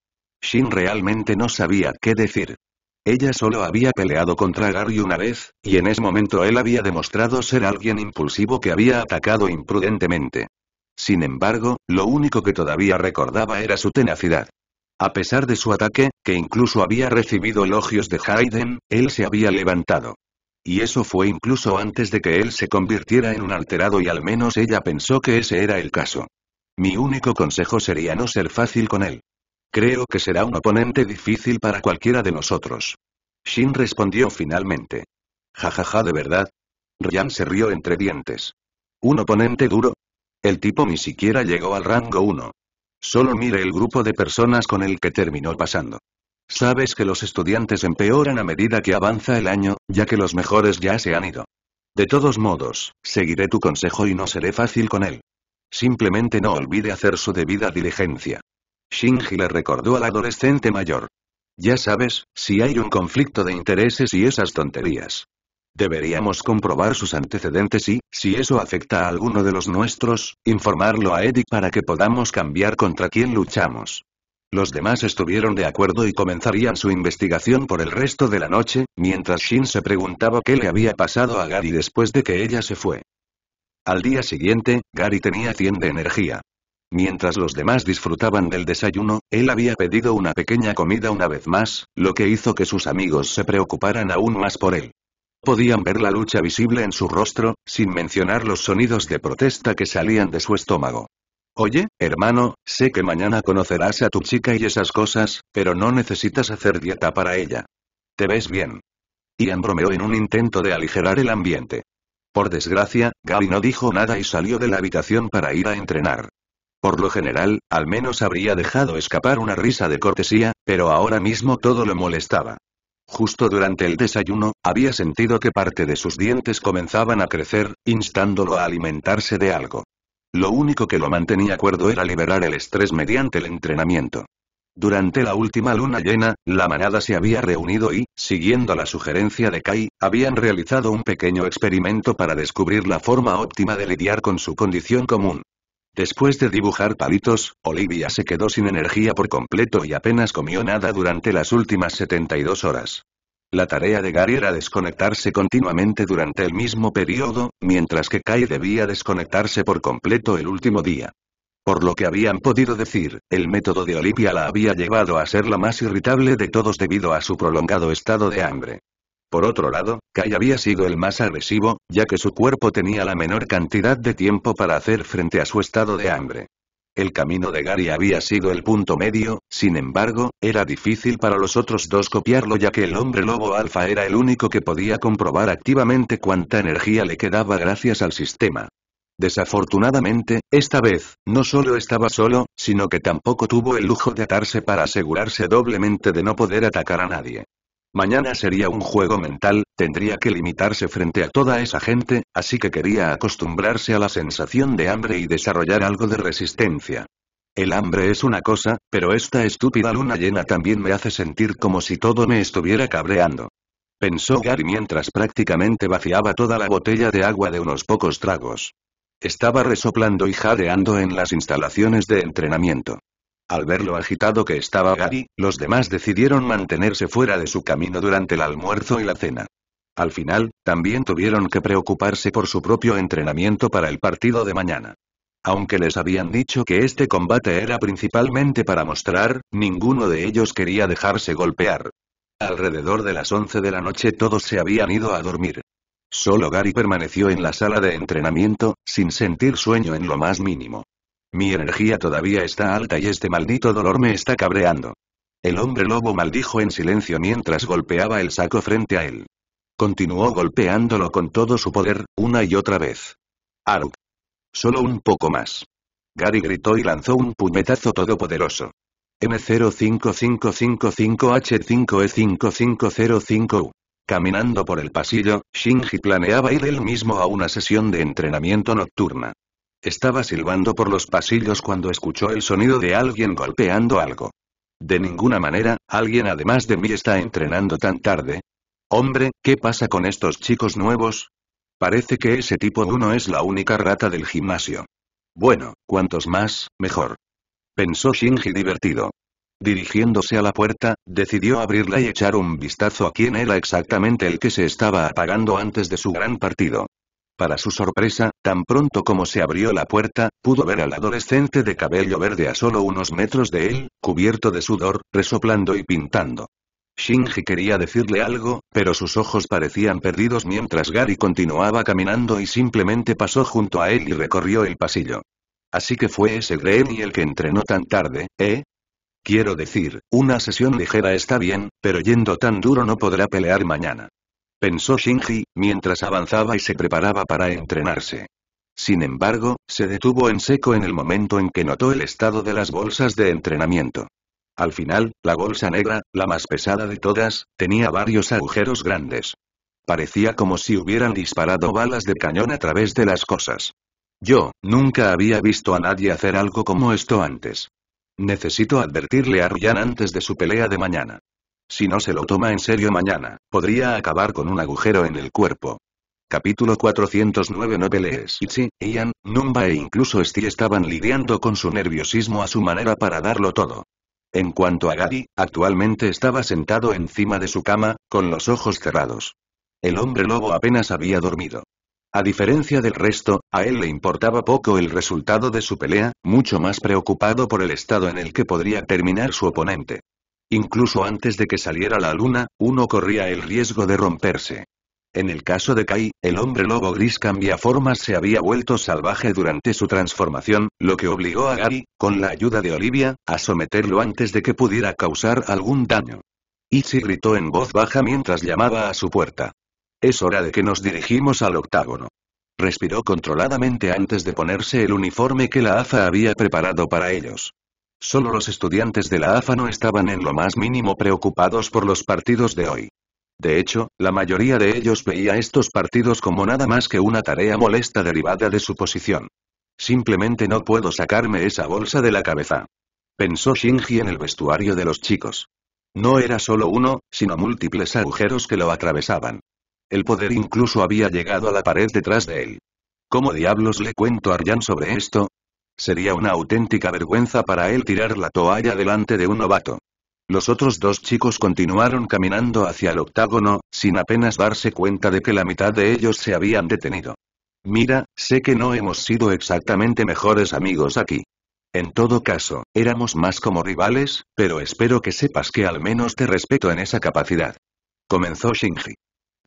Shin realmente no sabía qué decir. Ella solo había peleado contra Gary una vez, y en ese momento él había demostrado ser alguien impulsivo que había atacado imprudentemente. Sin embargo, lo único que todavía recordaba era su tenacidad. A pesar de su ataque, que incluso había recibido elogios de Haydn, él se había levantado. Y eso fue incluso antes de que él se convirtiera en un alterado y al menos ella pensó que ese era el caso. Mi único consejo sería no ser fácil con él. Creo que será un oponente difícil para cualquiera de nosotros. Shin respondió finalmente. Jajaja de verdad. Ryan se rió entre dientes. ¿Un oponente duro? El tipo ni siquiera llegó al rango 1. Solo mire el grupo de personas con el que terminó pasando. Sabes que los estudiantes empeoran a medida que avanza el año, ya que los mejores ya se han ido. De todos modos, seguiré tu consejo y no seré fácil con él. Simplemente no olvide hacer su debida diligencia. Shinji le recordó al adolescente mayor. Ya sabes, si hay un conflicto de intereses y esas tonterías. Deberíamos comprobar sus antecedentes y, si eso afecta a alguno de los nuestros, informarlo a eddie para que podamos cambiar contra quien luchamos. Los demás estuvieron de acuerdo y comenzarían su investigación por el resto de la noche, mientras Shin se preguntaba qué le había pasado a Gary después de que ella se fue. Al día siguiente, Gary tenía 100 de energía. Mientras los demás disfrutaban del desayuno, él había pedido una pequeña comida una vez más, lo que hizo que sus amigos se preocuparan aún más por él. Podían ver la lucha visible en su rostro, sin mencionar los sonidos de protesta que salían de su estómago. Oye, hermano, sé que mañana conocerás a tu chica y esas cosas, pero no necesitas hacer dieta para ella. Te ves bien. Ian bromeó en un intento de aligerar el ambiente. Por desgracia, Gary no dijo nada y salió de la habitación para ir a entrenar. Por lo general, al menos habría dejado escapar una risa de cortesía, pero ahora mismo todo lo molestaba. Justo durante el desayuno, había sentido que parte de sus dientes comenzaban a crecer, instándolo a alimentarse de algo. Lo único que lo mantenía cuerdo era liberar el estrés mediante el entrenamiento. Durante la última luna llena, la manada se había reunido y, siguiendo la sugerencia de Kai, habían realizado un pequeño experimento para descubrir la forma óptima de lidiar con su condición común. Después de dibujar palitos, Olivia se quedó sin energía por completo y apenas comió nada durante las últimas 72 horas. La tarea de Gary era desconectarse continuamente durante el mismo periodo, mientras que Kai debía desconectarse por completo el último día. Por lo que habían podido decir, el método de Olivia la había llevado a ser la más irritable de todos debido a su prolongado estado de hambre. Por otro lado, Kai había sido el más agresivo, ya que su cuerpo tenía la menor cantidad de tiempo para hacer frente a su estado de hambre. El camino de Gary había sido el punto medio, sin embargo, era difícil para los otros dos copiarlo ya que el hombre lobo alfa era el único que podía comprobar activamente cuánta energía le quedaba gracias al sistema. Desafortunadamente, esta vez, no solo estaba solo, sino que tampoco tuvo el lujo de atarse para asegurarse doblemente de no poder atacar a nadie. Mañana sería un juego mental, tendría que limitarse frente a toda esa gente, así que quería acostumbrarse a la sensación de hambre y desarrollar algo de resistencia. El hambre es una cosa, pero esta estúpida luna llena también me hace sentir como si todo me estuviera cabreando. Pensó Gary mientras prácticamente vaciaba toda la botella de agua de unos pocos tragos. Estaba resoplando y jadeando en las instalaciones de entrenamiento. Al ver lo agitado que estaba Gary, los demás decidieron mantenerse fuera de su camino durante el almuerzo y la cena. Al final, también tuvieron que preocuparse por su propio entrenamiento para el partido de mañana. Aunque les habían dicho que este combate era principalmente para mostrar, ninguno de ellos quería dejarse golpear. Alrededor de las 11 de la noche todos se habían ido a dormir. Solo Gary permaneció en la sala de entrenamiento, sin sentir sueño en lo más mínimo. Mi energía todavía está alta y este maldito dolor me está cabreando. El hombre lobo maldijo en silencio mientras golpeaba el saco frente a él. Continuó golpeándolo con todo su poder, una y otra vez. Aruk. Solo un poco más. Gary gritó y lanzó un puñetazo todopoderoso. M05555H5E5505U. Caminando por el pasillo, Shinji planeaba ir él mismo a una sesión de entrenamiento nocturna. Estaba silbando por los pasillos cuando escuchó el sonido de alguien golpeando algo. De ninguna manera, alguien además de mí está entrenando tan tarde. Hombre, ¿qué pasa con estos chicos nuevos? Parece que ese tipo uno es la única rata del gimnasio. Bueno, cuantos más, mejor. Pensó Shinji divertido. Dirigiéndose a la puerta, decidió abrirla y echar un vistazo a quién era exactamente el que se estaba apagando antes de su gran partido. Para su sorpresa, tan pronto como se abrió la puerta, pudo ver al adolescente de cabello verde a solo unos metros de él, cubierto de sudor, resoplando y pintando. Shinji quería decirle algo, pero sus ojos parecían perdidos mientras Gary continuaba caminando y simplemente pasó junto a él y recorrió el pasillo. Así que fue ese y el que entrenó tan tarde, ¿eh? Quiero decir, una sesión ligera está bien, pero yendo tan duro no podrá pelear mañana pensó Shinji, mientras avanzaba y se preparaba para entrenarse. Sin embargo, se detuvo en seco en el momento en que notó el estado de las bolsas de entrenamiento. Al final, la bolsa negra, la más pesada de todas, tenía varios agujeros grandes. Parecía como si hubieran disparado balas de cañón a través de las cosas. Yo, nunca había visto a nadie hacer algo como esto antes. Necesito advertirle a Ryan antes de su pelea de mañana. Si no se lo toma en serio mañana, podría acabar con un agujero en el cuerpo. Capítulo 409 No pelees. Ian, Numba e incluso Steve estaban lidiando con su nerviosismo a su manera para darlo todo. En cuanto a Gadi, actualmente estaba sentado encima de su cama, con los ojos cerrados. El hombre lobo apenas había dormido. A diferencia del resto, a él le importaba poco el resultado de su pelea, mucho más preocupado por el estado en el que podría terminar su oponente. Incluso antes de que saliera la luna, uno corría el riesgo de romperse. En el caso de Kai, el hombre lobo gris cambia formas se había vuelto salvaje durante su transformación, lo que obligó a Gary, con la ayuda de Olivia, a someterlo antes de que pudiera causar algún daño. Ichi gritó en voz baja mientras llamaba a su puerta. Es hora de que nos dirigimos al octágono. Respiró controladamente antes de ponerse el uniforme que la AFA había preparado para ellos. Solo los estudiantes de la AFA no estaban en lo más mínimo preocupados por los partidos de hoy. De hecho, la mayoría de ellos veía estos partidos como nada más que una tarea molesta derivada de su posición. Simplemente no puedo sacarme esa bolsa de la cabeza. Pensó Shinji en el vestuario de los chicos. No era solo uno, sino múltiples agujeros que lo atravesaban. El poder incluso había llegado a la pared detrás de él. ¿Cómo diablos le cuento a Arjan sobre esto? Sería una auténtica vergüenza para él tirar la toalla delante de un novato. Los otros dos chicos continuaron caminando hacia el octágono, sin apenas darse cuenta de que la mitad de ellos se habían detenido. Mira, sé que no hemos sido exactamente mejores amigos aquí. En todo caso, éramos más como rivales, pero espero que sepas que al menos te respeto en esa capacidad. Comenzó Shinji.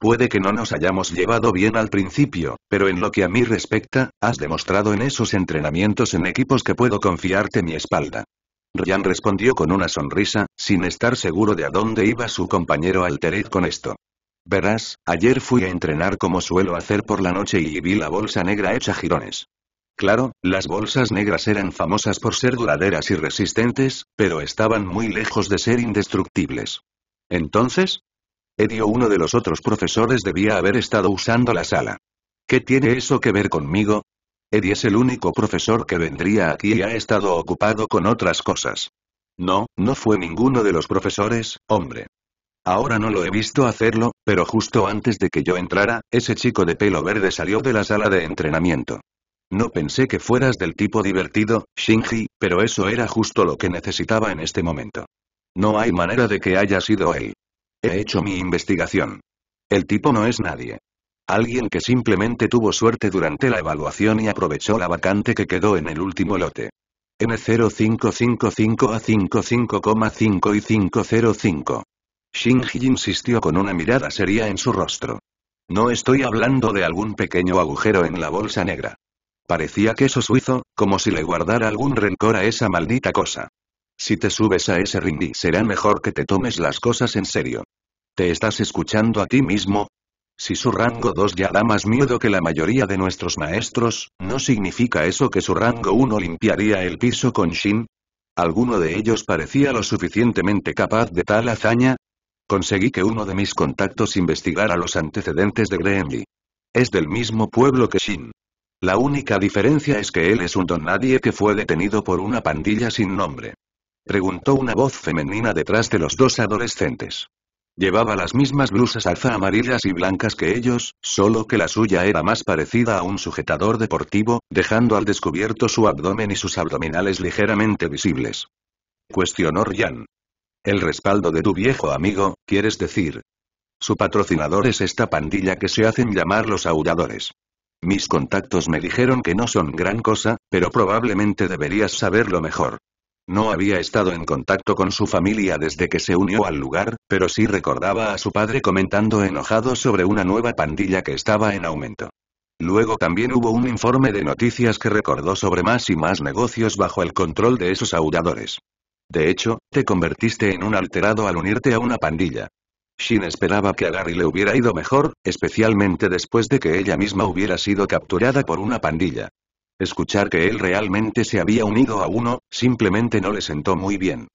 Puede que no nos hayamos llevado bien al principio, pero en lo que a mí respecta, has demostrado en esos entrenamientos en equipos que puedo confiarte mi espalda. Ryan respondió con una sonrisa, sin estar seguro de a dónde iba su compañero Altered con esto. Verás, ayer fui a entrenar como suelo hacer por la noche y vi la bolsa negra hecha jirones. Claro, las bolsas negras eran famosas por ser duraderas y resistentes, pero estaban muy lejos de ser indestructibles. Entonces, Eddie o uno de los otros profesores debía haber estado usando la sala. ¿Qué tiene eso que ver conmigo? Eddie es el único profesor que vendría aquí y ha estado ocupado con otras cosas. No, no fue ninguno de los profesores, hombre. Ahora no lo he visto hacerlo, pero justo antes de que yo entrara, ese chico de pelo verde salió de la sala de entrenamiento. No pensé que fueras del tipo divertido, Shinji, pero eso era justo lo que necesitaba en este momento. No hay manera de que haya sido él. He hecho mi investigación. El tipo no es nadie. Alguien que simplemente tuvo suerte durante la evaluación y aprovechó la vacante que quedó en el último lote. N0555 a 55,5 y 505. Shinji insistió con una mirada seria en su rostro. No estoy hablando de algún pequeño agujero en la bolsa negra. Parecía queso suizo, como si le guardara algún rencor a esa maldita cosa. Si te subes a ese rindy será mejor que te tomes las cosas en serio. ¿Te estás escuchando a ti mismo? Si su rango 2 ya da más miedo que la mayoría de nuestros maestros, ¿no significa eso que su rango 1 limpiaría el piso con Shin? ¿Alguno de ellos parecía lo suficientemente capaz de tal hazaña? Conseguí que uno de mis contactos investigara los antecedentes de Gremli. Es del mismo pueblo que Shin. La única diferencia es que él es un don nadie que fue detenido por una pandilla sin nombre. Preguntó una voz femenina detrás de los dos adolescentes. Llevaba las mismas blusas alza amarillas y blancas que ellos, solo que la suya era más parecida a un sujetador deportivo, dejando al descubierto su abdomen y sus abdominales ligeramente visibles. Cuestionó Ryan. El respaldo de tu viejo amigo, quieres decir. Su patrocinador es esta pandilla que se hacen llamar los aulladores. Mis contactos me dijeron que no son gran cosa, pero probablemente deberías saberlo mejor. No había estado en contacto con su familia desde que se unió al lugar, pero sí recordaba a su padre comentando enojado sobre una nueva pandilla que estaba en aumento. Luego también hubo un informe de noticias que recordó sobre más y más negocios bajo el control de esos audadores. De hecho, te convertiste en un alterado al unirte a una pandilla. Shin esperaba que a Gary le hubiera ido mejor, especialmente después de que ella misma hubiera sido capturada por una pandilla. Escuchar que él realmente se había unido a uno, simplemente no le sentó muy bien.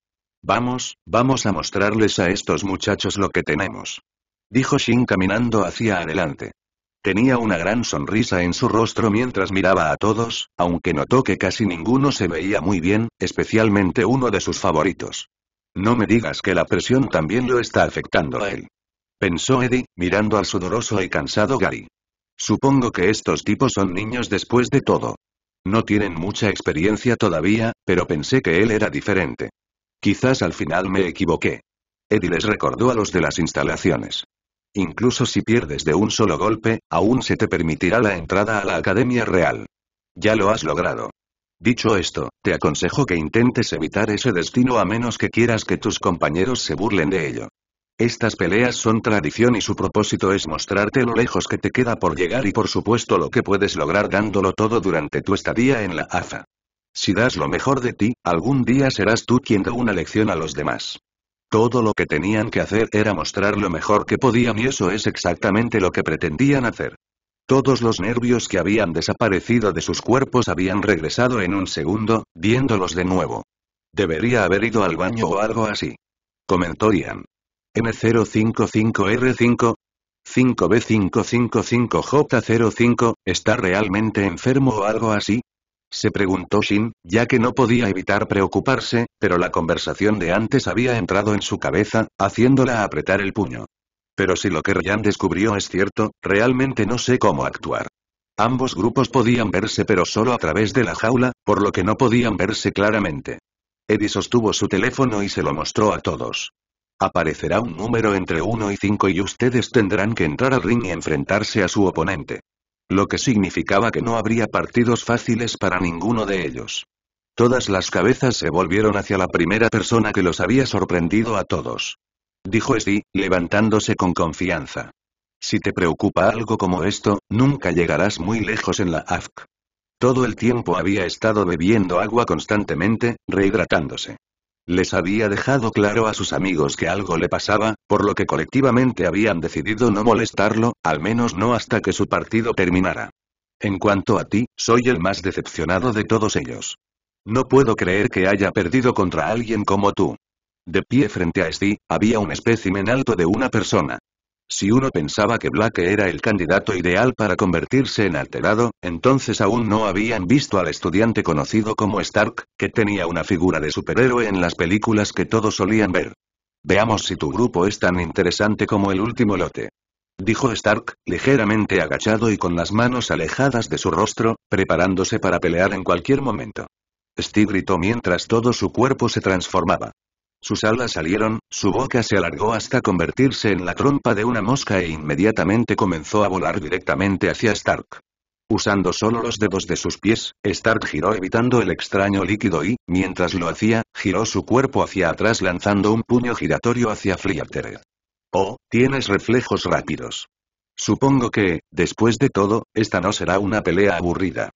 Vamos, vamos a mostrarles a estos muchachos lo que tenemos. Dijo Shin caminando hacia adelante. Tenía una gran sonrisa en su rostro mientras miraba a todos, aunque notó que casi ninguno se veía muy bien, especialmente uno de sus favoritos. No me digas que la presión también lo está afectando a él. Pensó Eddie, mirando al sudoroso y cansado Gary. Supongo que estos tipos son niños después de todo. No tienen mucha experiencia todavía, pero pensé que él era diferente. Quizás al final me equivoqué. Eddie les recordó a los de las instalaciones. Incluso si pierdes de un solo golpe, aún se te permitirá la entrada a la Academia Real. Ya lo has logrado. Dicho esto, te aconsejo que intentes evitar ese destino a menos que quieras que tus compañeros se burlen de ello. Estas peleas son tradición y su propósito es mostrarte lo lejos que te queda por llegar y por supuesto lo que puedes lograr dándolo todo durante tu estadía en la AFA. Si das lo mejor de ti, algún día serás tú quien da una lección a los demás. Todo lo que tenían que hacer era mostrar lo mejor que podían y eso es exactamente lo que pretendían hacer. Todos los nervios que habían desaparecido de sus cuerpos habían regresado en un segundo, viéndolos de nuevo. Debería haber ido al baño o algo así. Comentó Ian. M055R5, 5B555J05, ¿está realmente enfermo o algo así? Se preguntó Shin, ya que no podía evitar preocuparse, pero la conversación de antes había entrado en su cabeza, haciéndola apretar el puño. Pero si lo que Ryan descubrió es cierto, realmente no sé cómo actuar. Ambos grupos podían verse pero solo a través de la jaula, por lo que no podían verse claramente. Eddie sostuvo su teléfono y se lo mostró a todos. Aparecerá un número entre 1 y 5 y ustedes tendrán que entrar al ring y enfrentarse a su oponente. Lo que significaba que no habría partidos fáciles para ninguno de ellos. Todas las cabezas se volvieron hacia la primera persona que los había sorprendido a todos. Dijo y levantándose con confianza. Si te preocupa algo como esto, nunca llegarás muy lejos en la AFC. Todo el tiempo había estado bebiendo agua constantemente, rehidratándose. Les había dejado claro a sus amigos que algo le pasaba, por lo que colectivamente habían decidido no molestarlo, al menos no hasta que su partido terminara. En cuanto a ti, soy el más decepcionado de todos ellos. No puedo creer que haya perdido contra alguien como tú. De pie frente a Steve, había un espécimen alto de una persona. Si uno pensaba que Black era el candidato ideal para convertirse en alterado, entonces aún no habían visto al estudiante conocido como Stark, que tenía una figura de superhéroe en las películas que todos solían ver. Veamos si tu grupo es tan interesante como el último lote. Dijo Stark, ligeramente agachado y con las manos alejadas de su rostro, preparándose para pelear en cualquier momento. Steve gritó mientras todo su cuerpo se transformaba. Sus alas salieron, su boca se alargó hasta convertirse en la trompa de una mosca e inmediatamente comenzó a volar directamente hacia Stark. Usando solo los dedos de sus pies, Stark giró evitando el extraño líquido y, mientras lo hacía, giró su cuerpo hacia atrás lanzando un puño giratorio hacia Fliattered. Oh, tienes reflejos rápidos. Supongo que, después de todo, esta no será una pelea aburrida.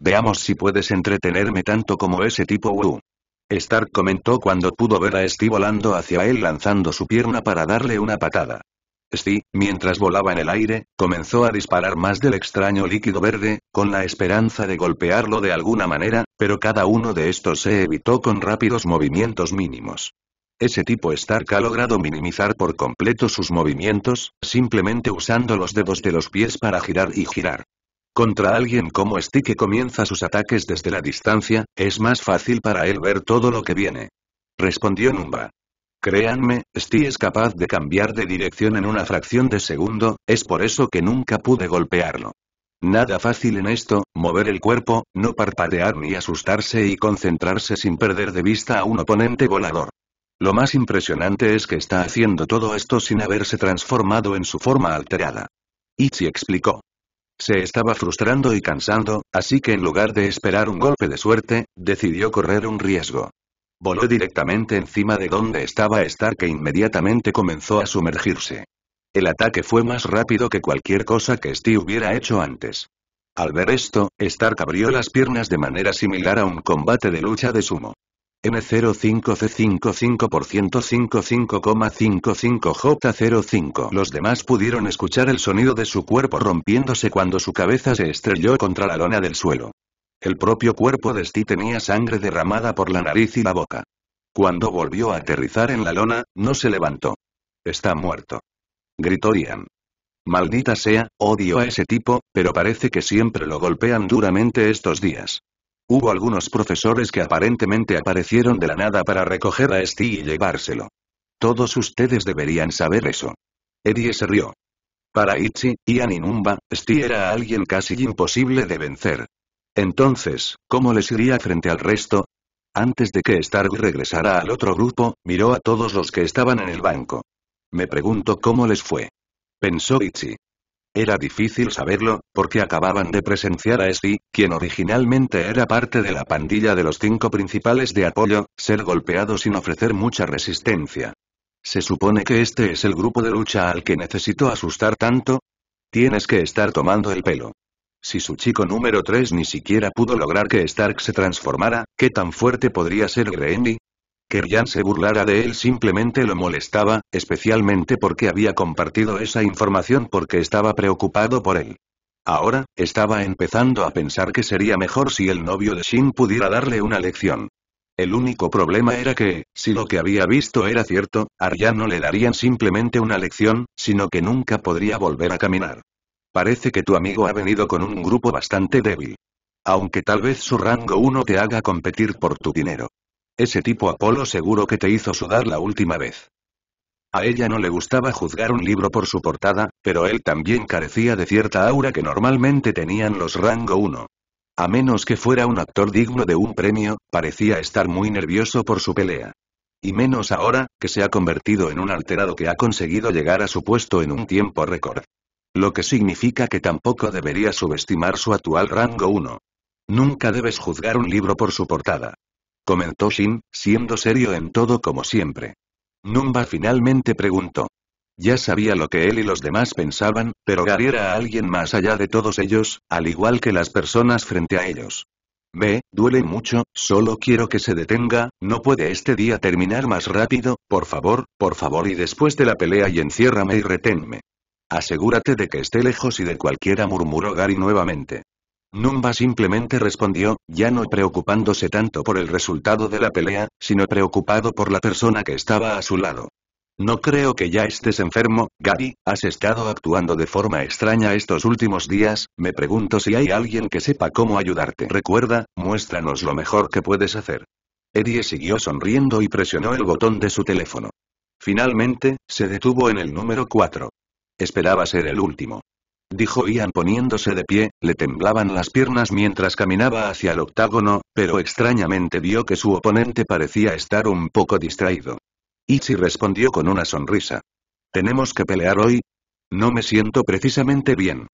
Veamos si puedes entretenerme tanto como ese tipo Wu. Stark comentó cuando pudo ver a Steve volando hacia él lanzando su pierna para darle una patada. Steve, mientras volaba en el aire, comenzó a disparar más del extraño líquido verde, con la esperanza de golpearlo de alguna manera, pero cada uno de estos se evitó con rápidos movimientos mínimos. Ese tipo Stark ha logrado minimizar por completo sus movimientos, simplemente usando los dedos de los pies para girar y girar. Contra alguien como Sti que comienza sus ataques desde la distancia, es más fácil para él ver todo lo que viene. Respondió Numba. Créanme, Sti es capaz de cambiar de dirección en una fracción de segundo, es por eso que nunca pude golpearlo. Nada fácil en esto, mover el cuerpo, no parpadear ni asustarse y concentrarse sin perder de vista a un oponente volador. Lo más impresionante es que está haciendo todo esto sin haberse transformado en su forma alterada. Ichi explicó. Se estaba frustrando y cansando, así que en lugar de esperar un golpe de suerte, decidió correr un riesgo. Voló directamente encima de donde estaba Stark e inmediatamente comenzó a sumergirse. El ataque fue más rápido que cualquier cosa que Steve hubiera hecho antes. Al ver esto, Stark abrió las piernas de manera similar a un combate de lucha de sumo. M05C55% J05 Los demás pudieron escuchar el sonido de su cuerpo rompiéndose cuando su cabeza se estrelló contra la lona del suelo. El propio cuerpo de Sti tenía sangre derramada por la nariz y la boca. Cuando volvió a aterrizar en la lona, no se levantó. Está muerto. Gritó Ian. Maldita sea, odio a ese tipo, pero parece que siempre lo golpean duramente estos días. Hubo algunos profesores que aparentemente aparecieron de la nada para recoger a Steve y llevárselo. Todos ustedes deberían saber eso. Eddie se rió. Para Ichi, Ian y Numba, Steve era alguien casi imposible de vencer. Entonces, ¿cómo les iría frente al resto? Antes de que Stark regresara al otro grupo, miró a todos los que estaban en el banco. Me pregunto cómo les fue. Pensó Ichi. Era difícil saberlo, porque acababan de presenciar a Esti, quien originalmente era parte de la pandilla de los cinco principales de apoyo, ser golpeado sin ofrecer mucha resistencia. ¿Se supone que este es el grupo de lucha al que necesito asustar tanto? Tienes que estar tomando el pelo. Si su chico número 3 ni siquiera pudo lograr que Stark se transformara, ¿qué tan fuerte podría ser Greenly? Que Ryan se burlara de él simplemente lo molestaba, especialmente porque había compartido esa información porque estaba preocupado por él. Ahora, estaba empezando a pensar que sería mejor si el novio de Shin pudiera darle una lección. El único problema era que, si lo que había visto era cierto, a no le darían simplemente una lección, sino que nunca podría volver a caminar. Parece que tu amigo ha venido con un grupo bastante débil. Aunque tal vez su rango 1 te haga competir por tu dinero. Ese tipo Apolo seguro que te hizo sudar la última vez. A ella no le gustaba juzgar un libro por su portada, pero él también carecía de cierta aura que normalmente tenían los rango 1. A menos que fuera un actor digno de un premio, parecía estar muy nervioso por su pelea. Y menos ahora, que se ha convertido en un alterado que ha conseguido llegar a su puesto en un tiempo récord. Lo que significa que tampoco debería subestimar su actual rango 1. Nunca debes juzgar un libro por su portada comentó Shin, siendo serio en todo como siempre. Numba finalmente preguntó. Ya sabía lo que él y los demás pensaban, pero Gary era alguien más allá de todos ellos, al igual que las personas frente a ellos. Ve, duele mucho, solo quiero que se detenga, ¿no puede este día terminar más rápido? Por favor, por favor y después de la pelea y enciérrame y reténme. Asegúrate de que esté lejos y de cualquiera murmuró Gary nuevamente. Numba simplemente respondió, ya no preocupándose tanto por el resultado de la pelea, sino preocupado por la persona que estaba a su lado. No creo que ya estés enfermo, Gary, has estado actuando de forma extraña estos últimos días, me pregunto si hay alguien que sepa cómo ayudarte. Recuerda, muéstranos lo mejor que puedes hacer. Eddie siguió sonriendo y presionó el botón de su teléfono. Finalmente, se detuvo en el número 4. Esperaba ser el último dijo Ian poniéndose de pie, le temblaban las piernas mientras caminaba hacia el octágono, pero extrañamente vio que su oponente parecía estar un poco distraído. Ichi respondió con una sonrisa. ¿Tenemos que pelear hoy? No me siento precisamente bien.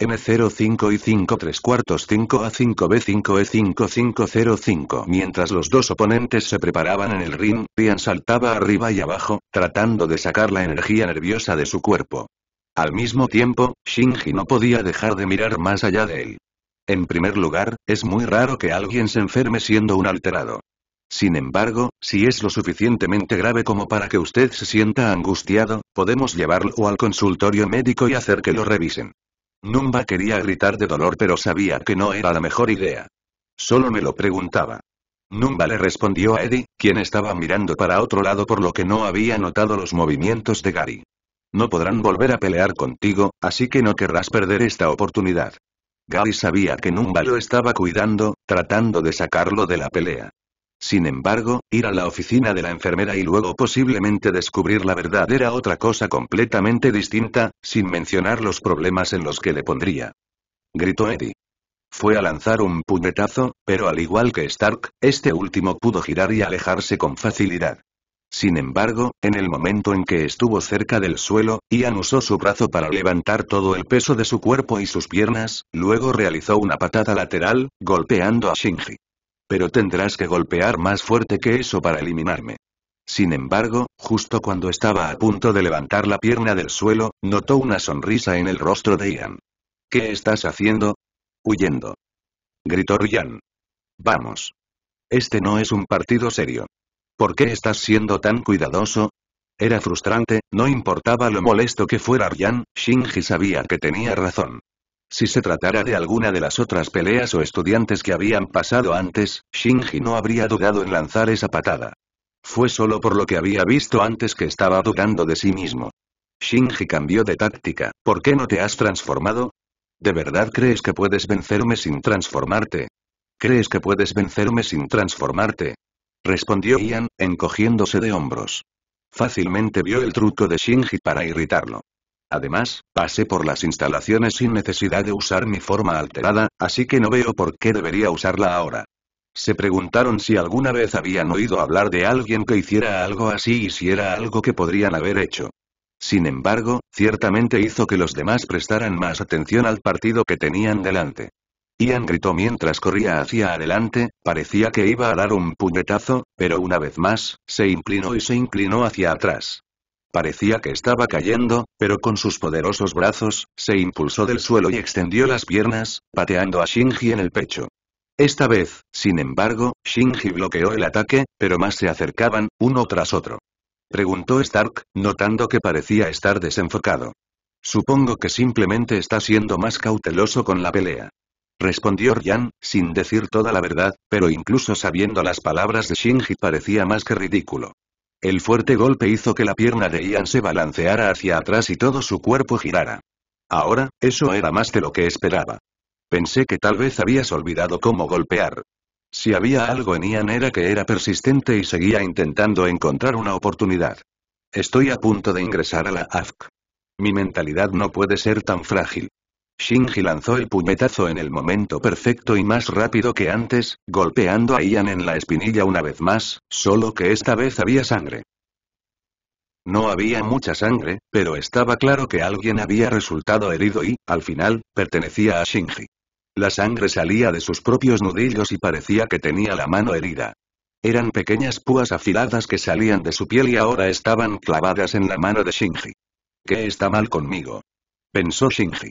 M05 y 53 cuartos 5 a 5 B5 e 5505 Mientras los dos oponentes se preparaban en el ring, Ian saltaba arriba y abajo, tratando de sacar la energía nerviosa de su cuerpo. Al mismo tiempo, Shinji no podía dejar de mirar más allá de él. En primer lugar, es muy raro que alguien se enferme siendo un alterado. Sin embargo, si es lo suficientemente grave como para que usted se sienta angustiado, podemos llevarlo al consultorio médico y hacer que lo revisen. Numba quería gritar de dolor pero sabía que no era la mejor idea. Solo me lo preguntaba. Numba le respondió a Eddie, quien estaba mirando para otro lado por lo que no había notado los movimientos de Gary. No podrán volver a pelear contigo, así que no querrás perder esta oportunidad. Gary sabía que Numba lo estaba cuidando, tratando de sacarlo de la pelea. Sin embargo, ir a la oficina de la enfermera y luego posiblemente descubrir la verdad era otra cosa completamente distinta, sin mencionar los problemas en los que le pondría. Gritó Eddie. Fue a lanzar un puñetazo, pero al igual que Stark, este último pudo girar y alejarse con facilidad. Sin embargo, en el momento en que estuvo cerca del suelo, Ian usó su brazo para levantar todo el peso de su cuerpo y sus piernas, luego realizó una patada lateral, golpeando a Shinji. Pero tendrás que golpear más fuerte que eso para eliminarme. Sin embargo, justo cuando estaba a punto de levantar la pierna del suelo, notó una sonrisa en el rostro de Ian. ¿Qué estás haciendo? Huyendo. Gritó Ian. Vamos. Este no es un partido serio. ¿Por qué estás siendo tan cuidadoso? Era frustrante, no importaba lo molesto que fuera Ryan, Shinji sabía que tenía razón. Si se tratara de alguna de las otras peleas o estudiantes que habían pasado antes, Shinji no habría dudado en lanzar esa patada. Fue solo por lo que había visto antes que estaba dudando de sí mismo. Shinji cambió de táctica, ¿por qué no te has transformado? ¿De verdad crees que puedes vencerme sin transformarte? ¿Crees que puedes vencerme sin transformarte? respondió Ian, encogiéndose de hombros. Fácilmente vio el truco de Shinji para irritarlo. Además, pasé por las instalaciones sin necesidad de usar mi forma alterada, así que no veo por qué debería usarla ahora. Se preguntaron si alguna vez habían oído hablar de alguien que hiciera algo así y si era algo que podrían haber hecho. Sin embargo, ciertamente hizo que los demás prestaran más atención al partido que tenían delante. Ian gritó mientras corría hacia adelante, parecía que iba a dar un puñetazo, pero una vez más, se inclinó y se inclinó hacia atrás. Parecía que estaba cayendo, pero con sus poderosos brazos, se impulsó del suelo y extendió las piernas, pateando a Shinji en el pecho. Esta vez, sin embargo, Shinji bloqueó el ataque, pero más se acercaban, uno tras otro. Preguntó Stark, notando que parecía estar desenfocado. Supongo que simplemente está siendo más cauteloso con la pelea respondió Ryan, sin decir toda la verdad, pero incluso sabiendo las palabras de Shinji parecía más que ridículo. El fuerte golpe hizo que la pierna de Ian se balanceara hacia atrás y todo su cuerpo girara. Ahora, eso era más de lo que esperaba. Pensé que tal vez habías olvidado cómo golpear. Si había algo en Ian era que era persistente y seguía intentando encontrar una oportunidad. Estoy a punto de ingresar a la AFK. Mi mentalidad no puede ser tan frágil. Shinji lanzó el puñetazo en el momento perfecto y más rápido que antes, golpeando a Ian en la espinilla una vez más, solo que esta vez había sangre. No había mucha sangre, pero estaba claro que alguien había resultado herido y, al final, pertenecía a Shinji. La sangre salía de sus propios nudillos y parecía que tenía la mano herida. Eran pequeñas púas afiladas que salían de su piel y ahora estaban clavadas en la mano de Shinji. ¿Qué está mal conmigo? Pensó Shinji.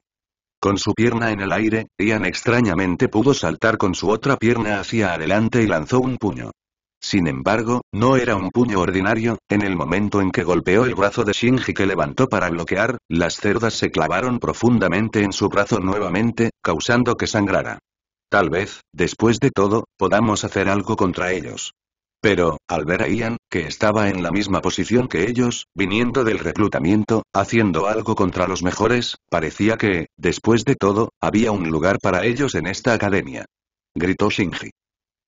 Con su pierna en el aire, Ian extrañamente pudo saltar con su otra pierna hacia adelante y lanzó un puño. Sin embargo, no era un puño ordinario, en el momento en que golpeó el brazo de Shinji que levantó para bloquear, las cerdas se clavaron profundamente en su brazo nuevamente, causando que sangrara. Tal vez, después de todo, podamos hacer algo contra ellos. Pero, al ver a Ian, que estaba en la misma posición que ellos, viniendo del reclutamiento, haciendo algo contra los mejores, parecía que, después de todo, había un lugar para ellos en esta academia. Gritó Shinji.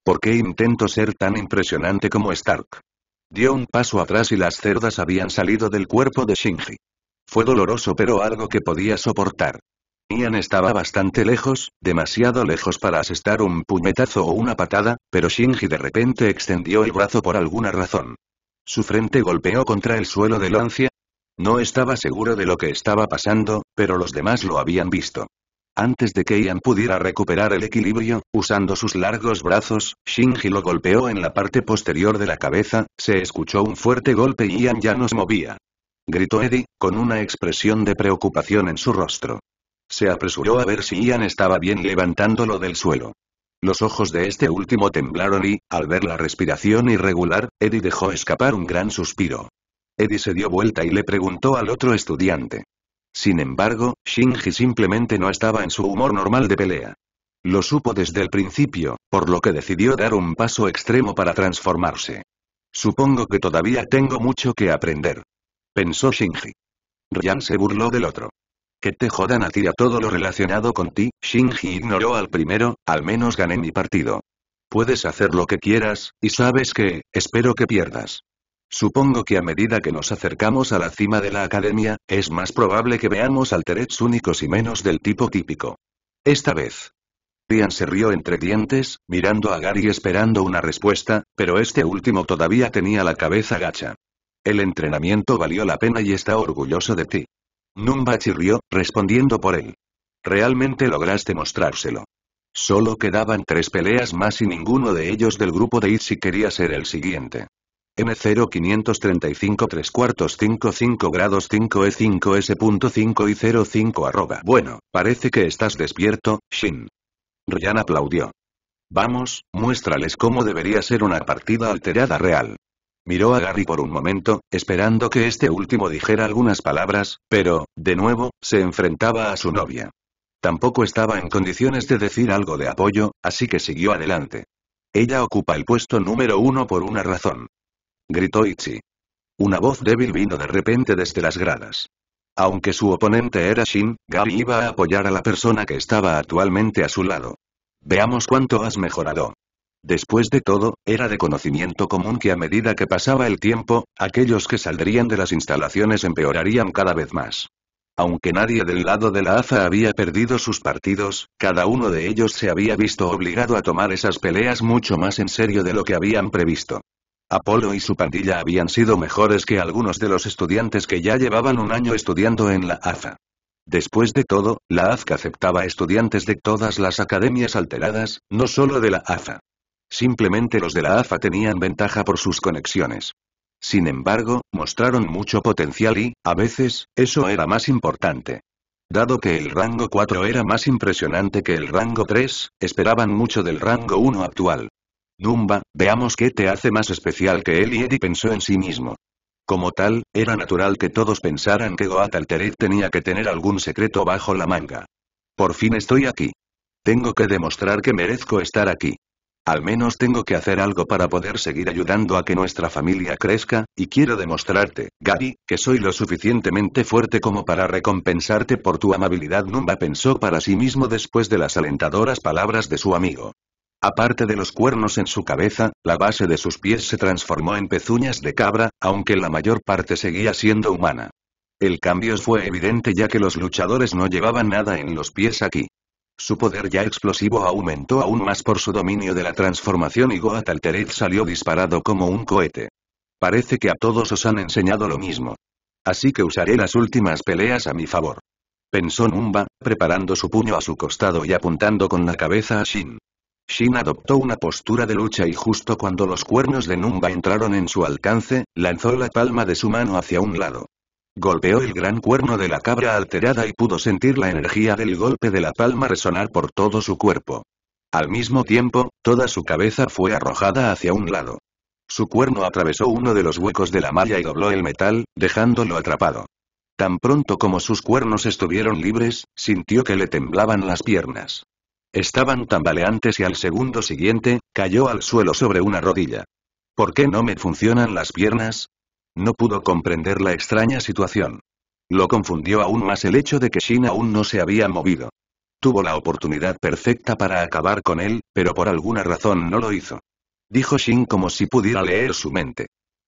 ¿Por qué intento ser tan impresionante como Stark? Dio un paso atrás y las cerdas habían salido del cuerpo de Shinji. Fue doloroso pero algo que podía soportar. Ian estaba bastante lejos, demasiado lejos para asestar un puñetazo o una patada, pero Shinji de repente extendió el brazo por alguna razón. Su frente golpeó contra el suelo de Lancia. No estaba seguro de lo que estaba pasando, pero los demás lo habían visto. Antes de que Ian pudiera recuperar el equilibrio, usando sus largos brazos, Shinji lo golpeó en la parte posterior de la cabeza, se escuchó un fuerte golpe y Ian ya no se movía. Gritó Eddie, con una expresión de preocupación en su rostro. Se apresuró a ver si Ian estaba bien levantándolo del suelo. Los ojos de este último temblaron y, al ver la respiración irregular, Eddie dejó escapar un gran suspiro. Eddie se dio vuelta y le preguntó al otro estudiante. Sin embargo, Shinji simplemente no estaba en su humor normal de pelea. Lo supo desde el principio, por lo que decidió dar un paso extremo para transformarse. Supongo que todavía tengo mucho que aprender. Pensó Shinji. Ryan se burló del otro. Que te jodan a ti a todo lo relacionado con ti, Shinji ignoró al primero, al menos gané mi partido. Puedes hacer lo que quieras, y sabes que, espero que pierdas. Supongo que a medida que nos acercamos a la cima de la academia, es más probable que veamos alterets únicos y menos del tipo típico. Esta vez. Rian se rió entre dientes, mirando a Gary esperando una respuesta, pero este último todavía tenía la cabeza gacha. El entrenamiento valió la pena y está orgulloso de ti. Numba chirrió, respondiendo por él. Realmente lograste mostrárselo. Solo quedaban tres peleas más y ninguno de ellos del grupo de si quería ser el siguiente. M0535 3 grados 5 E5S.5 y 05 arroba. Bueno, parece que estás despierto, Shin. Ryan aplaudió. Vamos, muéstrales cómo debería ser una partida alterada real. Miró a Gary por un momento, esperando que este último dijera algunas palabras, pero, de nuevo, se enfrentaba a su novia. Tampoco estaba en condiciones de decir algo de apoyo, así que siguió adelante. Ella ocupa el puesto número uno por una razón. Gritó Ichi. Una voz débil vino de repente desde las gradas. Aunque su oponente era Shin, Gary iba a apoyar a la persona que estaba actualmente a su lado. Veamos cuánto has mejorado. Después de todo, era de conocimiento común que a medida que pasaba el tiempo, aquellos que saldrían de las instalaciones empeorarían cada vez más. Aunque nadie del lado de la AFA había perdido sus partidos, cada uno de ellos se había visto obligado a tomar esas peleas mucho más en serio de lo que habían previsto. Apolo y su pandilla habían sido mejores que algunos de los estudiantes que ya llevaban un año estudiando en la AFA. Después de todo, la AFCA aceptaba estudiantes de todas las academias alteradas, no solo de la AFA. Simplemente los de la AFA tenían ventaja por sus conexiones. Sin embargo, mostraron mucho potencial y, a veces, eso era más importante. Dado que el rango 4 era más impresionante que el rango 3, esperaban mucho del rango 1 actual. Numba, veamos qué te hace más especial que él y Eddie pensó en sí mismo. Como tal, era natural que todos pensaran que Goat Alteret tenía que tener algún secreto bajo la manga. Por fin estoy aquí. Tengo que demostrar que merezco estar aquí. Al menos tengo que hacer algo para poder seguir ayudando a que nuestra familia crezca, y quiero demostrarte, Gaby, que soy lo suficientemente fuerte como para recompensarte por tu amabilidad. Numba pensó para sí mismo después de las alentadoras palabras de su amigo. Aparte de los cuernos en su cabeza, la base de sus pies se transformó en pezuñas de cabra, aunque la mayor parte seguía siendo humana. El cambio fue evidente ya que los luchadores no llevaban nada en los pies aquí. Su poder ya explosivo aumentó aún más por su dominio de la transformación y Goat Altered salió disparado como un cohete. Parece que a todos os han enseñado lo mismo. Así que usaré las últimas peleas a mi favor. Pensó Numba, preparando su puño a su costado y apuntando con la cabeza a Shin. Shin adoptó una postura de lucha y justo cuando los cuernos de Numba entraron en su alcance, lanzó la palma de su mano hacia un lado. Golpeó el gran cuerno de la cabra alterada y pudo sentir la energía del golpe de la palma resonar por todo su cuerpo. Al mismo tiempo, toda su cabeza fue arrojada hacia un lado. Su cuerno atravesó uno de los huecos de la malla y dobló el metal, dejándolo atrapado. Tan pronto como sus cuernos estuvieron libres, sintió que le temblaban las piernas. Estaban tambaleantes y al segundo siguiente, cayó al suelo sobre una rodilla. ¿Por qué no me funcionan las piernas? No pudo comprender la extraña situación. Lo confundió aún más el hecho de que Shin aún no se había movido. Tuvo la oportunidad perfecta para acabar con él, pero por alguna razón no lo hizo. Dijo Shin como si pudiera leer su mente.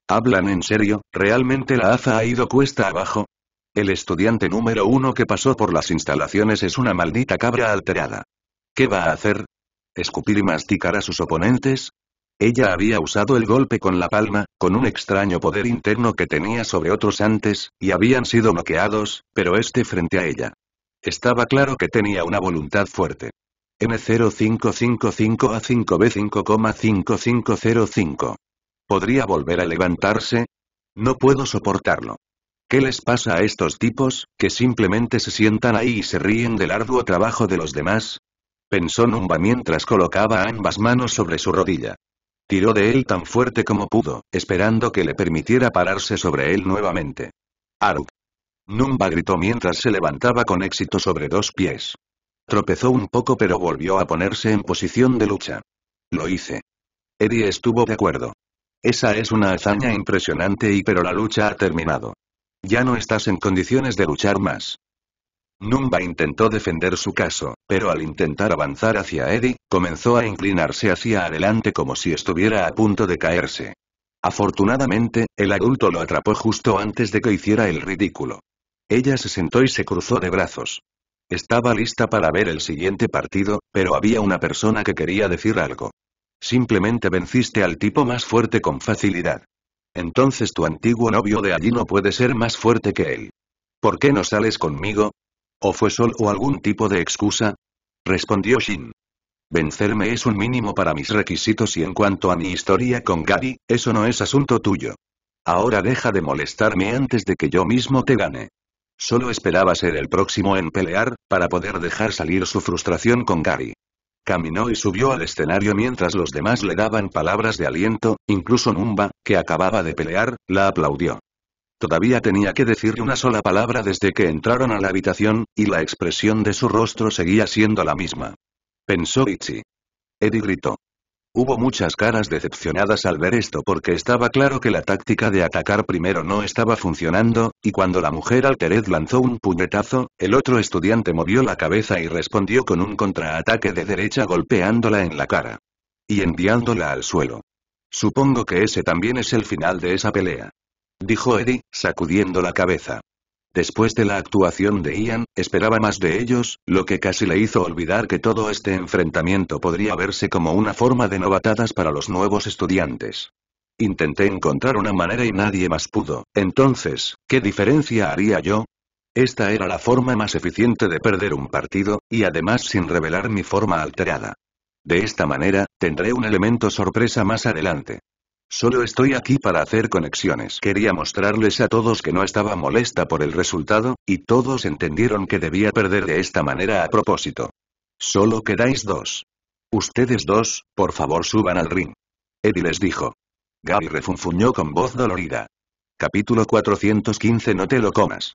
¿Hablan en serio? ¿Realmente la AZA ha ido cuesta abajo? El estudiante número uno que pasó por las instalaciones es una maldita cabra alterada. ¿Qué va a hacer? ¿Escupir y masticar a sus oponentes? Ella había usado el golpe con la palma, con un extraño poder interno que tenía sobre otros antes, y habían sido noqueados, pero este frente a ella. Estaba claro que tenía una voluntad fuerte. N0555 a 5B5,5505. ¿Podría volver a levantarse? No puedo soportarlo. ¿Qué les pasa a estos tipos, que simplemente se sientan ahí y se ríen del arduo trabajo de los demás? Pensó Numba mientras colocaba ambas manos sobre su rodilla. Tiró de él tan fuerte como pudo, esperando que le permitiera pararse sobre él nuevamente. Aruk. Numba gritó mientras se levantaba con éxito sobre dos pies. Tropezó un poco pero volvió a ponerse en posición de lucha. Lo hice. Eddie estuvo de acuerdo. Esa es una hazaña impresionante y pero la lucha ha terminado. Ya no estás en condiciones de luchar más. Numba intentó defender su caso, pero al intentar avanzar hacia Eddie, comenzó a inclinarse hacia adelante como si estuviera a punto de caerse. Afortunadamente, el adulto lo atrapó justo antes de que hiciera el ridículo. Ella se sentó y se cruzó de brazos. Estaba lista para ver el siguiente partido, pero había una persona que quería decir algo. Simplemente venciste al tipo más fuerte con facilidad. Entonces tu antiguo novio de allí no puede ser más fuerte que él. ¿Por qué no sales conmigo? ¿O fue Sol o algún tipo de excusa? Respondió Shin. Vencerme es un mínimo para mis requisitos y en cuanto a mi historia con Gary, eso no es asunto tuyo. Ahora deja de molestarme antes de que yo mismo te gane. Solo esperaba ser el próximo en pelear, para poder dejar salir su frustración con Gary. Caminó y subió al escenario mientras los demás le daban palabras de aliento, incluso Numba, que acababa de pelear, la aplaudió. Todavía tenía que decirle una sola palabra desde que entraron a la habitación, y la expresión de su rostro seguía siendo la misma. Pensó Ichi. Eddie gritó. Hubo muchas caras decepcionadas al ver esto porque estaba claro que la táctica de atacar primero no estaba funcionando, y cuando la mujer Altered lanzó un puñetazo, el otro estudiante movió la cabeza y respondió con un contraataque de derecha golpeándola en la cara. Y enviándola al suelo. Supongo que ese también es el final de esa pelea dijo Eddie, sacudiendo la cabeza. Después de la actuación de Ian, esperaba más de ellos, lo que casi le hizo olvidar que todo este enfrentamiento podría verse como una forma de novatadas para los nuevos estudiantes. Intenté encontrar una manera y nadie más pudo, entonces, ¿qué diferencia haría yo? Esta era la forma más eficiente de perder un partido, y además sin revelar mi forma alterada. De esta manera, tendré un elemento sorpresa más adelante. Solo estoy aquí para hacer conexiones. Quería mostrarles a todos que no estaba molesta por el resultado, y todos entendieron que debía perder de esta manera a propósito. Solo quedáis dos. Ustedes dos, por favor suban al ring. Eddie les dijo. Gary refunfuñó con voz dolorida. Capítulo 415 No te lo comas.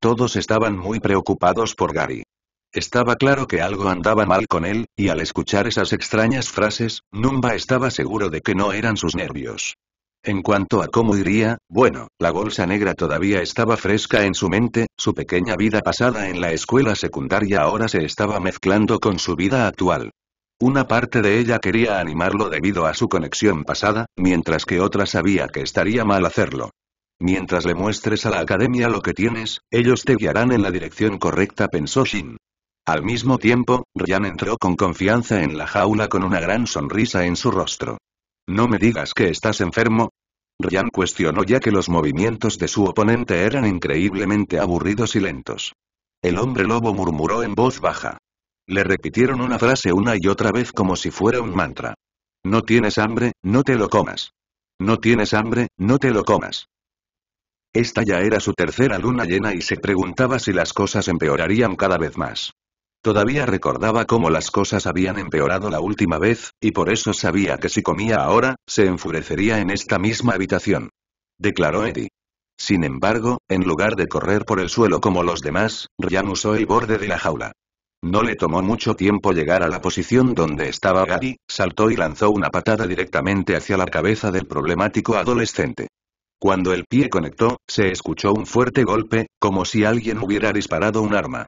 Todos estaban muy preocupados por Gary. Estaba claro que algo andaba mal con él, y al escuchar esas extrañas frases, Numba estaba seguro de que no eran sus nervios. En cuanto a cómo iría, bueno, la bolsa negra todavía estaba fresca en su mente, su pequeña vida pasada en la escuela secundaria ahora se estaba mezclando con su vida actual. Una parte de ella quería animarlo debido a su conexión pasada, mientras que otra sabía que estaría mal hacerlo. Mientras le muestres a la academia lo que tienes, ellos te guiarán en la dirección correcta, pensó Shin. Al mismo tiempo, Ryan entró con confianza en la jaula con una gran sonrisa en su rostro. No me digas que estás enfermo, Ryan cuestionó ya que los movimientos de su oponente eran increíblemente aburridos y lentos. El hombre lobo murmuró en voz baja. Le repitieron una frase una y otra vez como si fuera un mantra. No tienes hambre, no te lo comas. No tienes hambre, no te lo comas. Esta ya era su tercera luna llena y se preguntaba si las cosas empeorarían cada vez más. Todavía recordaba cómo las cosas habían empeorado la última vez, y por eso sabía que si comía ahora, se enfurecería en esta misma habitación. Declaró Eddie. Sin embargo, en lugar de correr por el suelo como los demás, Ryan usó el borde de la jaula. No le tomó mucho tiempo llegar a la posición donde estaba Gary, saltó y lanzó una patada directamente hacia la cabeza del problemático adolescente. Cuando el pie conectó, se escuchó un fuerte golpe, como si alguien hubiera disparado un arma.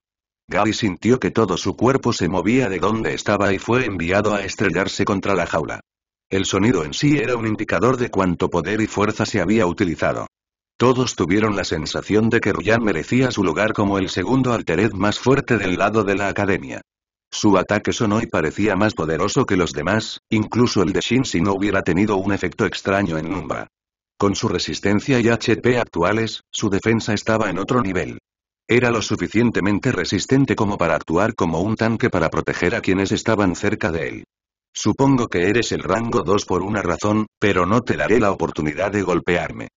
Gary sintió que todo su cuerpo se movía de donde estaba y fue enviado a estrellarse contra la jaula. El sonido en sí era un indicador de cuánto poder y fuerza se había utilizado. Todos tuvieron la sensación de que Ruyan merecía su lugar como el segundo altered más fuerte del lado de la academia. Su ataque sonó y parecía más poderoso que los demás, incluso el de Shin si no hubiera tenido un efecto extraño en Numba. Con su resistencia y HP actuales, su defensa estaba en otro nivel. Era lo suficientemente resistente como para actuar como un tanque para proteger a quienes estaban cerca de él. Supongo que eres el rango 2 por una razón, pero no te daré la oportunidad de golpearme.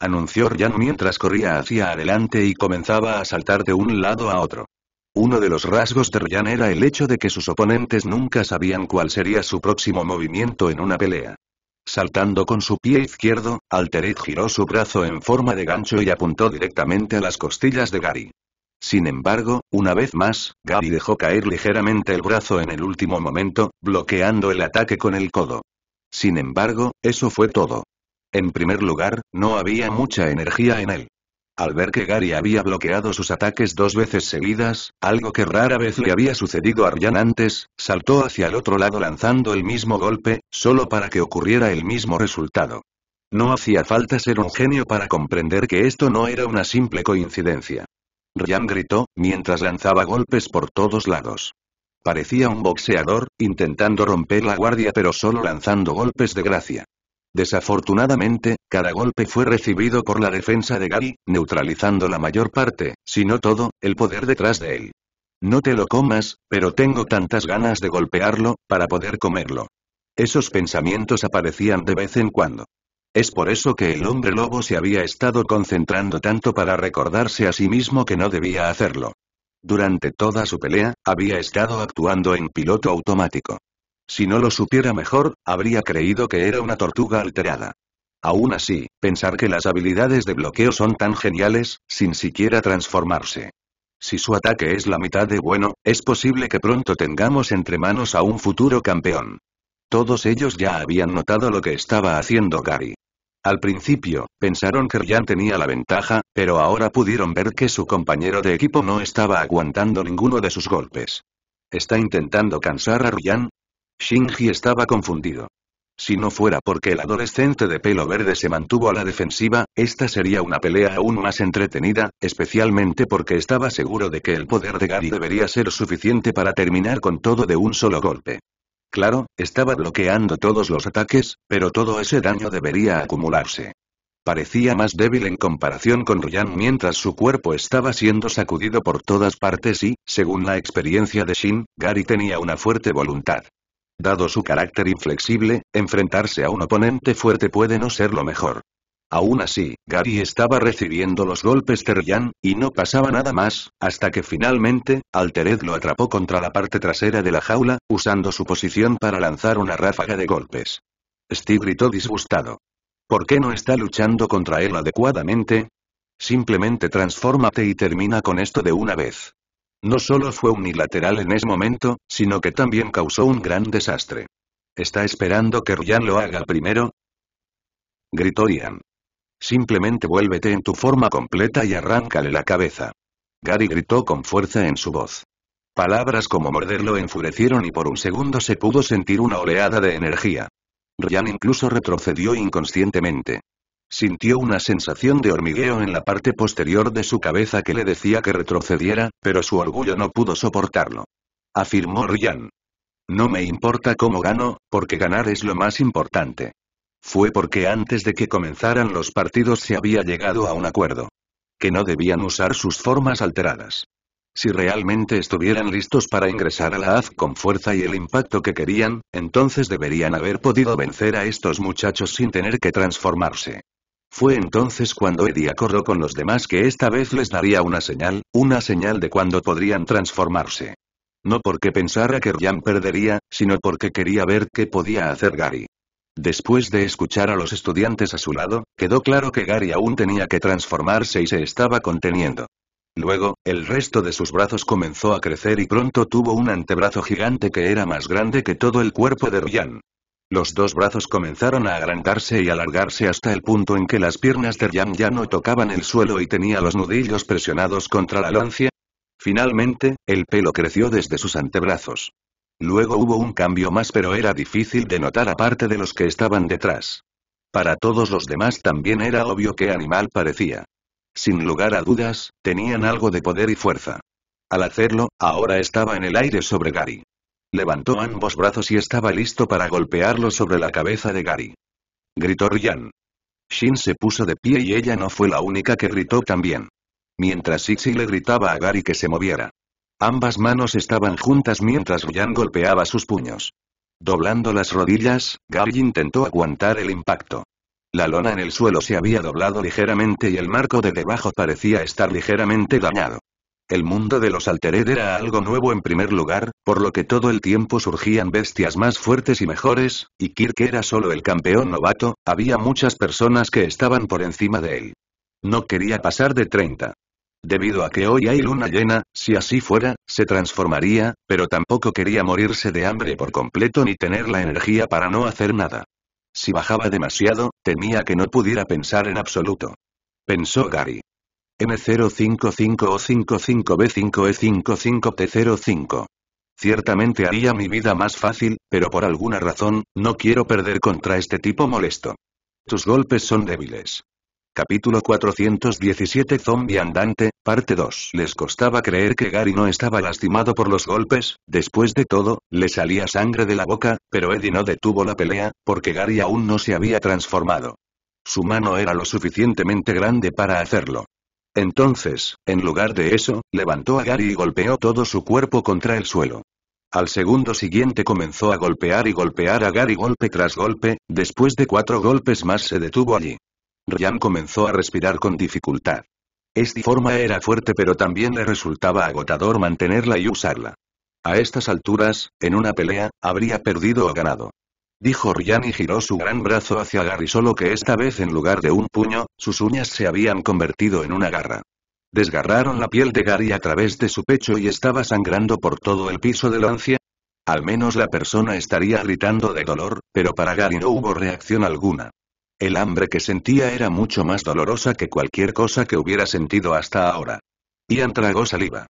Anunció Ryan mientras corría hacia adelante y comenzaba a saltar de un lado a otro. Uno de los rasgos de Ryan era el hecho de que sus oponentes nunca sabían cuál sería su próximo movimiento en una pelea. Saltando con su pie izquierdo, Altered giró su brazo en forma de gancho y apuntó directamente a las costillas de Gary. Sin embargo, una vez más, Gary dejó caer ligeramente el brazo en el último momento, bloqueando el ataque con el codo. Sin embargo, eso fue todo. En primer lugar, no había mucha energía en él. Al ver que Gary había bloqueado sus ataques dos veces seguidas, algo que rara vez le había sucedido a Ryan antes, saltó hacia el otro lado lanzando el mismo golpe, solo para que ocurriera el mismo resultado. No hacía falta ser un genio para comprender que esto no era una simple coincidencia. Ryan gritó, mientras lanzaba golpes por todos lados. Parecía un boxeador, intentando romper la guardia pero solo lanzando golpes de gracia. Desafortunadamente, cada golpe fue recibido por la defensa de Gary, neutralizando la mayor parte, si no todo, el poder detrás de él. No te lo comas, pero tengo tantas ganas de golpearlo, para poder comerlo. Esos pensamientos aparecían de vez en cuando. Es por eso que el hombre lobo se había estado concentrando tanto para recordarse a sí mismo que no debía hacerlo. Durante toda su pelea, había estado actuando en piloto automático. Si no lo supiera mejor, habría creído que era una tortuga alterada. Aún así, pensar que las habilidades de bloqueo son tan geniales, sin siquiera transformarse. Si su ataque es la mitad de bueno, es posible que pronto tengamos entre manos a un futuro campeón. Todos ellos ya habían notado lo que estaba haciendo Gary. Al principio, pensaron que Ryan tenía la ventaja, pero ahora pudieron ver que su compañero de equipo no estaba aguantando ninguno de sus golpes. ¿Está intentando cansar a Ryan? Shinji estaba confundido. Si no fuera porque el adolescente de pelo verde se mantuvo a la defensiva, esta sería una pelea aún más entretenida, especialmente porque estaba seguro de que el poder de Gary debería ser suficiente para terminar con todo de un solo golpe. Claro, estaba bloqueando todos los ataques, pero todo ese daño debería acumularse. Parecía más débil en comparación con Ruyan mientras su cuerpo estaba siendo sacudido por todas partes y, según la experiencia de Shin, Gary tenía una fuerte voluntad. Dado su carácter inflexible, enfrentarse a un oponente fuerte puede no ser lo mejor. Aún así, Gary estaba recibiendo los golpes de Ryan, y no pasaba nada más, hasta que finalmente, Altered lo atrapó contra la parte trasera de la jaula, usando su posición para lanzar una ráfaga de golpes. Steve gritó disgustado. ¿Por qué no está luchando contra él adecuadamente? Simplemente transfórmate y termina con esto de una vez. No solo fue unilateral en ese momento, sino que también causó un gran desastre. ¿Está esperando que Ryan lo haga primero? Gritó Ian. Simplemente vuélvete en tu forma completa y arráncale la cabeza. Gary gritó con fuerza en su voz. Palabras como morderlo enfurecieron y por un segundo se pudo sentir una oleada de energía. Ryan incluso retrocedió inconscientemente. Sintió una sensación de hormigueo en la parte posterior de su cabeza que le decía que retrocediera, pero su orgullo no pudo soportarlo. Afirmó Ryan. No me importa cómo gano, porque ganar es lo más importante. Fue porque antes de que comenzaran los partidos se había llegado a un acuerdo. Que no debían usar sus formas alteradas. Si realmente estuvieran listos para ingresar a la haz con fuerza y el impacto que querían, entonces deberían haber podido vencer a estos muchachos sin tener que transformarse. Fue entonces cuando Eddie acordó con los demás que esta vez les daría una señal, una señal de cuándo podrían transformarse. No porque pensara que Ryan perdería, sino porque quería ver qué podía hacer Gary. Después de escuchar a los estudiantes a su lado, quedó claro que Gary aún tenía que transformarse y se estaba conteniendo. Luego, el resto de sus brazos comenzó a crecer y pronto tuvo un antebrazo gigante que era más grande que todo el cuerpo de Ryan. Los dos brazos comenzaron a agrandarse y alargarse hasta el punto en que las piernas de Ryan ya no tocaban el suelo y tenía los nudillos presionados contra la lancia. Finalmente, el pelo creció desde sus antebrazos. Luego hubo un cambio más pero era difícil de notar aparte de los que estaban detrás. Para todos los demás también era obvio qué animal parecía. Sin lugar a dudas, tenían algo de poder y fuerza. Al hacerlo, ahora estaba en el aire sobre Gary. Levantó ambos brazos y estaba listo para golpearlo sobre la cabeza de Gary. Gritó Ryan. Shin se puso de pie y ella no fue la única que gritó también. Mientras Xi le gritaba a Gary que se moviera. Ambas manos estaban juntas mientras Ryan golpeaba sus puños. Doblando las rodillas, Gary intentó aguantar el impacto. La lona en el suelo se había doblado ligeramente y el marco de debajo parecía estar ligeramente dañado. El mundo de los Altered era algo nuevo en primer lugar, por lo que todo el tiempo surgían bestias más fuertes y mejores, y Kirk era solo el campeón novato, había muchas personas que estaban por encima de él. No quería pasar de 30. Debido a que hoy hay luna llena, si así fuera, se transformaría, pero tampoco quería morirse de hambre por completo ni tener la energía para no hacer nada. Si bajaba demasiado, temía que no pudiera pensar en absoluto. Pensó Gary. M055O55B5E55T05. Ciertamente haría mi vida más fácil, pero por alguna razón, no quiero perder contra este tipo molesto. Tus golpes son débiles. Capítulo 417 Zombie Andante, parte 2. Les costaba creer que Gary no estaba lastimado por los golpes, después de todo, le salía sangre de la boca, pero Eddie no detuvo la pelea, porque Gary aún no se había transformado. Su mano era lo suficientemente grande para hacerlo. Entonces, en lugar de eso, levantó a Gary y golpeó todo su cuerpo contra el suelo. Al segundo siguiente comenzó a golpear y golpear a Gary golpe tras golpe, después de cuatro golpes más se detuvo allí. Ryan comenzó a respirar con dificultad. Esta forma era fuerte pero también le resultaba agotador mantenerla y usarla. A estas alturas, en una pelea, habría perdido o ganado. Dijo Ryan y giró su gran brazo hacia Gary solo que esta vez en lugar de un puño, sus uñas se habían convertido en una garra. Desgarraron la piel de Gary a través de su pecho y estaba sangrando por todo el piso de la ansia. Al menos la persona estaría gritando de dolor, pero para Gary no hubo reacción alguna. El hambre que sentía era mucho más dolorosa que cualquier cosa que hubiera sentido hasta ahora. Ian tragó saliva.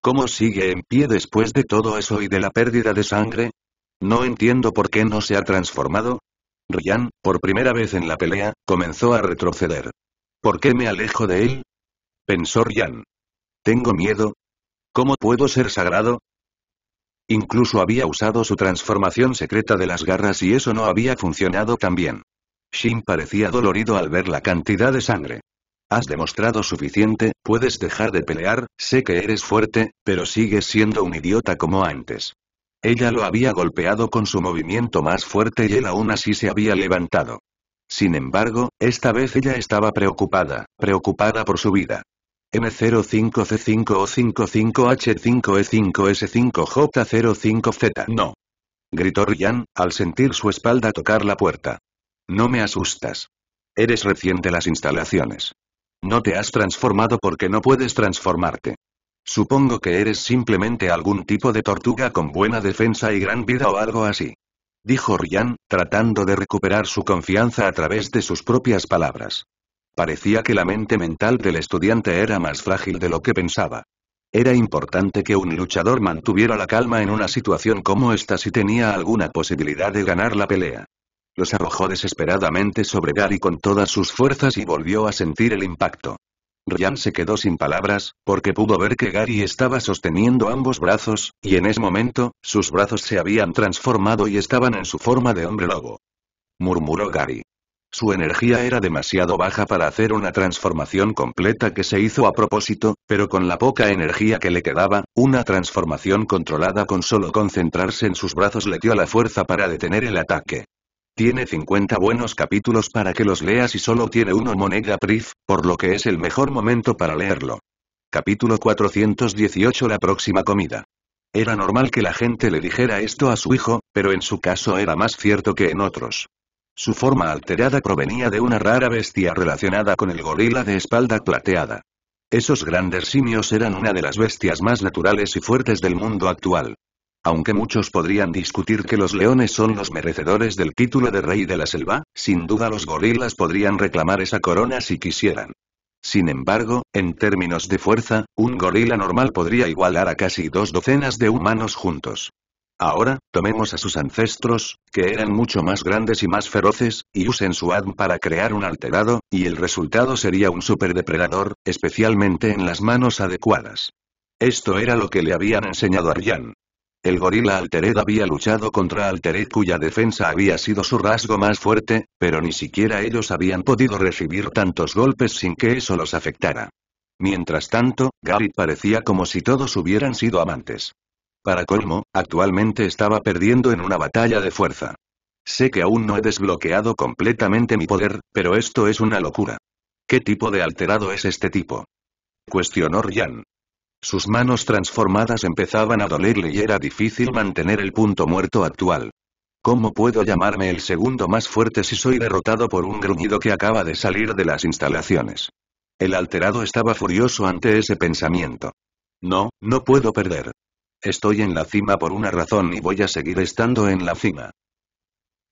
¿Cómo sigue en pie después de todo eso y de la pérdida de sangre? No entiendo por qué no se ha transformado. Ryan, por primera vez en la pelea, comenzó a retroceder. ¿Por qué me alejo de él? Pensó Ryan. Tengo miedo. ¿Cómo puedo ser sagrado? Incluso había usado su transformación secreta de las garras y eso no había funcionado tan bien. Shin parecía dolorido al ver la cantidad de sangre. Has demostrado suficiente, puedes dejar de pelear, sé que eres fuerte, pero sigues siendo un idiota como antes. Ella lo había golpeado con su movimiento más fuerte y él aún así se había levantado. Sin embargo, esta vez ella estaba preocupada, preocupada por su vida. M05C5O55H5E5S5J05Z No. Gritó Ryan, al sentir su espalda tocar la puerta. No me asustas. Eres reciente las instalaciones. No te has transformado porque no puedes transformarte. Supongo que eres simplemente algún tipo de tortuga con buena defensa y gran vida o algo así. Dijo Ryan, tratando de recuperar su confianza a través de sus propias palabras. Parecía que la mente mental del estudiante era más frágil de lo que pensaba. Era importante que un luchador mantuviera la calma en una situación como esta si tenía alguna posibilidad de ganar la pelea. Los arrojó desesperadamente sobre Gary con todas sus fuerzas y volvió a sentir el impacto. Ryan se quedó sin palabras, porque pudo ver que Gary estaba sosteniendo ambos brazos, y en ese momento, sus brazos se habían transformado y estaban en su forma de hombre lobo. Murmuró Gary. Su energía era demasiado baja para hacer una transformación completa que se hizo a propósito, pero con la poca energía que le quedaba, una transformación controlada con solo concentrarse en sus brazos le dio la fuerza para detener el ataque. Tiene 50 buenos capítulos para que los leas y solo tiene uno moneda PRIF, por lo que es el mejor momento para leerlo. Capítulo 418 La próxima comida. Era normal que la gente le dijera esto a su hijo, pero en su caso era más cierto que en otros. Su forma alterada provenía de una rara bestia relacionada con el gorila de espalda plateada. Esos grandes simios eran una de las bestias más naturales y fuertes del mundo actual. Aunque muchos podrían discutir que los leones son los merecedores del título de rey de la selva, sin duda los gorilas podrían reclamar esa corona si quisieran. Sin embargo, en términos de fuerza, un gorila normal podría igualar a casi dos docenas de humanos juntos. Ahora, tomemos a sus ancestros, que eran mucho más grandes y más feroces, y usen su ADN para crear un alterado, y el resultado sería un superdepredador, especialmente en las manos adecuadas. Esto era lo que le habían enseñado a Ryan. El gorila Altered había luchado contra Altered cuya defensa había sido su rasgo más fuerte, pero ni siquiera ellos habían podido recibir tantos golpes sin que eso los afectara. Mientras tanto, Gary parecía como si todos hubieran sido amantes. Para colmo, actualmente estaba perdiendo en una batalla de fuerza. Sé que aún no he desbloqueado completamente mi poder, pero esto es una locura. ¿Qué tipo de alterado es este tipo? Cuestionó Ryan. Sus manos transformadas empezaban a dolerle y era difícil mantener el punto muerto actual. ¿Cómo puedo llamarme el segundo más fuerte si soy derrotado por un gruñido que acaba de salir de las instalaciones? El alterado estaba furioso ante ese pensamiento. No, no puedo perder. Estoy en la cima por una razón y voy a seguir estando en la cima.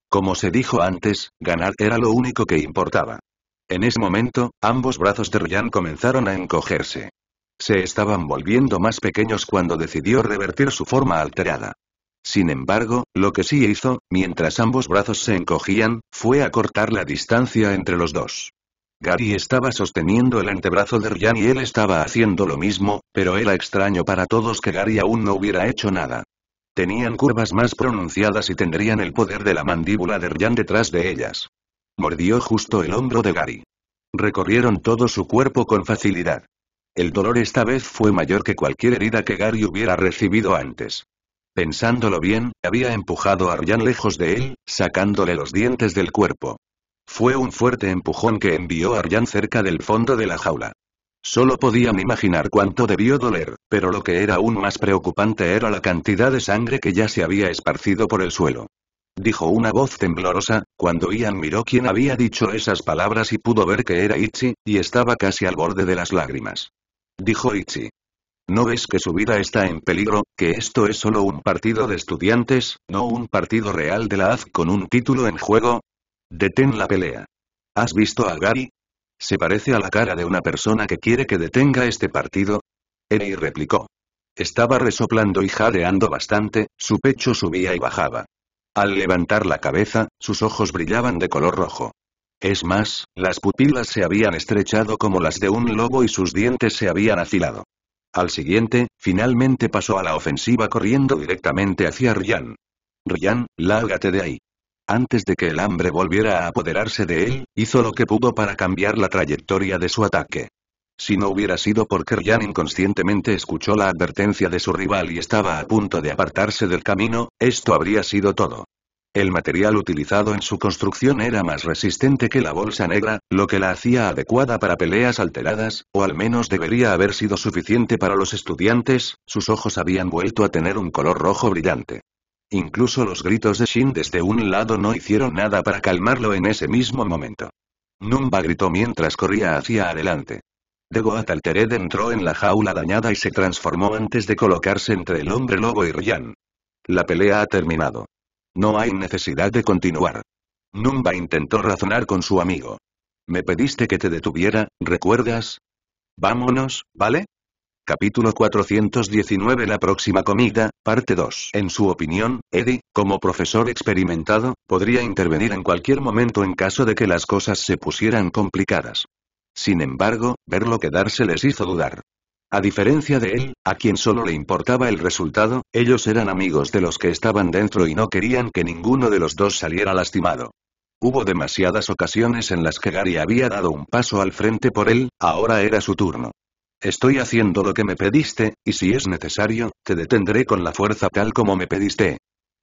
Como se dijo antes, ganar era lo único que importaba. En ese momento, ambos brazos de Ryan comenzaron a encogerse. Se estaban volviendo más pequeños cuando decidió revertir su forma alterada. Sin embargo, lo que sí hizo, mientras ambos brazos se encogían, fue acortar la distancia entre los dos. Gary estaba sosteniendo el antebrazo de Ryan y él estaba haciendo lo mismo, pero era extraño para todos que Gary aún no hubiera hecho nada. Tenían curvas más pronunciadas y tendrían el poder de la mandíbula de Ryan detrás de ellas. Mordió justo el hombro de Gary. Recorrieron todo su cuerpo con facilidad. El dolor esta vez fue mayor que cualquier herida que Gary hubiera recibido antes. Pensándolo bien, había empujado a Arjan lejos de él, sacándole los dientes del cuerpo. Fue un fuerte empujón que envió a Arjan cerca del fondo de la jaula. Solo podían imaginar cuánto debió doler, pero lo que era aún más preocupante era la cantidad de sangre que ya se había esparcido por el suelo. Dijo una voz temblorosa, cuando Ian miró quién había dicho esas palabras y pudo ver que era Ichi, y estaba casi al borde de las lágrimas dijo Ichi. ¿No ves que su vida está en peligro, que esto es solo un partido de estudiantes, no un partido real de la haz con un título en juego? Detén la pelea. ¿Has visto a Gary? Se parece a la cara de una persona que quiere que detenga este partido. Eri replicó. Estaba resoplando y jadeando bastante, su pecho subía y bajaba. Al levantar la cabeza, sus ojos brillaban de color rojo. Es más, las pupilas se habían estrechado como las de un lobo y sus dientes se habían afilado. Al siguiente, finalmente pasó a la ofensiva corriendo directamente hacia Ryan. Ryan, lárgate de ahí. Antes de que el hambre volviera a apoderarse de él, hizo lo que pudo para cambiar la trayectoria de su ataque. Si no hubiera sido porque Ryan inconscientemente escuchó la advertencia de su rival y estaba a punto de apartarse del camino, esto habría sido todo. El material utilizado en su construcción era más resistente que la bolsa negra, lo que la hacía adecuada para peleas alteradas, o al menos debería haber sido suficiente para los estudiantes, sus ojos habían vuelto a tener un color rojo brillante. Incluso los gritos de Shin desde un lado no hicieron nada para calmarlo en ese mismo momento. Numba gritó mientras corría hacia adelante. De Altered entró en la jaula dañada y se transformó antes de colocarse entre el hombre lobo y Ryan. La pelea ha terminado. No hay necesidad de continuar. Numba intentó razonar con su amigo. Me pediste que te detuviera, ¿recuerdas? Vámonos, ¿vale? Capítulo 419 La próxima comida, parte 2. En su opinión, Eddie, como profesor experimentado, podría intervenir en cualquier momento en caso de que las cosas se pusieran complicadas. Sin embargo, verlo quedarse les hizo dudar. A diferencia de él, a quien solo le importaba el resultado, ellos eran amigos de los que estaban dentro y no querían que ninguno de los dos saliera lastimado. Hubo demasiadas ocasiones en las que Gary había dado un paso al frente por él, ahora era su turno. Estoy haciendo lo que me pediste, y si es necesario, te detendré con la fuerza tal como me pediste.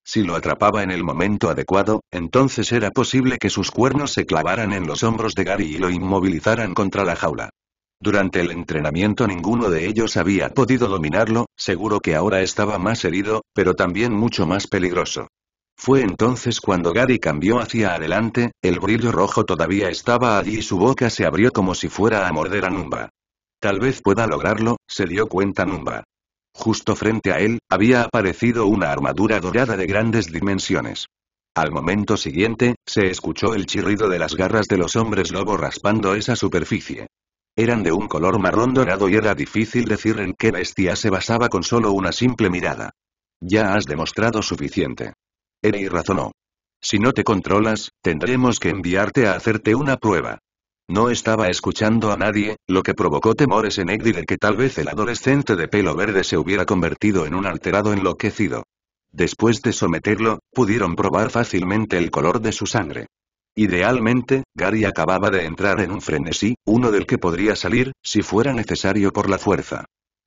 Si lo atrapaba en el momento adecuado, entonces era posible que sus cuernos se clavaran en los hombros de Gary y lo inmovilizaran contra la jaula. Durante el entrenamiento ninguno de ellos había podido dominarlo, seguro que ahora estaba más herido, pero también mucho más peligroso. Fue entonces cuando Gary cambió hacia adelante, el brillo rojo todavía estaba allí y su boca se abrió como si fuera a morder a Numba. Tal vez pueda lograrlo, se dio cuenta Numba. Justo frente a él, había aparecido una armadura dorada de grandes dimensiones. Al momento siguiente, se escuchó el chirrido de las garras de los hombres lobo raspando esa superficie. Eran de un color marrón dorado y era difícil decir en qué bestia se basaba con solo una simple mirada. Ya has demostrado suficiente. Eri razonó. Si no te controlas, tendremos que enviarte a hacerte una prueba. No estaba escuchando a nadie, lo que provocó temores en Eri de que tal vez el adolescente de pelo verde se hubiera convertido en un alterado enloquecido. Después de someterlo, pudieron probar fácilmente el color de su sangre. Idealmente, Gary acababa de entrar en un frenesí, uno del que podría salir, si fuera necesario por la fuerza.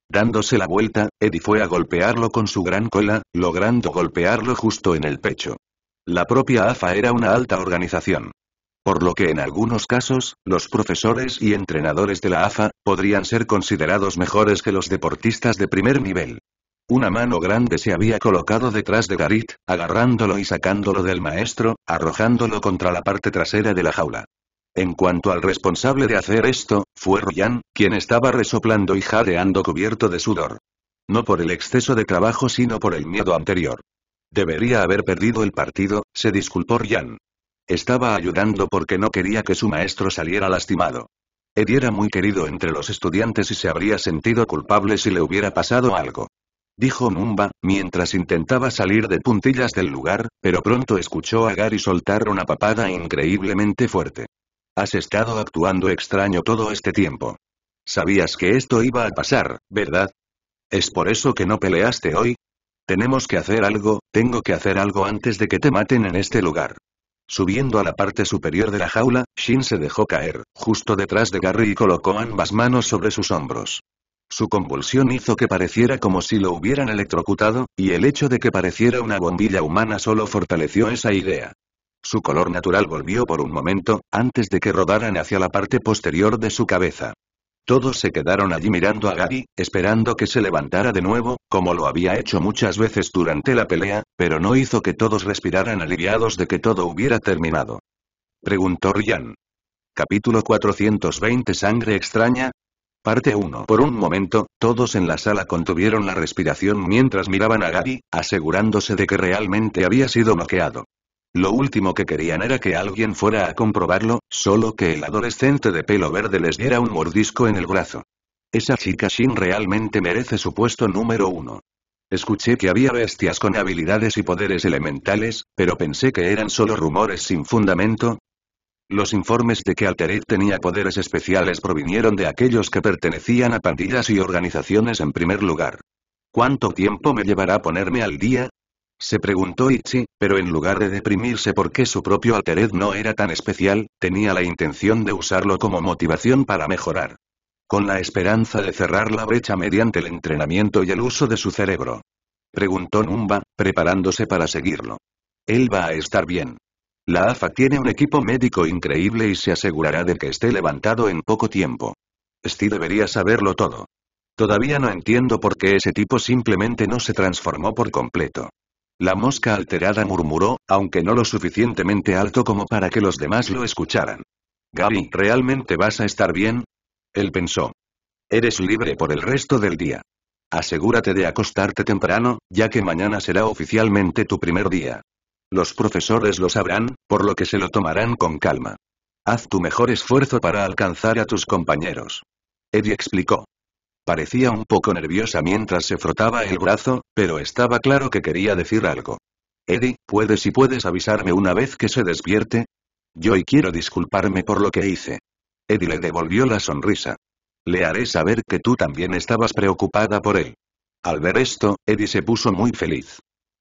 Dándose la vuelta, Eddie fue a golpearlo con su gran cola, logrando golpearlo justo en el pecho. La propia AFA era una alta organización. Por lo que en algunos casos, los profesores y entrenadores de la AFA, podrían ser considerados mejores que los deportistas de primer nivel. Una mano grande se había colocado detrás de Garit, agarrándolo y sacándolo del maestro, arrojándolo contra la parte trasera de la jaula. En cuanto al responsable de hacer esto, fue Ryan, quien estaba resoplando y jadeando cubierto de sudor. No por el exceso de trabajo sino por el miedo anterior. Debería haber perdido el partido, se disculpó Ryan. Estaba ayudando porque no quería que su maestro saliera lastimado. Ed era muy querido entre los estudiantes y se habría sentido culpable si le hubiera pasado algo dijo Mumba, mientras intentaba salir de puntillas del lugar, pero pronto escuchó a Gary soltar una papada increíblemente fuerte. Has estado actuando extraño todo este tiempo. Sabías que esto iba a pasar, ¿verdad? ¿Es por eso que no peleaste hoy? Tenemos que hacer algo, tengo que hacer algo antes de que te maten en este lugar. Subiendo a la parte superior de la jaula, Shin se dejó caer, justo detrás de Gary y colocó ambas manos sobre sus hombros. Su convulsión hizo que pareciera como si lo hubieran electrocutado, y el hecho de que pareciera una bombilla humana solo fortaleció esa idea. Su color natural volvió por un momento, antes de que rodaran hacia la parte posterior de su cabeza. Todos se quedaron allí mirando a Gary, esperando que se levantara de nuevo, como lo había hecho muchas veces durante la pelea, pero no hizo que todos respiraran aliviados de que todo hubiera terminado. Preguntó Ryan. Capítulo 420 Sangre extraña, Parte 1. Por un momento, todos en la sala contuvieron la respiración mientras miraban a Gabi, asegurándose de que realmente había sido noqueado. Lo último que querían era que alguien fuera a comprobarlo, solo que el adolescente de pelo verde les diera un mordisco en el brazo. Esa chica Shin realmente merece su puesto número uno. Escuché que había bestias con habilidades y poderes elementales, pero pensé que eran solo rumores sin fundamento, los informes de que Altered tenía poderes especiales provinieron de aquellos que pertenecían a pandillas y organizaciones en primer lugar. ¿Cuánto tiempo me llevará ponerme al día? Se preguntó Ichi, pero en lugar de deprimirse porque su propio Altered no era tan especial, tenía la intención de usarlo como motivación para mejorar. Con la esperanza de cerrar la brecha mediante el entrenamiento y el uso de su cerebro. Preguntó Numba, preparándose para seguirlo. Él va a estar bien. La AFA tiene un equipo médico increíble y se asegurará de que esté levantado en poco tiempo. Steve debería saberlo todo. Todavía no entiendo por qué ese tipo simplemente no se transformó por completo. La mosca alterada murmuró, aunque no lo suficientemente alto como para que los demás lo escucharan. Gary, ¿realmente vas a estar bien? Él pensó. Eres libre por el resto del día. Asegúrate de acostarte temprano, ya que mañana será oficialmente tu primer día. Los profesores lo sabrán, por lo que se lo tomarán con calma. Haz tu mejor esfuerzo para alcanzar a tus compañeros. Eddie explicó. Parecía un poco nerviosa mientras se frotaba el brazo, pero estaba claro que quería decir algo. Eddie, ¿puedes y puedes avisarme una vez que se despierte? Yo y quiero disculparme por lo que hice. Eddie le devolvió la sonrisa. Le haré saber que tú también estabas preocupada por él. Al ver esto, Eddie se puso muy feliz.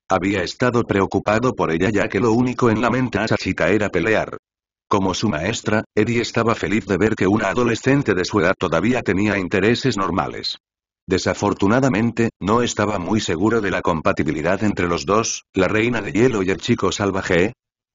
Había estado preocupado por ella ya que lo único en la mente a chica era pelear. Como su maestra, Eddie estaba feliz de ver que una adolescente de su edad todavía tenía intereses normales. Desafortunadamente, no estaba muy seguro de la compatibilidad entre los dos, la reina de hielo y el chico salvaje.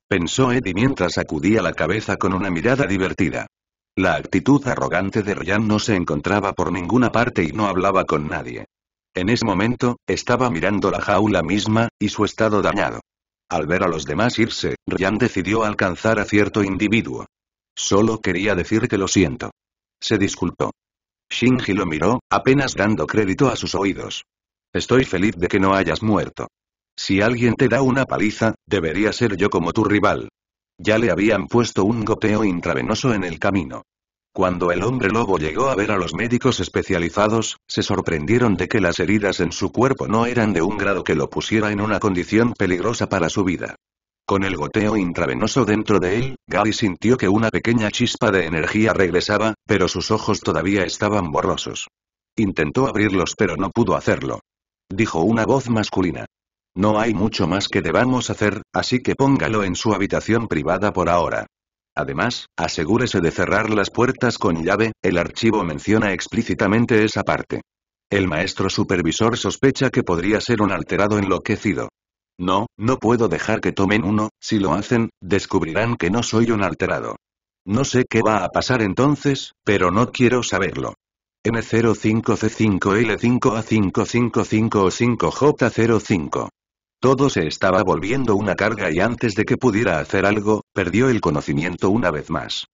Pensó Eddie mientras sacudía la cabeza con una mirada divertida. La actitud arrogante de Ryan no se encontraba por ninguna parte y no hablaba con nadie. En ese momento, estaba mirando la jaula misma, y su estado dañado. Al ver a los demás irse, Ryan decidió alcanzar a cierto individuo. Solo quería decir que lo siento. Se disculpó. Shinji lo miró, apenas dando crédito a sus oídos. Estoy feliz de que no hayas muerto. Si alguien te da una paliza, debería ser yo como tu rival. Ya le habían puesto un goteo intravenoso en el camino. Cuando el hombre lobo llegó a ver a los médicos especializados, se sorprendieron de que las heridas en su cuerpo no eran de un grado que lo pusiera en una condición peligrosa para su vida. Con el goteo intravenoso dentro de él, Gary sintió que una pequeña chispa de energía regresaba, pero sus ojos todavía estaban borrosos. Intentó abrirlos pero no pudo hacerlo. Dijo una voz masculina. No hay mucho más que debamos hacer, así que póngalo en su habitación privada por ahora. Además, asegúrese de cerrar las puertas con llave, el archivo menciona explícitamente esa parte. El maestro supervisor sospecha que podría ser un alterado enloquecido. No, no puedo dejar que tomen uno, si lo hacen, descubrirán que no soy un alterado. No sé qué va a pasar entonces, pero no quiero saberlo. n 05 c 5 l 5 a 555 o 5J05. Todo se estaba volviendo una carga y antes de que pudiera hacer algo, perdió el conocimiento una vez más.